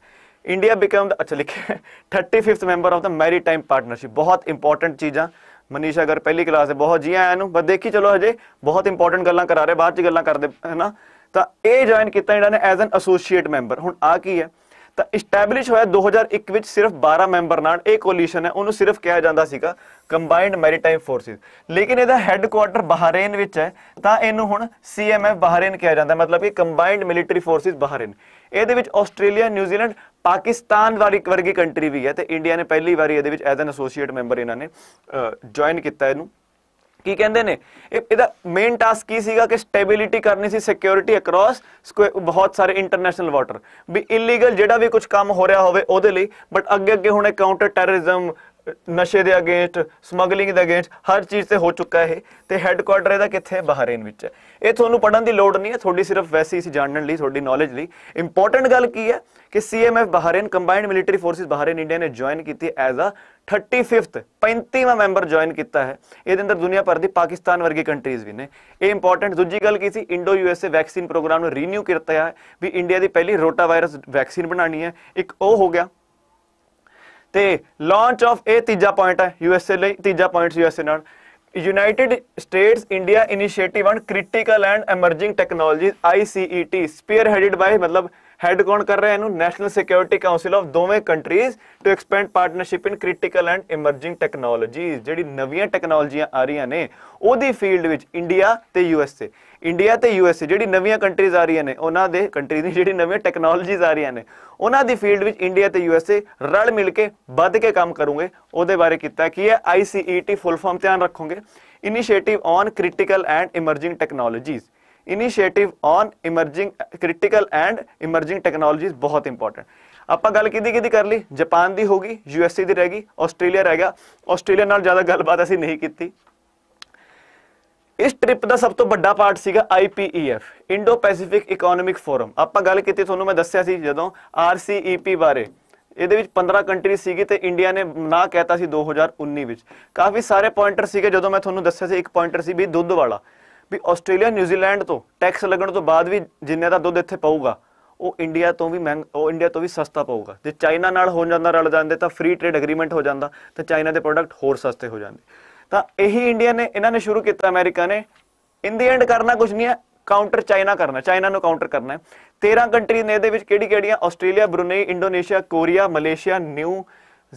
ਇੰਡੀਆ ਬਿਕਮ ਦਾ ਅੱਛਾ ਲਿਖਿਆ 35th member of the maritime partnership ਬਹੁਤ ਇੰਪੋਰਟੈਂਟ ਚੀਜ਼ਾਂ ਮਨੀਸ਼ਾ ਅਗਰ ਪਹਿਲੀ ਕਲਾਸ ਦੇ ਬਹੁਤ ਜੀ ਆਇਆਂ ਨੂੰ ਬਸ ਦੇਖੀ ਚਲੋ ਹਜੇ ਬਹੁਤ ਇੰਪੋਰਟੈਂਟ ਗੱਲਾਂ ਕਰਾ ਰਹੇ ਬਾਅਦ ਚ ਗੱਲਾਂ ਕਰਦੇ ਹੈਨਾ ਤਾਂ ਇਹ ਜੁਆਇਨ ਕੀਤਾ ਇਹਨਾਂ ਨੇ ਐਜ਼ ਐਨ ਐਸੋਸੀਏਟ ਮੈਂਬਰ ਹੁਣ ਆ ਕੀ ਹੈ ਤਾਂ ਇਸਟੈਬਲਿਸ਼ ਹੋਇਆ 2001 ਵਿੱਚ ਸਿਰਫ 12 ਮੈਂਬਰ ਨਾਲ ਇਹ ਕੋਲੀਸ਼ਨ ਹੈ ਉਹਨੂੰ ਸਿਰਫ ਕਿਹਾ ਜਾਂਦਾ ਸੀਗਾ ਕੰਬਾਈਨਡ ਮੈਰੀਟਾਈਮ ਫੋਰਸਿਸ ਲੇਕਿਨ ਇਹਦਾ ਹੈੱਡਕੁਆਰਟਰ ਬਹਾਰੇਨ ਵਿੱਚ ਹੈ ਤਾਂ ਇਹਨੂੰ ਹੁਣ ਸੀਐਮਐਫ ਬਹਾਰੇਨ ਕਿਹਾ ਜਾਂਦਾ ਮਤਲਬ ਕਿ ਕੰਬਾਈਨਡ ਮਿਲਟਰੀ ਫੋਰਸਿਸ ਬਹਾਰੇਨ ਇਹਦੇ ਵਿੱਚ ਆਸਟ੍ਰੇਲੀਆ ਨਿਊਜ਼ੀਲੈਂਡ ਪਾਕਿਸਤਾਨ ਵਾਲੀ ਵਰਗੀ ਕੰਟਰੀ ਵੀ ਹੈ ਤੇ ਇੰਡੀਆ ਨੇ ਪਹਿਲੀ ਵਾਰੀ ਇਹਦੇ ਵਿੱਚ ਐਜ਼ ਐਨ ਐਸੋਸੀਏਟ ਮੈਂਬਰ ਇਹਨਾਂ ਨੇ ਜੁਆਇਨ ਕੀਤਾ ਇਹਨੂੰ ਕੀ ਕਹਿੰਦੇ ਨੇ ਇਹਦਾ ਮੇਨ ਟਾਸਕ ਕੀ ਸੀਗਾ ਕਿ ਸਟੈਬਿਲਿਟੀ ਕਰਨੀ ਸੀ ਸਿਕਿਉਰਿਟੀ ਅਕ੍ਰੋਸ ਬਹੁਤ ਸਾਰੇ ਇੰਟਰਨੈਸ਼ਨਲ ਵਾਟਰ ਵੀ ਇਲੀਗਲ ਜਿਹੜਾ ਵੀ ਕੁਝ ਕੰਮ ਹੋ ਰਿਹਾ ਹੋਵੇ ਉਹਦੇ ਲਈ ਬਟ ਅੱਗੇ ਅੱਗੇ ਹੁਣ ਕਾਊਂਟਰ ਟੈਰਰਿਜ਼ਮ ਨਸ਼ੇ ਦੇ ਅਗੇਂਸਟ ਸਮਗਲਿੰਗ ਦੇ ਅਗੇਂਸਟ ਹਰ ਚੀਜ਼ ਤੇ ਹੋ ਚੁੱਕਾ ਇਹ ਤੇ ਹੈੱਡਕੁਆਰਟਰ ਇਹਦਾ ਕਿੱਥੇ ਹੈ ਬਹਰੇਨ ਵਿੱਚ ਹੈ ਇਹ ਤੁਹਾਨੂੰ ਪੜਨ ਦੀ ਲੋੜ ਨਹੀਂ ਹੈ ਤੁਹਾਡੀ ਸਿਰਫ ਵੈਸੇ ਹੀ ਜਾਣਨ ਲਈ ਤੁਹਾਡੀ ਨੌਲੇਜ ਲਈ ਇੰਪੋਰਟੈਂਟ ਗੱਲ ਕੀ ਹੈ ਕਿ CMF Bahrain combined military forces Bahrain India ਨੇ ਜੁਆਇਨ ਕੀਤੀ ਐਜ਼ ਅ 35th 35ਵਾਂ ਮੈਂਬਰ ਜੁਆਇਨ ਕੀਤਾ ਹੈ ਇਹਦੇ ਅੰਦਰ ਦੁਨੀਆ ਭਰ ਦੀ ਪਾਕਿਸਤਾਨ ਵਰਗੀ ਕੰਟਰੀਜ਼ ਵੀ ਨੇ ਇਹ ਇੰਪੋਰਟੈਂਟ ਦੂਜੀ ਗੱਲ ਕੀ ਸੀ ਇੰਡੋ ਯੂਐਸਏ ਵੈਕਸੀਨ ਪ੍ਰੋਗਰਾਮ ਨੂੰ ਰੀਨਿਊ ਕੀਤਾ ਹੈ ਵੀ ਇੰਡੀਆ ਦੀ ਪਹਿਲੀ ਰੋਟਾ ਵਾਇਰਸ ਵੈਕਸੀਨ ਬਣਾਣੀ ਹੈ ਇੱਕ ਉਹ ਹੋ ਗਿਆ ਤੇ ਲਾਂਚ ਆਫ ਇਹ ਤੀਜਾ ਪੁਆਇੰਟ ਹੈ ਯੂਐਸਏ ਲਈ ਤੀਜਾ ਪੁਆਇੰਟ ਯੂਐਸਏ ਨਾਲ United States India initiative on critical and emerging technologies ICET spearheaded by ਮਤਲਬ ਹੈਡ ਕੌਣ ਕਰ ਰਿਹਾ ਇਹਨੂੰ ਨੈਸ਼ਨਲ ਸਿਕਿਉਰਿਟੀ ਕਾਉਂਸਲ ਆਫ ਦੋਵੇਂ countries to expand partnership in critical and emerging technologies ਜਿਹੜੀ ਨਵੀਆਂ ਟੈਕਨੋਲੋਜੀਆਂ ਆ ਰਹੀਆਂ ਨੇ ਉਹਦੀ ਫੀਲਡ ਵਿੱਚ ਇੰਡੀਆ ਤੇ ਯੂਐਸਏ ਇੰਡੀਆ ਤੇ ਯੂਐਸਏ ਜਿਹੜੀ ਨਵੀਆਂ ਕੰਟਰੀਜ਼ ਆ ਰਹੀਆਂ ਨੇ ਉਹਨਾਂ ਦੇ ਕੰਟਰੀ ਦੀ ਜਿਹੜੀ ਨਵੀਆਂ ਟੈਕਨੋਲੋਜੀਜ਼ ਆ ਰਹੀਆਂ ਨੇ ਉਹਨਾਂ ਦੀ ਫੀਲਡ ਵਿੱਚ ਇੰਡੀਆ ਤੇ ਯੂਐਸਏ ਰਲ ਮਿਲ ਕੇ ਵੱਧ ਕੇ ਕੰਮ ਕਰੂਗੇ ਉਹਦੇ ਬਾਰੇ ਕੀਤਾ ਕੀ ਹੈ ਆਈਸੀਈਟੀ ਫੁੱਲ ਫਾਰਮ ਧਿਆਨ ਰੱਖੋਗੇ initiative on critical and emerging technologies initiative on emerging critical and emerging technologies ਬਹੁਤ ਇੰਪੋਰਟੈਂਟ ਆਪਾਂ ਗੱਲ ਕਿਹਦੀ ਕਿਹਦੀ ਕਰ ਲਈ ਜਾਪਾਨ ਦੀ ਹੋ ਐਸ ਏ ਦੀ ਰਹਿ ਗਈ ਆਸਟ੍ਰੇਲੀਆ ਰਹਿ ਗਿਆ ਆਸਟ੍ਰੇਲੀਆ ਨਾਲ ਜ਼ਿਆਦਾ ਗੱਲਬਾਤ ਅਸੀਂ ਨਹੀਂ ਕੀਤੀ ਇਸ ਟ੍ਰਿਪ ਦਾ ਸਭ ਤੋਂ ਵੱਡਾ ਪਾਰਟ ਸੀਗਾ IPEF Indo Pacific economic forum ਆਪਾਂ ਗੱਲ ਕੀਤੀ ਤੁਹਾਨੂੰ ਮੈਂ ਦੱਸਿਆ ਸੀ ਜਦੋਂ RCEP ਬਾਰੇ ਇਹਦੇ ਵਿੱਚ 15 ਕੰਟਰੀ ਸੀਗੀ ਤੇ ਇੰਡੀਆ ਨੇ ਨਾ ਕਹਿਤਾ ਸੀ 2019 ਵਿੱਚ ਕਾਫੀ ਸਾਰੇ ਪੁਆਇੰਟਰ ਸੀਗੇ ਜਦੋਂ ਮੈਂ ਤੁਹਾਨੂੰ ਦੱਸਿਆ ਸੀ ਇੱਕ ਪੁਆਇੰਟਰ ਸੀ ਵੀ ਦੁੱਧ ਵਾਲਾ ਵੀ ਆਸਟ੍ਰੇਲੀਆ ਨਿਊਜ਼ੀਲੈਂਡ ਤੋਂ ਟੈਕਸ ਲੱਗਣ ਤੋਂ ਬਾਅਦ ਵੀ ਜਿੰਨੇ ਦਾ ਦੁੱਧ ਇੱਥੇ ਪਾਊਗਾ ਉਹ ਇੰਡੀਆ ਤੋਂ ਵੀ ਮਹਿੰਗ ਉਹ ਇੰਡੀਆ ਤੋਂ ਵੀ ਸਸਤਾ ਪਾਊਗਾ ਜੇ ਚਾਈਨਾ ਨਾਲ ਹੋ ਜਾਂਦਾ ਰਲ ਜਾਂਦੇ ਤਾਂ ਫ੍ਰੀ ਟ੍ਰੇਡ ਐਗਰੀਮੈਂਟ ਹੋ ਜਾਂਦਾ ਤਾਂ ਚਾਈਨਾ ਦੇ ਪ੍ਰੋਡਕਟ ਹੋਰ ਸਸਤੇ ਹੋ ਜਾਂਦੇ ਤਾਂ ਇਹੀ ਇੰਡੀਆ ਨੇ ਇਹਨਾਂ ਨੇ ਸ਼ੁਰੂ ਕੀਤਾ ਅਮਰੀਕਾ ਨੇ ਇਨ ਦੀ ਐਂਡ ਕਰਨਾ ਕੁਝ ਨਹੀਂ ਹੈ ਕਾਊਂਟਰ ਚਾਈਨਾ ਕਰਨਾ ਚਾਈਨਾ ਨੂੰ ਕਾਊਂਟਰ ਕਰਨਾ ਹੈ 13 ਕੰਟਰੀ ਨੇ ਇਹਦੇ ਵਿੱਚ ਕਿਹੜੀ ਕਿਹੜੀਆਂ Australia Brunei Indonesia Korea Malaysia New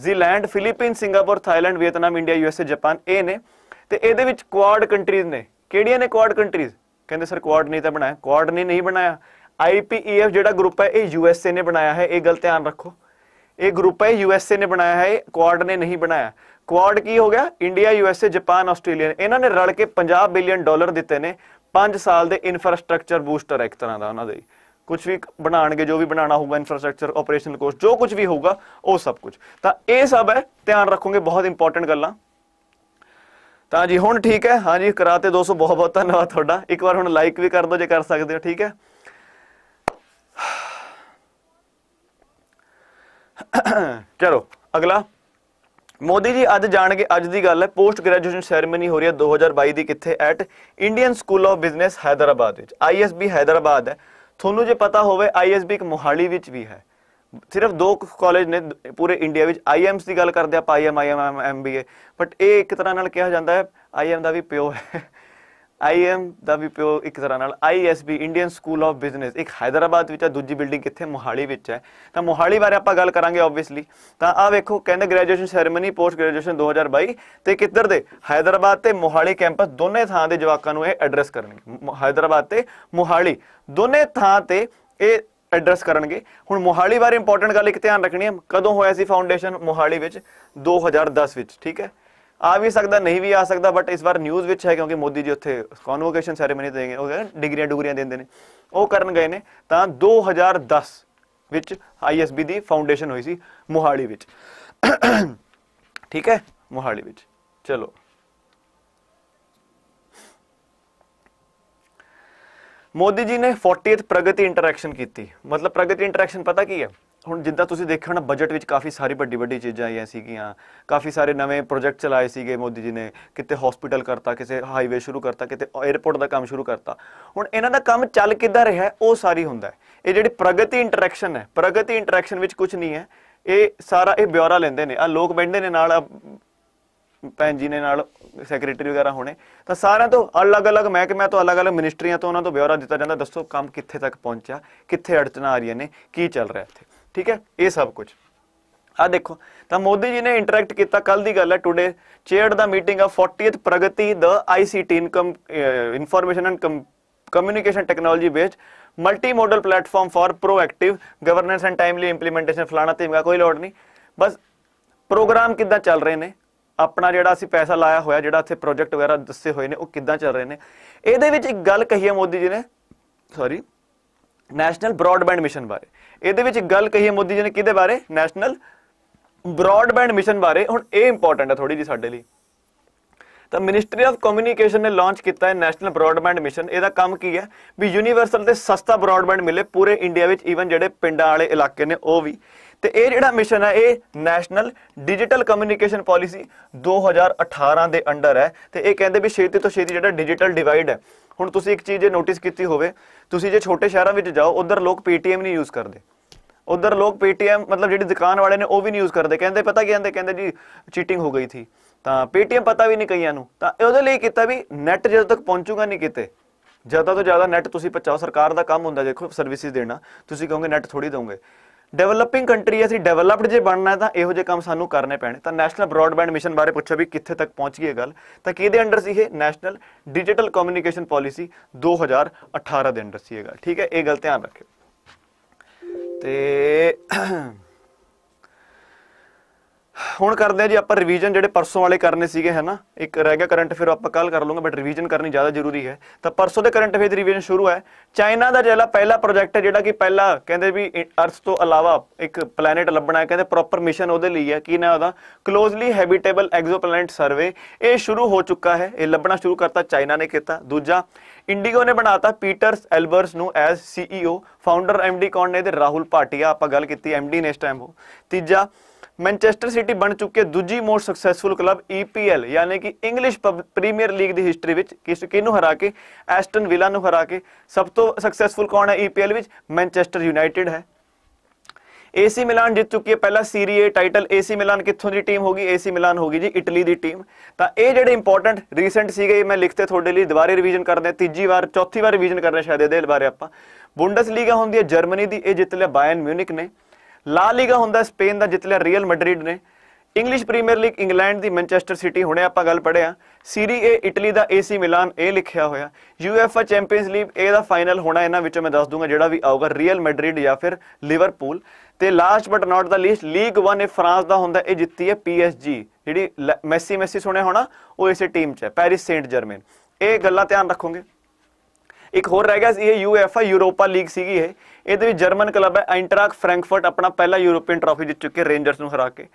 Zealand Philippine Singapore Thailand Vietnam India USA Japan ਇਹ ਨੇ ਤੇ ਇਹਦੇ ਵਿੱਚ ਕੁਆਡ ਕੰਟਰੀਜ਼ ਨੇ ਕਿਹੜੀਆਂ ਨੇ ਕੁਆਡ ਕੰਟਰੀਜ਼ ਕਹਿੰਦੇ ਸਰ ਕੁਆਡ ਨਹੀਂ ਤਾਂ ਬਣਾਇਆ ਕੁਆਡ ਨੇ ਨਹੀਂ ਬਣਾਇਆ IPEF ਜਿਹੜਾ ਗਰੁੱਪ ਹੈ ਇਹ ਯੂਐਸਏ ਨੇ ਬਣਾਇਆ ਹੈ ਇਹ ਗੱਲ ਧਿਆਨ ਰੱਖੋ ਇਹ ਗਰੁੱਪ ਹੈ ਯੂਐਸਏ ਨੇ ਬਣਾਇਆ ਹੈ ਕੁਆਡ ਨੇ ਨਹੀਂ ਬਣਾਇਆ ਕੁਆਡ ਕੀ ਹੋ ਗਿਆ ਇੰਡੀਆ ਯੂਐਸਏ ਜਾਪਾਨ ਆਸਟ੍ਰੇਲੀਆ ਇਹਨਾਂ ਨੇ ਰਲ ਕੇ 50 ਬਿਲੀਅਨ ਡਾਲਰ ਦਿੱਤੇ ਨੇ 5 ਸਾਲ ਦੇ ਇਨਫਰਾਸਟ੍ਰਕਚਰ ਬੂਸਟਰ ਇੱਕ ਤਰ੍ਹਾਂ ਦਾ ਉਹਨਾਂ ਦੇ ਕੁਝ ਵੀ ਬਣਾਣਗੇ ਜੋ ਵੀ ਬਣਾਣਾ ਹੋਊਗਾ ਇਨਫਰਾਸਟ੍ਰਕਚਰ ਆਪਰੇਸ਼ਨਲ ਕੋਸਟ ਜੋ ਕੁਝ ਵੀ ਹੋਊਗਾ ਉਹ ਸਭ ਕੁਝ ਤਾਂ ਇਹ ਸਭ ਹੈ ਧਿਆਨ ਰੱਖੋਗੇ ਬਹੁਤ ਇੰਪੋਰਟੈਂਟ ਗੱਲਾਂ ਤਾਂ ਜੀ ਹੁਣ ਠੀਕ ਹੈ ਹਾਂਜੀ ਕਰਾ ਤੇ 200 ਬਹੁਤ ਬਹੁਤ ਧੰਨਵਾਦ ਤੁਹਾਡਾ ਇੱਕ ਵਾਰ ਹੁਣ ਲਾਈਕ ਵੀ ਕਰ ਦਿਓ ਜੇ ਕਰ ਸਕਦੇ ਹੋ ਠੀਕ ਹੈ ਚਲੋ ਅਗਲਾ ਮੋਦੀ ਜੀ ਅੱਜ ਜਾਣ ਕੇ ਅੱਜ ਦੀ ਗੱਲ ਹੈ ਪੋਸਟ ਗ੍ਰੈਜੂਏਸ਼ਨ ਸੈਰੇਮਨੀ ਹੋ ਰਹੀ ਹੈ 2022 ਦੀ ਕਿੱਥੇ at Indian School of Business Hyderabad ਵਿੱਚ ਆਈਐਸਬੀ ਹైదరాబాద్ ਹੈ ਤੁਹਾਨੂੰ ਜੇ ਪਤਾ ਹੋਵੇ ਆਈਐਸਬੀ ਇੱਕ ਮੋਹਾਲੀ ਵਿੱਚ ਵੀ ਹੈ ਸਿਰਫ ਦੋ ਕਾਲਜ ਨੇ ਪੂਰੇ ਇੰਡੀਆ ਵਿੱਚ ਆਈਐਮਸ ਦੀ ਗੱਲ ਕਰਦੇ ਆਪਾਂ ਆਈਐਮ ਆਈਐਮ ਐਮਬੀਏ ਬਟ ਇਹ ਇੱਕ ਤਰ੍ਹਾਂ ਨਾਲ ਕਿਹਾ ਜਾਂਦਾ ਹੈ ਆਈਐਮ ਦਾ ਵੀ ਪਿਓ ਹੈ ਆਈਐਮ ਦਾ ਵੀ ਪਿਓ ਇੱਕ ਤਰ੍ਹਾਂ ਨਾਲ ISB Indian School of Business ਇੱਕ ਹైదరాబాద్ ਵਿੱਚ ਹੈ ਦੂਜੀ ਬਿਲਡਿੰਗ ਕਿੱਥੇ ਮੋਹਾਲੀ ਵਿੱਚ ਹੈ ਤਾਂ ਮੋਹਾਲੀ ਬਾਰੇ ਆਪਾਂ ਗੱਲ ਕਰਾਂਗੇ ਆਬਵੀਅਸਲੀ ਤਾਂ ਆ ਵੇਖੋ ਕਹਿੰਦੇ ਗ੍ਰੈਜੂਏਸ਼ਨ ਸੈਰੇਮਨੀ ਪੋਸਟ ਗ੍ਰੈਜੂਏਸ਼ਨ 2022 ਤੇ ਕਿੱਧਰ ਦੇ ਹైదరాబాద్ ਤੇ ਮੋਹਾਲੀ ਕੈਂਪਸ ਦੋਨੇ ਥਾਂ ਦੇ ਜਵਾਕਾਂ ਨੂੰ ਇਹ ਐਡਰੈਸ ਕਰਨਗੇ ਹైదరాబాద్ ਤੇ ਮੋਹਾਲੀ ਦੋਨੇ ਥਾਂ ਤੇ ਇਹ ਐਡਰੈਸ ਕਰਨਗੇ ਹੁਣ ਮੋਹਾਲੀ ਬਾਰੇ ਇੰਪੋਰਟੈਂਟ ਗੱਲ ਇੱਕ ਧਿਆਨ ਰੱਖਣੀ ਹੈ ਕਦੋਂ ਹੋਇਆ ਸੀ ਫਾਊਂਡੇਸ਼ਨ ਮੋਹਾਲੀ ਵਿੱਚ 2010 ਵਿੱਚ ਠੀਕ ਹੈ ਆ ਵੀ ਸਕਦਾ ਨਹੀਂ ਵੀ ਆ ਸਕਦਾ ਬਟ ਇਸ ਵਾਰ ਨਿਊਜ਼ ਵਿੱਚ ਹੈ ਕਿਉਂਕਿ ਮੋਦੀ ਜੀ ਉੱਥੇ ਕਨਵੋਕੇਸ਼ਨ ਸੈਰੇਮਨੀ ਦੇਣਗੇ ਉਹ ਡਿਗਰੀਆਂ ਡੁਗਰੀਆਂ ਦਿੰਦੇ ਨੇ ਉਹ ਕਰਨ ਗਏ ਨੇ ਤਾਂ 2010 ਵਿੱਚ ਆਈਐਸਬੀ ਦੀ ਫਾਊਂਡੇਸ਼ਨ ਹੋਈ ਸੀ ਮੋਹਾਲੀ ਵਿੱਚ ਠੀਕ ਹੈ ਮੋਹਾਲੀ ਵਿੱਚ ਚਲੋ ਮੋਦੀ ਜੀ ਨੇ 40th ਪ੍ਰਗਤੀ ਇੰਟਰੈਕਸ਼ਨ ਕੀਤੀ ਮਤਲਬ ਪ੍ਰਗਤੀ ਇੰਟਰੈਕਸ਼ਨ ਪਤਾ ਕੀ ਹੈ ਹੁਣ ਜਿੱਦਾਂ ਤੁਸੀਂ ਦੇਖਿਆ ਹੋਣਾ ਬਜਟ ਵਿੱਚ ਕਾਫੀ ਸਾਰੀ ਵੱਡੀ ਵੱਡੀ ਚੀਜ਼ਾਂ ਆਈਆਂ ਸੀਗੀਆਂ ਕਾਫੀ ਸਾਰੇ ਨਵੇਂ ਪ੍ਰੋਜੈਕਟ ਚਲਾਏ ਸੀਗੇ ਮੋਦੀ ਜੀ ਨੇ ਕਿਤੇ ਹਸਪੀਟਲ ਕਰਤਾ ਕਿਸੇ ਹਾਈਵੇ ਸ਼ੁਰੂ ਕਰਤਾ ਕਿਤੇ 에어ਪੋਰਟ ਦਾ ਕੰਮ ਸ਼ੁਰੂ ਕਰਤਾ ਹੁਣ ਇਹਨਾਂ ਦਾ ਕੰਮ ਚੱਲ ਕਿੱਦਾਂ ਰਿਹਾ ਉਹ ਸਾਰੀ ਹੁੰਦਾ ਹੈ ਇਹ ਜਿਹੜੀ ਪ੍ਰਗਤੀ ਇੰਟਰੈਕਸ਼ਨ ਹੈ ਪ੍ਰਗਤੀ ਇੰਟਰੈਕਸ਼ਨ ਵਿੱਚ ਕੁਝ ਨਹੀਂ ਹੈ ਇਹ ਸਾਰਾ ਇਹ ਬਿਉਰਾ ਲੈਂਦੇ ਨੇ ਆ ਲੋਕ ਬੈਠਦੇ ਨੇ ਨਾਲ ਭੈਣ ਜੀ ਨੇ ਨਾਲ ਸੈਕਟਰੀ ਵਗੈਰਾ ਹੋਣੇ ਤਾਂ ਸਾਰਿਆਂ ਤੋਂ ਅਲੱਗ-ਅਲੱਗ ਮਹਿਕਮਿਆਂ ਤੋਂ ਅਲੱਗ-ਅਲੱਗ ਮਿਨਿਸਟਰੀਆਂ ਤੋਂ ਉਹਨਾਂ ਤੋਂ ਬਿਊਰਾ ਦਿੱਤਾ ਜਾਂਦਾ ਦੱਸੋ ਕੰਮ ਕਿੱਥੇ ਤੱਕ ਪਹੁੰਚਿਆ ਕਿੱਥੇ ਅੜਚਨਾ ਆ ਰਹੀਆਂ ਨੇ ਕੀ ਚੱਲ ਰਿਹਾ ਇੱਥੇ ਠੀਕ ਹੈ ਇਹ ਸਭ ਕੁਝ ਆ ਦੇਖੋ ਤਾਂ ਮੋਦੀ ਜੀ ਨੇ ਇੰਟਰੈਕਟ ਕੀਤਾ ਕੱਲ ਦੀ ਗੱਲ ਹੈ ਟੁਡੇ ਚੇਅਰਡ ਦਾ ਮੀਟਿੰਗ ਆ 40th ਪ੍ਰਗਤੀ ਦਾ ICT income information and communication technology based multi modal platform for proactive governance and timely implementation ਫਲਾਣਾ ਤੇ ਕੋਈ ਲੋੜ ਨਹੀਂ ਬਸ ਪ੍ਰੋਗਰਾਮ ਕਿੱਦਾਂ ਚੱਲ ਰਹੇ ਨੇ ਆਪਣਾ ਜਿਹੜਾ ਅਸੀਂ ਪੈਸਾ ਲਾਇਆ ਹੋਇਆ ਜਿਹੜਾ ਇੱਥੇ ਪ੍ਰੋਜੈਕਟ ਵਗੈਰਾ ਦੱਸੇ ਹੋਏ ਨੇ ਉਹ ਕਿੱਦਾਂ ਚੱਲ ਰਹੇ ਨੇ ਇਹਦੇ ਵਿੱਚ ਇੱਕ ਗੱਲ ਕਹੀ ਹੈ ਮੋਦੀ ਜੀ ਨੇ ਸੌਰੀ ਨੈਸ਼ਨਲ ਬ੍ਰਾਡਬੈਂਡ ਮਿਸ਼ਨ ਬਾਰੇ ਇਹਦੇ ਵਿੱਚ ਗੱਲ ਕਹੀ ਹੈ ਮੋਦੀ ਜੀ ਨੇ ਕਿਹਦੇ ਬਾਰੇ ਨੈਸ਼ਨਲ ਬ੍ਰਾਡਬੈਂਡ ਮਿਸ਼ਨ ਬਾਰੇ ਹੁਣ ਇਹ ਇੰਪੋਰਟੈਂਟ ਹੈ ਥੋੜੀ ਜੀ ਸਾਡੇ ਲਈ ਤਾਂ ਮਿਨਿਸਟਰੀ ਆਫ ਕਮਿਊਨੀਕੇਸ਼ਨ ਨੇ ਲਾਂਚ ਕੀਤਾ ਹੈ ਨੈਸ਼ਨਲ ਬ੍ਰਾਡਬੈਂਡ ਮਿਸ਼ਨ ਇਹਦਾ ਕੰਮ ਕੀ ਹੈ ਵੀ ਯੂਨੀਵਰਸਲ ਤੇ ਸਸਤਾ ਬ੍ਰਾਡਬੈਂਡ ਮਿਲੇ ਪੂਰੇ ਇੰਡੀਆ ਵਿੱਚ ਈਵਨ ਜਿਹੜੇ ਪਿੰਡਾਂ ਵਾਲੇ ਇਲਾਕੇ ਨੇ ਉਹ ਵੀ ਤੇ ਇਹ ਜਿਹੜਾ ਮਿਸ਼ਨ ਹੈ ਇਹ ਨੈਸ਼ਨਲ ਡਿਜੀਟਲ ਕਮਿਊਨੀਕੇਸ਼ਨ ਪਾਲਿਸੀ 2018 ਦੇ ਅੰਡਰ ਹੈ ਤੇ ਇਹ ਕਹਿੰਦੇ ਵੀ ਛੇਤੀ ਤੋਂ ਛੇਤੀ ਜਿਹੜਾ ਡਿਜੀਟਲ ਡਿਵਾਈਡ ਹੈ ਹੁਣ ਤੁਸੀਂ ਇੱਕ ਚੀਜ਼ ਇਹ ਨੋਟਿਸ ਕੀਤੀ ਹੋਵੇ ਤੁਸੀਂ ਜੇ ਛੋਟੇ ਸ਼ਹਿਰਾਂ ਵਿੱਚ ਜਾਓ ਉਧਰ ਲੋਕ ਪੀਟੀਐਮ ਨਹੀਂ ਯੂਜ਼ ਕਰਦੇ ਉਧਰ ਲੋਕ ਪੀਟੀਐਮ ਮਤਲਬ ਜਿਹੜੀ ਦੁਕਾਨ ਵਾਲੇ ਨੇ ਉਹ ਵੀ ਨਹੀਂ ਯੂਜ਼ ਕਰਦੇ ਕਹਿੰਦੇ ਪਤਾ ਕੀ ਕਹਿੰਦੇ ਕਹਿੰਦੇ ਜੀ ਚੀਟਿੰਗ ਹੋ ਗਈ ਸੀ ਤਾਂ ਪੀਟੀਐਮ ਪਤਾ ਵੀ ਨਹੀਂ ਕਈਆਂ ਨੂੰ ਤਾਂ ਉਹਦੇ ਲਈ ਕੀਤਾ ਵੀ ਨੈਟ ਜਦੋਂ ਤੱਕ ਪਹੁੰਚੂਗਾ ਨਹੀਂ ਕਿਤੇ ਜ਼ਿਆਦਾ ਤੋਂ ਜ਼ਿਆਦਾ ਨੈਟ ਤੁਸੀਂ ਪਹੁੰਚਾਓ ਸਰਕਾਰ ਦਾ ਕੰਮ ਹੁੰਦਾ ਦੇਖੋ ਸਰਵਿਸਿਜ਼ ਦੇਣਾ ਤੁਸੀਂ ਕਹੋਗੇ ਨੈਟ ਥੋੜੀ ਦੋਗੇ ਡਿਵੈਲਪਿੰਗ ਕੰਟਰੀ ਅਸੀਂ ਡਿਵੈਲਪਡ ਜੇ ਬਣਨਾ ਹੈ ਤਾਂ ਇਹੋ ਜਿਹੇ ਕੰਮ ਸਾਨੂੰ ਕਰਨੇ ਪੈਣੇ ਤਾਂ ਨੈਸ਼ਨਲ ਬ੍ਰਾਡਬੈਂਡ ਮਿਸ਼ਨ ਬਾਰੇ ਪੁੱਛਿਆ ਵੀ ਕਿੱਥੇ ਤੱਕ ਪਹੁੰਚ ਗਈ ਹੈ ਗੱਲ ਤਾਂ ਕਿਹਦੇ ਅੰਡਰ ਸੀ ਇਹ ਨੈਸ਼ਨਲ ਡਿਜੀਟਲ ਕਮਿਊਨੀਕੇਸ਼ਨ ਪਾਲਿਸੀ 2018 ਦੇ ਅੰਡਰ ਸੀ ਇਹ ਗੱਲ ਠੀਕ ਹੈ ਇਹ ਗੱਲ ਧਿਆਨ ਰੱਖਿਓ ਤੇ ਹੁਣ ਕਰਦੇ ਆ ਜੀ ਆਪਾਂ ਰਿਵੀਜ਼ਨ ਜਿਹੜੇ ਪਰਸੋਂ ਵਾਲੇ ਕਰਨੇ ਸੀਗੇ ਹੈਨਾ ਇੱਕ ਰਹਿ ਗਿਆ ਕਰੰਟ ਫਿਰ ਆਪਾਂ ਕੱਲ ਕਰ ਲਵਾਂਗੇ ਬਟ ਰਿਵੀਜ਼ਨ ਕਰਨੀ ਜ਼ਿਆਦਾ ਜ਼ਰੂਰੀ ਹੈ ਤਾਂ ਪਰਸੋਂ ਦੇ ਕਰੰਟ ਅਫੇਅਰ ਦੀ ਰਿਵੀਜ਼ਨ ਸ਼ੁਰੂ ਹੈ ਚਾਈਨਾ ਦਾ ਜਿਹੜਾ ਪਹਿਲਾ ਪ੍ਰੋਜੈਕਟ ਹੈ ਜਿਹੜਾ ਕਿ ਪਹਿਲਾ ਕਹਿੰਦੇ ਵੀ ਅਰਥ ਤੋਂ ਇਲਾਵਾ ਇੱਕ ਪਲੈਨਟ ਲੱਭਣਾ ਹੈ ਕਹਿੰਦੇ ਪ੍ਰੋਪਰ ਮਿਸ਼ਨ ਉਹਦੇ ਲਈ ਹੈ ਕੀ ਨਾ ਉਹਦਾ ক্লোਜ਼ਲੀ ਹੈਬਿਟੇਬਲ ਐਗਜ਼ੋਪਲੈਨਟ ਸਰਵੇ ਇਹ ਸ਼ੁਰੂ ਹੋ ਚੁੱਕਾ ਹੈ ਇਹ ਲੱਭਣਾ ਸ਼ੁਰੂ ਕਰਤਾ ਚਾਈਨਾ ਨੇ ਕੀਤਾ ਦੂਜਾ ਇੰਡੀਗੋ ਨੇ ਬਣਾਤਾ ਪੀਟਰਸ ਐਲਬਰਸ ਨੂੰ ਐਸ ਸੀਈਓ ਫਾਊਂਡਰ ਐਮਡੀ ਕੌਣ ਨੇ ਤੇ ਰਾਹੁਲ ਪਾਟਿਆ ਆਪਾਂ ਗੱਲ ਕੀਤੀ ਐਮਡੀ ਨੇ ਇਸ ਟਾਈਮ ਉਹ ਤੀਜਾ ਮੈਨਚੈਸਟਰ ਸਿਟੀ ਬਣ ਚੁੱਕੇ ਦੂਜੀ ਮੋਸਟ ਸਕਸੈਸਫੁਲ ਕਲੱਬ EPL ਯਾਨੀ ਕਿ ਇੰਗਲਿਸ਼ ਪ੍ਰੀਮੀਅਰ ਲੀਗ ਦੀ ਹਿਸਟਰੀ ਵਿੱਚ ਕਿਸ ਕਿਹਨੂੰ ਹਰਾ ਕੇ ਐਸਟਨ ਵਿਲਾ ਨੂੰ ਹਰਾ ਕੇ ਸਭ ਤੋਂ ਸਕਸੈਸਫੁਲ ਕੌਣ ਹੈ EPL ਵਿੱਚ ਮੈਨਚੈਸਟਰ ਯੂਨਾਈਟਿਡ ਹੈ ਏਸੀ ਮਿਲਾਨ ਜਿੱਤ ਚੁੱਕੀ ਹੈ ਪਹਿਲਾ ਸੀਰੀ ਏ ਟਾਈਟਲ ਏਸੀ ਮਿਲਾਨ ਕਿੱਥੋਂ ਦੀ ਟੀਮ ਹੋਗੀ ਏਸੀ ਮਿਲਾਨ ਹੋਗੀ ਜੀ ਇਟਲੀ ਦੀ ਟੀਮ ਤਾਂ ਇਹ ਜਿਹੜੇ ਇੰਪੋਰਟੈਂਟ ਰੀਸੈਂਟ ਸੀਗੇ ਮੈਂ ਲਿਖਤੇ ਤੁਹਾਡੇ ਲਈ ਦੁਬਾਰੇ ਰਿਵੀਜ਼ਨ ਕਰਦੇ ਹਾਂ ਤੀਜੀ ਵਾਰ ਚੌਥੀ ਵਾਰ ਰਿਵੀਜ਼ਨ ਕਰਨਾ ਸ਼ਾਇਦ ਇਹਦੇ ਬਾਰੇ ਆਪਾਂ ਬੁੰਡਸ ਲੀਗਾ ਹੁੰਦੀ ਹੈ ਜਰਮਨੀ ਦੀ ਇਹ ਜਿੱਤ ਲਿਆ ਬਾਇਰਨ ਮਿਊਨਿਕ ਨੇ ਲਾ ਲੀਗਾ ਹੁੰਦਾ ਸਪੇਨ ਦਾ ਜਿੱਤ ਲਿਆ ਰੀਅਲ ਮੈਡਰਿਡ ਨੇ ਇੰਗਲਿਸ਼ ਪ੍ਰੀਮੀਅਰ ਲੀਗ ਇੰਗਲੈਂਡ ਦੀ ਮੈਨਚੈਸਟਰ ਸਿਟੀ ਹੁਣੇ ਆਪਾਂ ਗੱਲ ਪੜਿਆ ਸੀਰੀ ਏ ਇਟਲੀ ਦਾ ਏਸੀ ਮਿਲਾਨ ਇਹ ਲਿਖਿਆ ਹੋਇਆ ਯੂਐਫਏ ਚੈਂਪੀਅਨਸ ਲੀਗ ਇਹ ਦਾ ਫਾਈਨਲ ਹੋਣਾ ਇਹਨਾਂ ਵਿੱਚੋਂ ਮੈਂ ਦੱਸ ਦੂੰਗਾ ਜਿਹੜਾ ਵੀ ਆਊਗਾ ਰੀਅਲ ਮੈਡਰਿਡ ਜਾਂ ਫਿਰ ਲਿਵਰਪੂਲ ਤੇ last but not the least league 1 ਇਹ ਫਰਾਂਸ ਦਾ ਹੁੰਦਾ ਇਹ ਜਿੱਤੀ ਹੈ ਪੀਐਸਜੀ ਜਿਹੜੀ ਮੈਸੀ ਮੈਸੀ ਸੁਣਿਆ ਹੋਣਾ ਉਹ ਇਸੇ ਟੀਮ 'ਚ ਹੈ ਪੈਰਿਸ ਸੇਂਟ ਜਰਮਨ ਇਹ ਗੱਲਾਂ ਧਿਆਨ ਰੱਖੋਗੇ ਇੱਕ ਹੋਰ ਰਹਿ ਗਿਆ ਸੀ ਇਹ ਯੂਐਫਏ ਯੂਰੋਪਾ ਲੀਗ ਸੀਗੀ ਇਹ ਇਹਦੇ ਵਿੱਚ ਜਰਮਨ ਕਲੱਬ ਹੈ ਇੰਟਰਾਕ ਫ੍ਰੈਂਕਫਰਟ ਆਪਣਾ ਪਹਿਲਾ ਯੂਰੋਪੀਅਨ ਟਰਾਫੀ ਜਿੱਤ ਚੁੱਕੇ ਰੇਂਜਰਸ ਨੂੰ ਹਰਾ ਕੇ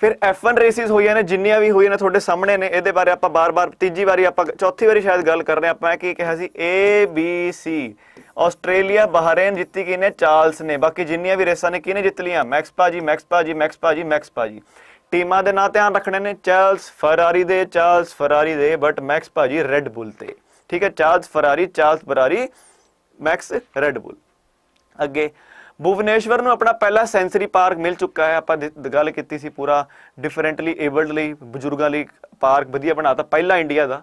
ਫਿਰ F1 ਰੇਸਿਸ ਹੋਈਆਂ ਨੇ ਜਿੰਨੀਆਂ ਵੀ ਹੋਈਆਂ ਨੇ ਤੁਹਾਡੇ ਸਾਹਮਣੇ ਨੇ ਇਹਦੇ ਬਾਰੇ ਆਪਾਂ ਬਾਰ-ਬਾਰ ਤੀਜੀ ਵਾਰੀ ਆਪਾਂ ਚੌਥੀ ਵਾਰੀ ਸ਼ਾਇਦ ਗੱਲ ਕਰ ਰਹੇ ਆਪਾਂ ਕੀ ਕਿਹਾ ਸੀ A B C Australia Bahrain ਜਿੱਤੀ ਕਿਨੇ ਚਾਰਲਸ ਨੇ ਬਾਕੀ ਜਿੰਨੀਆਂ ਵੀ ਰੇਸਾਂ ਨੇ ਕਿਨੇ ਜਿੱਤ ਲੀਆਂ ਮੈਕਸ ਪਾਜੀ ਮੈਕਸ ਪਾਜੀ ਮੈਕਸ ਪਾਜੀ ਮੈਕਸ ਪਾਜੀ ਟੀਮਾਂ ਦੇ ਨਾਂ ਧਿਆਨ ਰੱਖਣੇ ਨੇ ਚਾਰਲਸ ਫਰਾਰੀ ਦੇ ਚਾਰਲਸ ਫਰਾਰੀ ਦੇ ਬਟ ਮੈਕਸ ਪਾਜੀ ਰੈੱਡ ਬੁੱਲ ਤੇ ਠੀਕ ਹੈ Charles Ferrari Charles Ferrari Max Red Bull ਅੱਗੇ ਭੁਵਨੇਸ਼ਵਰ ਨੂੰ ਆਪਣਾ ਪਹਿਲਾ ਸੈਂਸਰੀ ਪਾਰਕ ਮਿਲ ਚੁੱਕਾ ਹੈ ਆਪਾਂ ਗੱਲ ਕੀਤੀ ਸੀ ਪੂਰਾ ਡਿਫਰੈਂਟਲੀ ਏਬਲਡ ਲਈ ਬਜ਼ੁਰਗਾਂ ਲਈ ਪਾਰਕ ਵਧੀਆ ਬਣਾਤਾ ਪਹਿਲਾ ਇੰਡੀਆ ਦਾ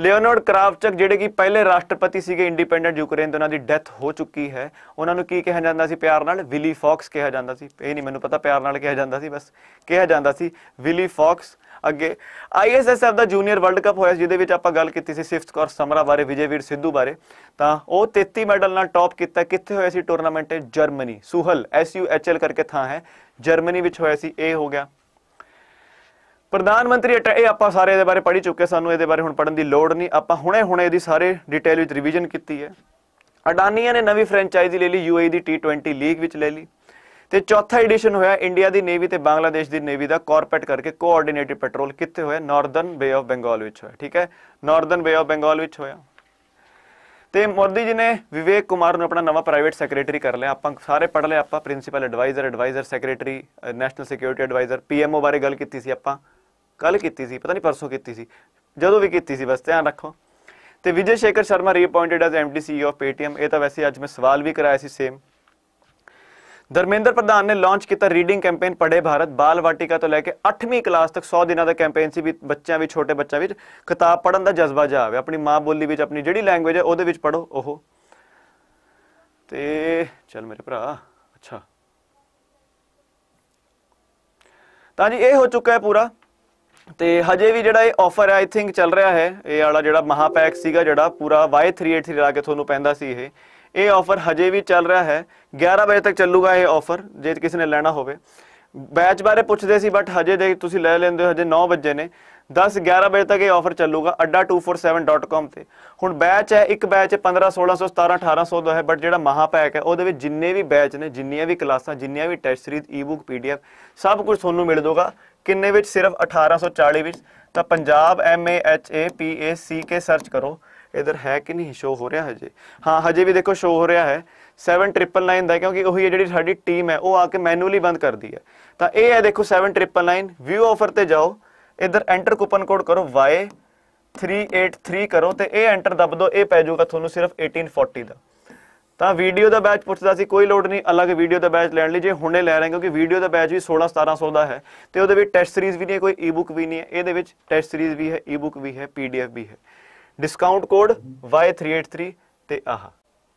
ਲਿਓਨਾਰਡ ਕਰਾਵਚਕ ਜਿਹੜੇ ਕਿ ਪਹਿਲੇ ਰਾਸ਼ਟਰਪਤੀ ਸੀਗੇ ਇੰਡੀਪੈਂਡੈਂਟ ਯੂਕਰੇਨ ਤੋਂ ਉਹਨਾਂ ਦੀ ਡੈਥ ਹੋ ਚੁੱਕੀ ਹੈ ਉਹਨਾਂ ਨੂੰ ਕੀ ਕਿਹਾ ਜਾਂਦਾ ਸੀ ਪਿਆਰ ਨਾਲ ਵਿਲੀ ਫੌਕਸ ਕਿਹਾ ਜਾਂਦਾ ਸੀ ਇਹ ਨਹੀਂ ਮੈਨੂੰ ਪਤਾ ਪਿਆਰ ਨਾਲ ਕਿਹਾ ਜਾਂਦਾ ਸੀ ਬਸ ਕਿਹਾ ਜਾਂਦਾ ਸੀ ਵਿਲੀ ਫੌਕਸ ਅੱਗੇ ਆਈਐਸਐਸਐਫ ਦਾ ਜੂਨੀਅਰ ਵਰਲਡ ਕੱਪ ਹੋਇਆ ਜਿਹਦੇ ਵਿੱਚ ਆਪਾਂ ਗੱਲ ਕੀਤੀ ਸੀ ਸਿਫਤ ਕੌਰ ਸਮਰਾ ਬਾਰੇ ਵਿਜੇਵੀਰ ਸਿੱਧੂ ਬਾਰੇ ਤਾਂ ਉਹ 33 ਮੈਡਲ ਨਾਲ ਟੌਪ ਕੀਤਾ ਕਿੱਥੇ ਹੋਇਆ ਸੀ ਟੂਰਨਾਮੈਂਟ ਜਰਮਨੀ ਸੁਹਲ ਐਸਯੂਐਚਐਲ ਕਰਕੇ ਥਾਂ ਹੈ ਜਰਮਨੀ ਵਿੱਚ ਹੋਇਆ ਸੀ ਇਹ ਹੋ ਗਿਆ ਪ੍ਰਧਾਨ ਮੰਤਰੀ ਇਹ ਆਪਾਂ ਸਾਰੇ ਇਹਦੇ ਬਾਰੇ ਪੜ੍ਹੀ ਚੁੱਕੇ ਸਾਨੂੰ ਇਹਦੇ ਬਾਰੇ ਹੁਣ ਪੜਨ ਦੀ ਲੋੜ ਨਹੀਂ ਆਪਾਂ ਹੁਣੇ-ਹੁਣੇ ਇਹਦੀ ਸਾਰੇ ਡਿਟੇਲ ਵਿੱਚ ਰਿਵੀਜ਼ਨ ਕੀਤੀ ਹੈ ਅਡਾਨੀਆਂ ਨੇ ਨਵੀਂ ਫਰੈਂਚਾਈਜ਼ੀ ਲੈ ਲਈ ਯੂਏਈ ਦੀ ਟੀ20 ਲੀਗ ਵਿੱਚ ਲੈ ਲਈ ਤੇ ਚੌਥਾ ਐਡੀਸ਼ਨ ਹੋਇਆ ਇੰਡੀਆ ਦੀ ਨੇਵੀ ਤੇ ਬੰਗਲਾਦੇਸ਼ ਦੀ ਨੇਵੀ ਦਾ ਕਾਰਪੈਟ ਕਰਕੇ ਕੋਆਰਡੀਨੇਟਿਡ ਪੈਟਰੋਲ ਕਿੱਥੇ ਹੋਇਆ ਨਾਰਦਰਨ ਬੇ ਆਫ ਬੰਗਾਲ ਵਿੱਚ ਹੋਇਆ ਠੀਕ ਹੈ ਨਾਰਦਰਨ ਬੇ ਆਫ ਬੰਗਾਲ ਵਿੱਚ ਹੋਇਆ ਤੇ ਮੋਦੀ ਜੀ ਨੇ ਵਿਵੇਕ ਕੁਮਾਰ ਨੂੰ ਆਪਣਾ ਨਵਾਂ ਪ੍ਰਾਈਵੇਟ ਸੈਕਟਰੀ ਕਰ ਲਿਆ ਆਪਾਂ ਸਾਰੇ ਪੜ ਲਿਆ ਆਪਾਂ principal adviser adviser secretary national security adviser PMO ਬਾਰੇ ਗੱਲ ਕੀਤੀ ਸੀ ਆਪਾਂ ਕੱਲ ਕੀਤੀ ਸੀ ਪਤਾ ਨਹੀਂ ਪਰਸੋਂ ਕੀਤੀ ਸੀ ਜਦੋਂ ਵੀ ਕੀਤੀ ਸੀ ਬਸ ਧਿਆਨ ਰੱਖੋ ਤੇ Vijay Shekhar Sharma reappointed as MD CEO of Paytm ਇਹ ਤਾਂ ਵੈਸੇ ਅੱਜ ਮੈਂ ਸਵਾਲ ਵੀ ਕਰਾਇਆ ਸੀ ਸੇਮ ਧਰਮੇਂਦਰ ਪ੍ਰਧਾਨ ਨੇ ਲਾਂਚ ਕੀਤਾ ਰੀਡਿੰਗ ਕੈਂਪੇਨ ਪੜੇ ਭਾਰਤ ਬਾਲ ਵਾਟਿਕਾ ਤੋਂ ਲੈ ਕੇ 8ਵੀਂ ਕਲਾਸ ਤੱਕ 100 ਦਿਨਾਂ ਦਾ ਕੈਂਪੇਨ ਸੀ ਵੀ ਬੱਚਿਆਂ ਵਿੱਚ ਛੋਟੇ ਬੱਚਿਆਂ ਵਿੱਚ ਕਿਤਾਬ ਪੜਨ ਦਾ ਜਜ਼ਬਾ ਜਾਵੇ ਆਪਣੀ ਮਾਂ ਬੋਲੀ ਵਿੱਚ ਆਪਣੀ ਜਿਹੜੀ ਲੈਂਗੁਏਜ ਹੈ ਉਹਦੇ ਵਿੱਚ ਪੜੋ ਉਹ ਤੇ ਚਲ ਮੇਰੇ ਭਰਾ ਅੱਛਾ ਤਾਂ ਜੀ ਇਹ ਹੋ ਚੁੱਕਾ ਹੈ ਪੂਰਾ ਤੇ ਹਜੇ ਵੀ ਜਿਹੜਾ ਇਹ ਆਫਰ ਆਈ ਥਿੰਕ ਚੱਲ ਰਿਹਾ ਹੈ ਇਹ ਵਾਲਾ ਜਿਹੜਾ ਮਹਾਪੈਕ ਸੀਗਾ ਜਿਹੜਾ ਪੂਰਾ Y383 ਲਾ ਕੇ ਤੁਹਾਨੂੰ ਪੈਂਦਾ ਸੀ ਇਹ ਇਹ ਆਫਰ ਹਜੇ ਵੀ ਚੱਲ ਰਿਹਾ ਹੈ 11 ਵਜੇ ਤੱਕ ਚੱਲੂਗਾ ਇਹ ਆਫਰ ਜੇ ਕਿਸੇ ਨੇ ਲੈਣਾ ਹੋਵੇ ਬੈਚ ਬਾਰੇ ਪੁੱਛਦੇ ਸੀ ਬਟ ਹਜੇ ਦੇ ਤੁਸੀਂ ਲੈ ਲੈਂਦੇ ਹੋ ਹਜੇ 9 ਵਜੇ ਨੇ 10 11 ਵਜੇ ਤੱਕ ਇਹ ਆਫਰ ਚੱਲੂਗਾ adda247.com ਤੇ ਹੁਣ ਬੈਚ ਹੈ ਇੱਕ ਬੈਚ 15 1600 17 1800 ਦਾ ਹੈ ਬਟ ਜਿਹੜਾ ਮਹਾ ਪੈਕ ਹੈ ਉਹਦੇ ਵਿੱਚ ਜਿੰਨੇ ਵੀ ਬੈਚ ਨੇ ਜਿੰਨੀਆਂ ਵੀ ਕਲਾਸਾਂ ਜਿੰਨੀਆਂ ਵੀ ਟੈਸਟ ਸੀਰੀਜ਼ ਈ-ਬੁੱਕ ਪੀਡੀਐਫ ਸਭ ਕੁਝ ਤੁਹਾਨੂੰ ਮਿਲ ਜਾਊਗਾ ਕਿੰਨੇ ਵਿੱਚ ਸਿਰਫ 1840 ਵਿੱਚ ਤਾਂ Punjab M A H A P A C K search ਕਰੋ ਇਧਰ ਹੈ ਕਿ ਨਹੀਂ ਸ਼ੋ ਹੋ ਰਿਹਾ ਹਜੇ ਹਾਂ ਹਜੇ ਵੀ ਦੇਖੋ ਸ਼ੋ ਹੋ ਰਿਹਾ ਹੈ 7999 ਦਾ ਕਿਉਂਕਿ ਉਹੀ ਹੈ ਜਿਹੜੀ ਸਾਡੀ ਟੀਮ ਹੈ ਉਹ ਆ ਕੇ ਮੈਨੂਅਲੀ ਬੰਦ ਕਰਦੀ ਹੈ ਤਾਂ ਇਹ ਹੈ ਦੇਖੋ 7999 ਵਿਊ ਆਫਰ ਤੇ ਜਾਓ ਇਧਰ ਐਂਟਰ ਕੂਪਨ ਕੋਡ ਕਰੋ Y 383 ਕਰੋ ਤੇ ਇਹ ਐਂਟਰ ਦੱਬ ਦਿਓ ਇਹ ਪੈ ਜਾਊਗਾ ਤੁਹਾਨੂੰ ਸਿਰਫ 1840 ਦਾ ਤਾਂ ਵੀਡੀਓ ਦਾ ਬੈਚ ਪੁੱਛਦਾ ਸੀ ਕੋਈ ਲੋਡ ਨਹੀਂ ਅਲੱਗ ਵੀਡੀਓ ਦਾ ਬੈਚ ਲੈਣ ਲਈ ਜੇ ਹੁਣੇ ਲੈ ਰਹੇ ਕਿਉਂਕਿ ਵੀਡੀਓ ਦਾ ਬੈਚ ਵੀ 16 1700 ਦਾ ਹੈ ਤੇ ਉਹਦੇ ਵਿੱਚ ਟੈਸਟ ਸੀਰੀਜ਼ ਵੀ ਨਹੀਂ ਹੈ ਕੋਈ ਈ-ਬੁੱਕ ਵੀ ਨਹੀਂ ਹੈ ਇਹਦੇ ਵਿੱਚ ਟੈਸਟ ਸੀਰੀਜ਼ ਵੀ ਹੈ ਈ-ਬੁੱਕ ਵੀ ਹੈ ਪੀਡੀਐਫ ਵੀ ਹੈ ਡਿਸਕਾਊਂਟ ਕੋਡ Y383 ਤੇ ਆਹ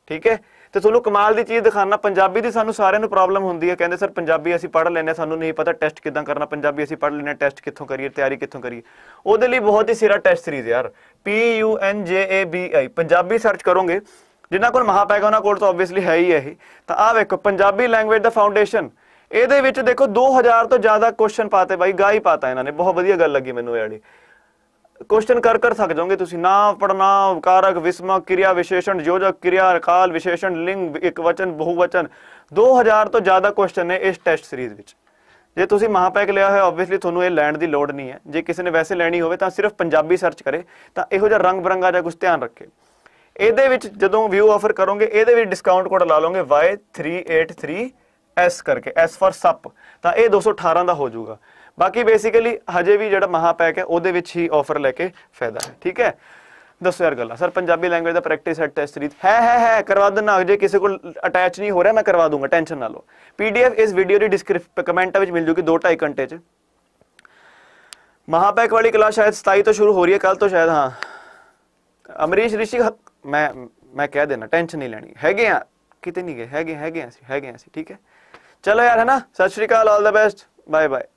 ਠੀਕ ਹੈ ਤੇ ਤੁਹਾਨੂੰ ਕਮਾਲ ਦੀ ਚੀਜ਼ ਦਿਖਾਣਾ ਪੰਜਾਬੀ ਦੀ ਸਾਨੂੰ ਸਾਰਿਆਂ ਨੂੰ ਪ੍ਰੋਬਲਮ ਹੁੰਦੀ ਹੈ ਕਹਿੰਦੇ ਸਰ ਪੰਜਾਬੀ ਅਸੀਂ ਪੜ੍ਹ ਲੈਨੇ ਸਾਨੂੰ ਨਹੀਂ ਪਤਾ ਟੈਸਟ ਕਿਦਾਂ ਕਰਨਾ ਪੰਜਾਬੀ ਅਸੀਂ ਪੜ੍ਹ ਲੈਨੇ ਟੈਸਟ ਕਿੱਥੋਂ ਕਰੀਏ ਤਿਆਰੀ ਕਿੱਥੋਂ ਕਰੀਏ ਉਹਦੇ ਲਈ ਬਹੁਤ ਹੀ ਸਿਰਾ ਟੈਸਟ ਸੀਰੀਜ਼ ਯਾਰ P U N J A B I Punjabi search ਕਰੋਗੇ ਜਿਨ੍ਹਾਂ ਕੋਲ ਮਹਾਪੈਗ ਉਹਨਾਂ ਕੋਲ ਤਾਂ ਆਬਵੀਅਸਲੀ ਹੈ ਹੀ ਇਹ ਤਾਂ ਆ ਵੇਖੋ ਪੰਜਾਬੀ ਲੈਂਗੁਏਜ ਦਾ ਫਾਊਂਡੇਸ਼ਨ ਇਹਦੇ ਵਿੱਚ ਦੇਖੋ 2000 ਤੋਂ ਜ਼ਿਆਦਾ ਕੁਐਸਚਨ ਪਾਤੇ ਬਾਈ ਗਾਈ ਪਾਤਾ ਇਹਨਾਂ ਨੇ ਬਹੁਤ ਵਧੀਆ ਗੱਲ ਲੱਗੀ ਮੈਨੂੰ ਇਹ ਵਾਲੀ ਕੁਐਸਚਨ ਕਰ ਕਰ ਸਕ ਜਾਓਗੇ ਤੁਸੀਂ ਨਾ ਪੜਨਾ ਵਿਕਾਰਕ ਵਿਸਮਕ ਕਿਰਿਆ ਵਿਸ਼ੇਸ਼ਣ ਯੋਜਕ ਕਿਰਿਆ ਰਕਾਲ ਵਿਸ਼ੇਸ਼ਣ ਲਿੰਗ ਇਕਵਚਨ ਬਹੁਵਚਨ 2000 ਤੋਂ ਜ਼ਿਆਦਾ ਕੁਐਸਚਨ ਨੇ ਇਸ ਟੈਸਟ ਸੀਰੀਜ਼ ਵਿੱਚ ਜੇ ਤੁਸੀਂ ਮਹਾਪੈਕ ਲਿਆ ਹੋਇਆ ਆਬਵੀਅਸਲੀ ਤੁਹਾਨੂੰ ਇਹ ਲੈਣ ਦੀ ਲੋੜ ਨਹੀਂ ਹੈ ਜੇ ਕਿਸੇ ਨੇ ਵੈਸੇ ਲੈਣੀ ਹੋਵੇ ਤਾਂ ਸਿਰਫ ਪੰਜਾਬੀ ਸਰਚ ਕਰੇ ਤਾਂ ਇਹੋ ਜਿਹਾ ਰੰਗ ਬਰੰਗਾ ਜਾਂ ਕੁਝ ਧਿਆਨ ਰੱਖੇ ਇਹਦੇ ਵਿੱਚ ਜਦੋਂ ਵਿਊ ਆਫਰ ਕਰੋਗੇ ਇਹਦੇ ਵਿੱਚ ਡਿਸਕਾਊਂਟ ਕੋਡ ਲਾ ਲਓਗੇ Y383S ਕਰਕੇ S ਫॉर ਸੱਪ ਤਾਂ ਇਹ 218 ਦਾ ਹੋ ਜਾਊਗਾ ਬਾਕੀ ਬੇਸਿਕਲੀ ਹਜੇ ਵੀ ਜਿਹੜਾ ਮਹਾ ਪੈਕ ਹੈ ਉਹਦੇ ਵਿੱਚ ਹੀ ਆਫਰ ਲੈ ਕੇ ਫਾਇਦਾ ਹੈ ਠੀਕ ਹੈ ਦੱਸੋ ਯਾਰ ਗੱਲਾਂ ਸਰ ਪੰਜਾਬੀ ਲੈਂਗੁਏਜ ਦਾ ਪ੍ਰੈਕਟਿਸ ਹੈ ਟੈਸਟ ਰੀਤ ਹੈ ਹੈ ਹੈ ਕਰਵਾ ਦੇਣਾ ਜੇ ਕਿਸੇ ਕੋਲ ਅਟੈਚ ਨਹੀਂ ਹੋ ਰਿਹਾ ਮੈਂ ਕਰਵਾ ਦੂੰਗਾ ਟੈਨਸ਼ਨ ਨਾ ਲਓ ਪੀਡੀਐਫ ਇਸ ਵੀਡੀਓ ਦੀ ਡਿਸਕ੍ਰਿਪਸ਼ਨ ਕਮੈਂਟਾਂ ਵਿੱਚ ਮਿਲ ਜੂਗੀ 2.5 ਘੰਟੇ 'ਚ ਮਹਾਪੈਕ ਵਾਲੀ ਕਲਾਸ ਸ਼ਾਇਦ 27 ਤੋਂ ਸ਼ੁਰੂ ਹੋ ਰਹੀ ਹੈ ਕੱਲ ਤੋਂ ਸ਼ਾਇਦ ਹਾਂ ਅਮਰੀਸ਼ ਰਿਸ਼ੀ ਮੈਂ ਮੈਂ ਕਹਿ ਦੇਣਾ ਟੈਨਸ਼ਨ ਨਹੀਂ ਲੈਣੀ ਹੈਗੇ ਆ ਕਿਤੇ ਨਹੀਂ ਗਏ ਹੈਗੇ ਹੈਗੇ ਆ ਸੀ ਹੈਗੇ ਆ ਸੀ ਠੀਕ ਹੈ ਚਲੋ ਯਾਰ ਹੈ ਨਾ ਸਤਿ ਸ਼੍ਰੀ ਅਕਾਲ all the best bye bye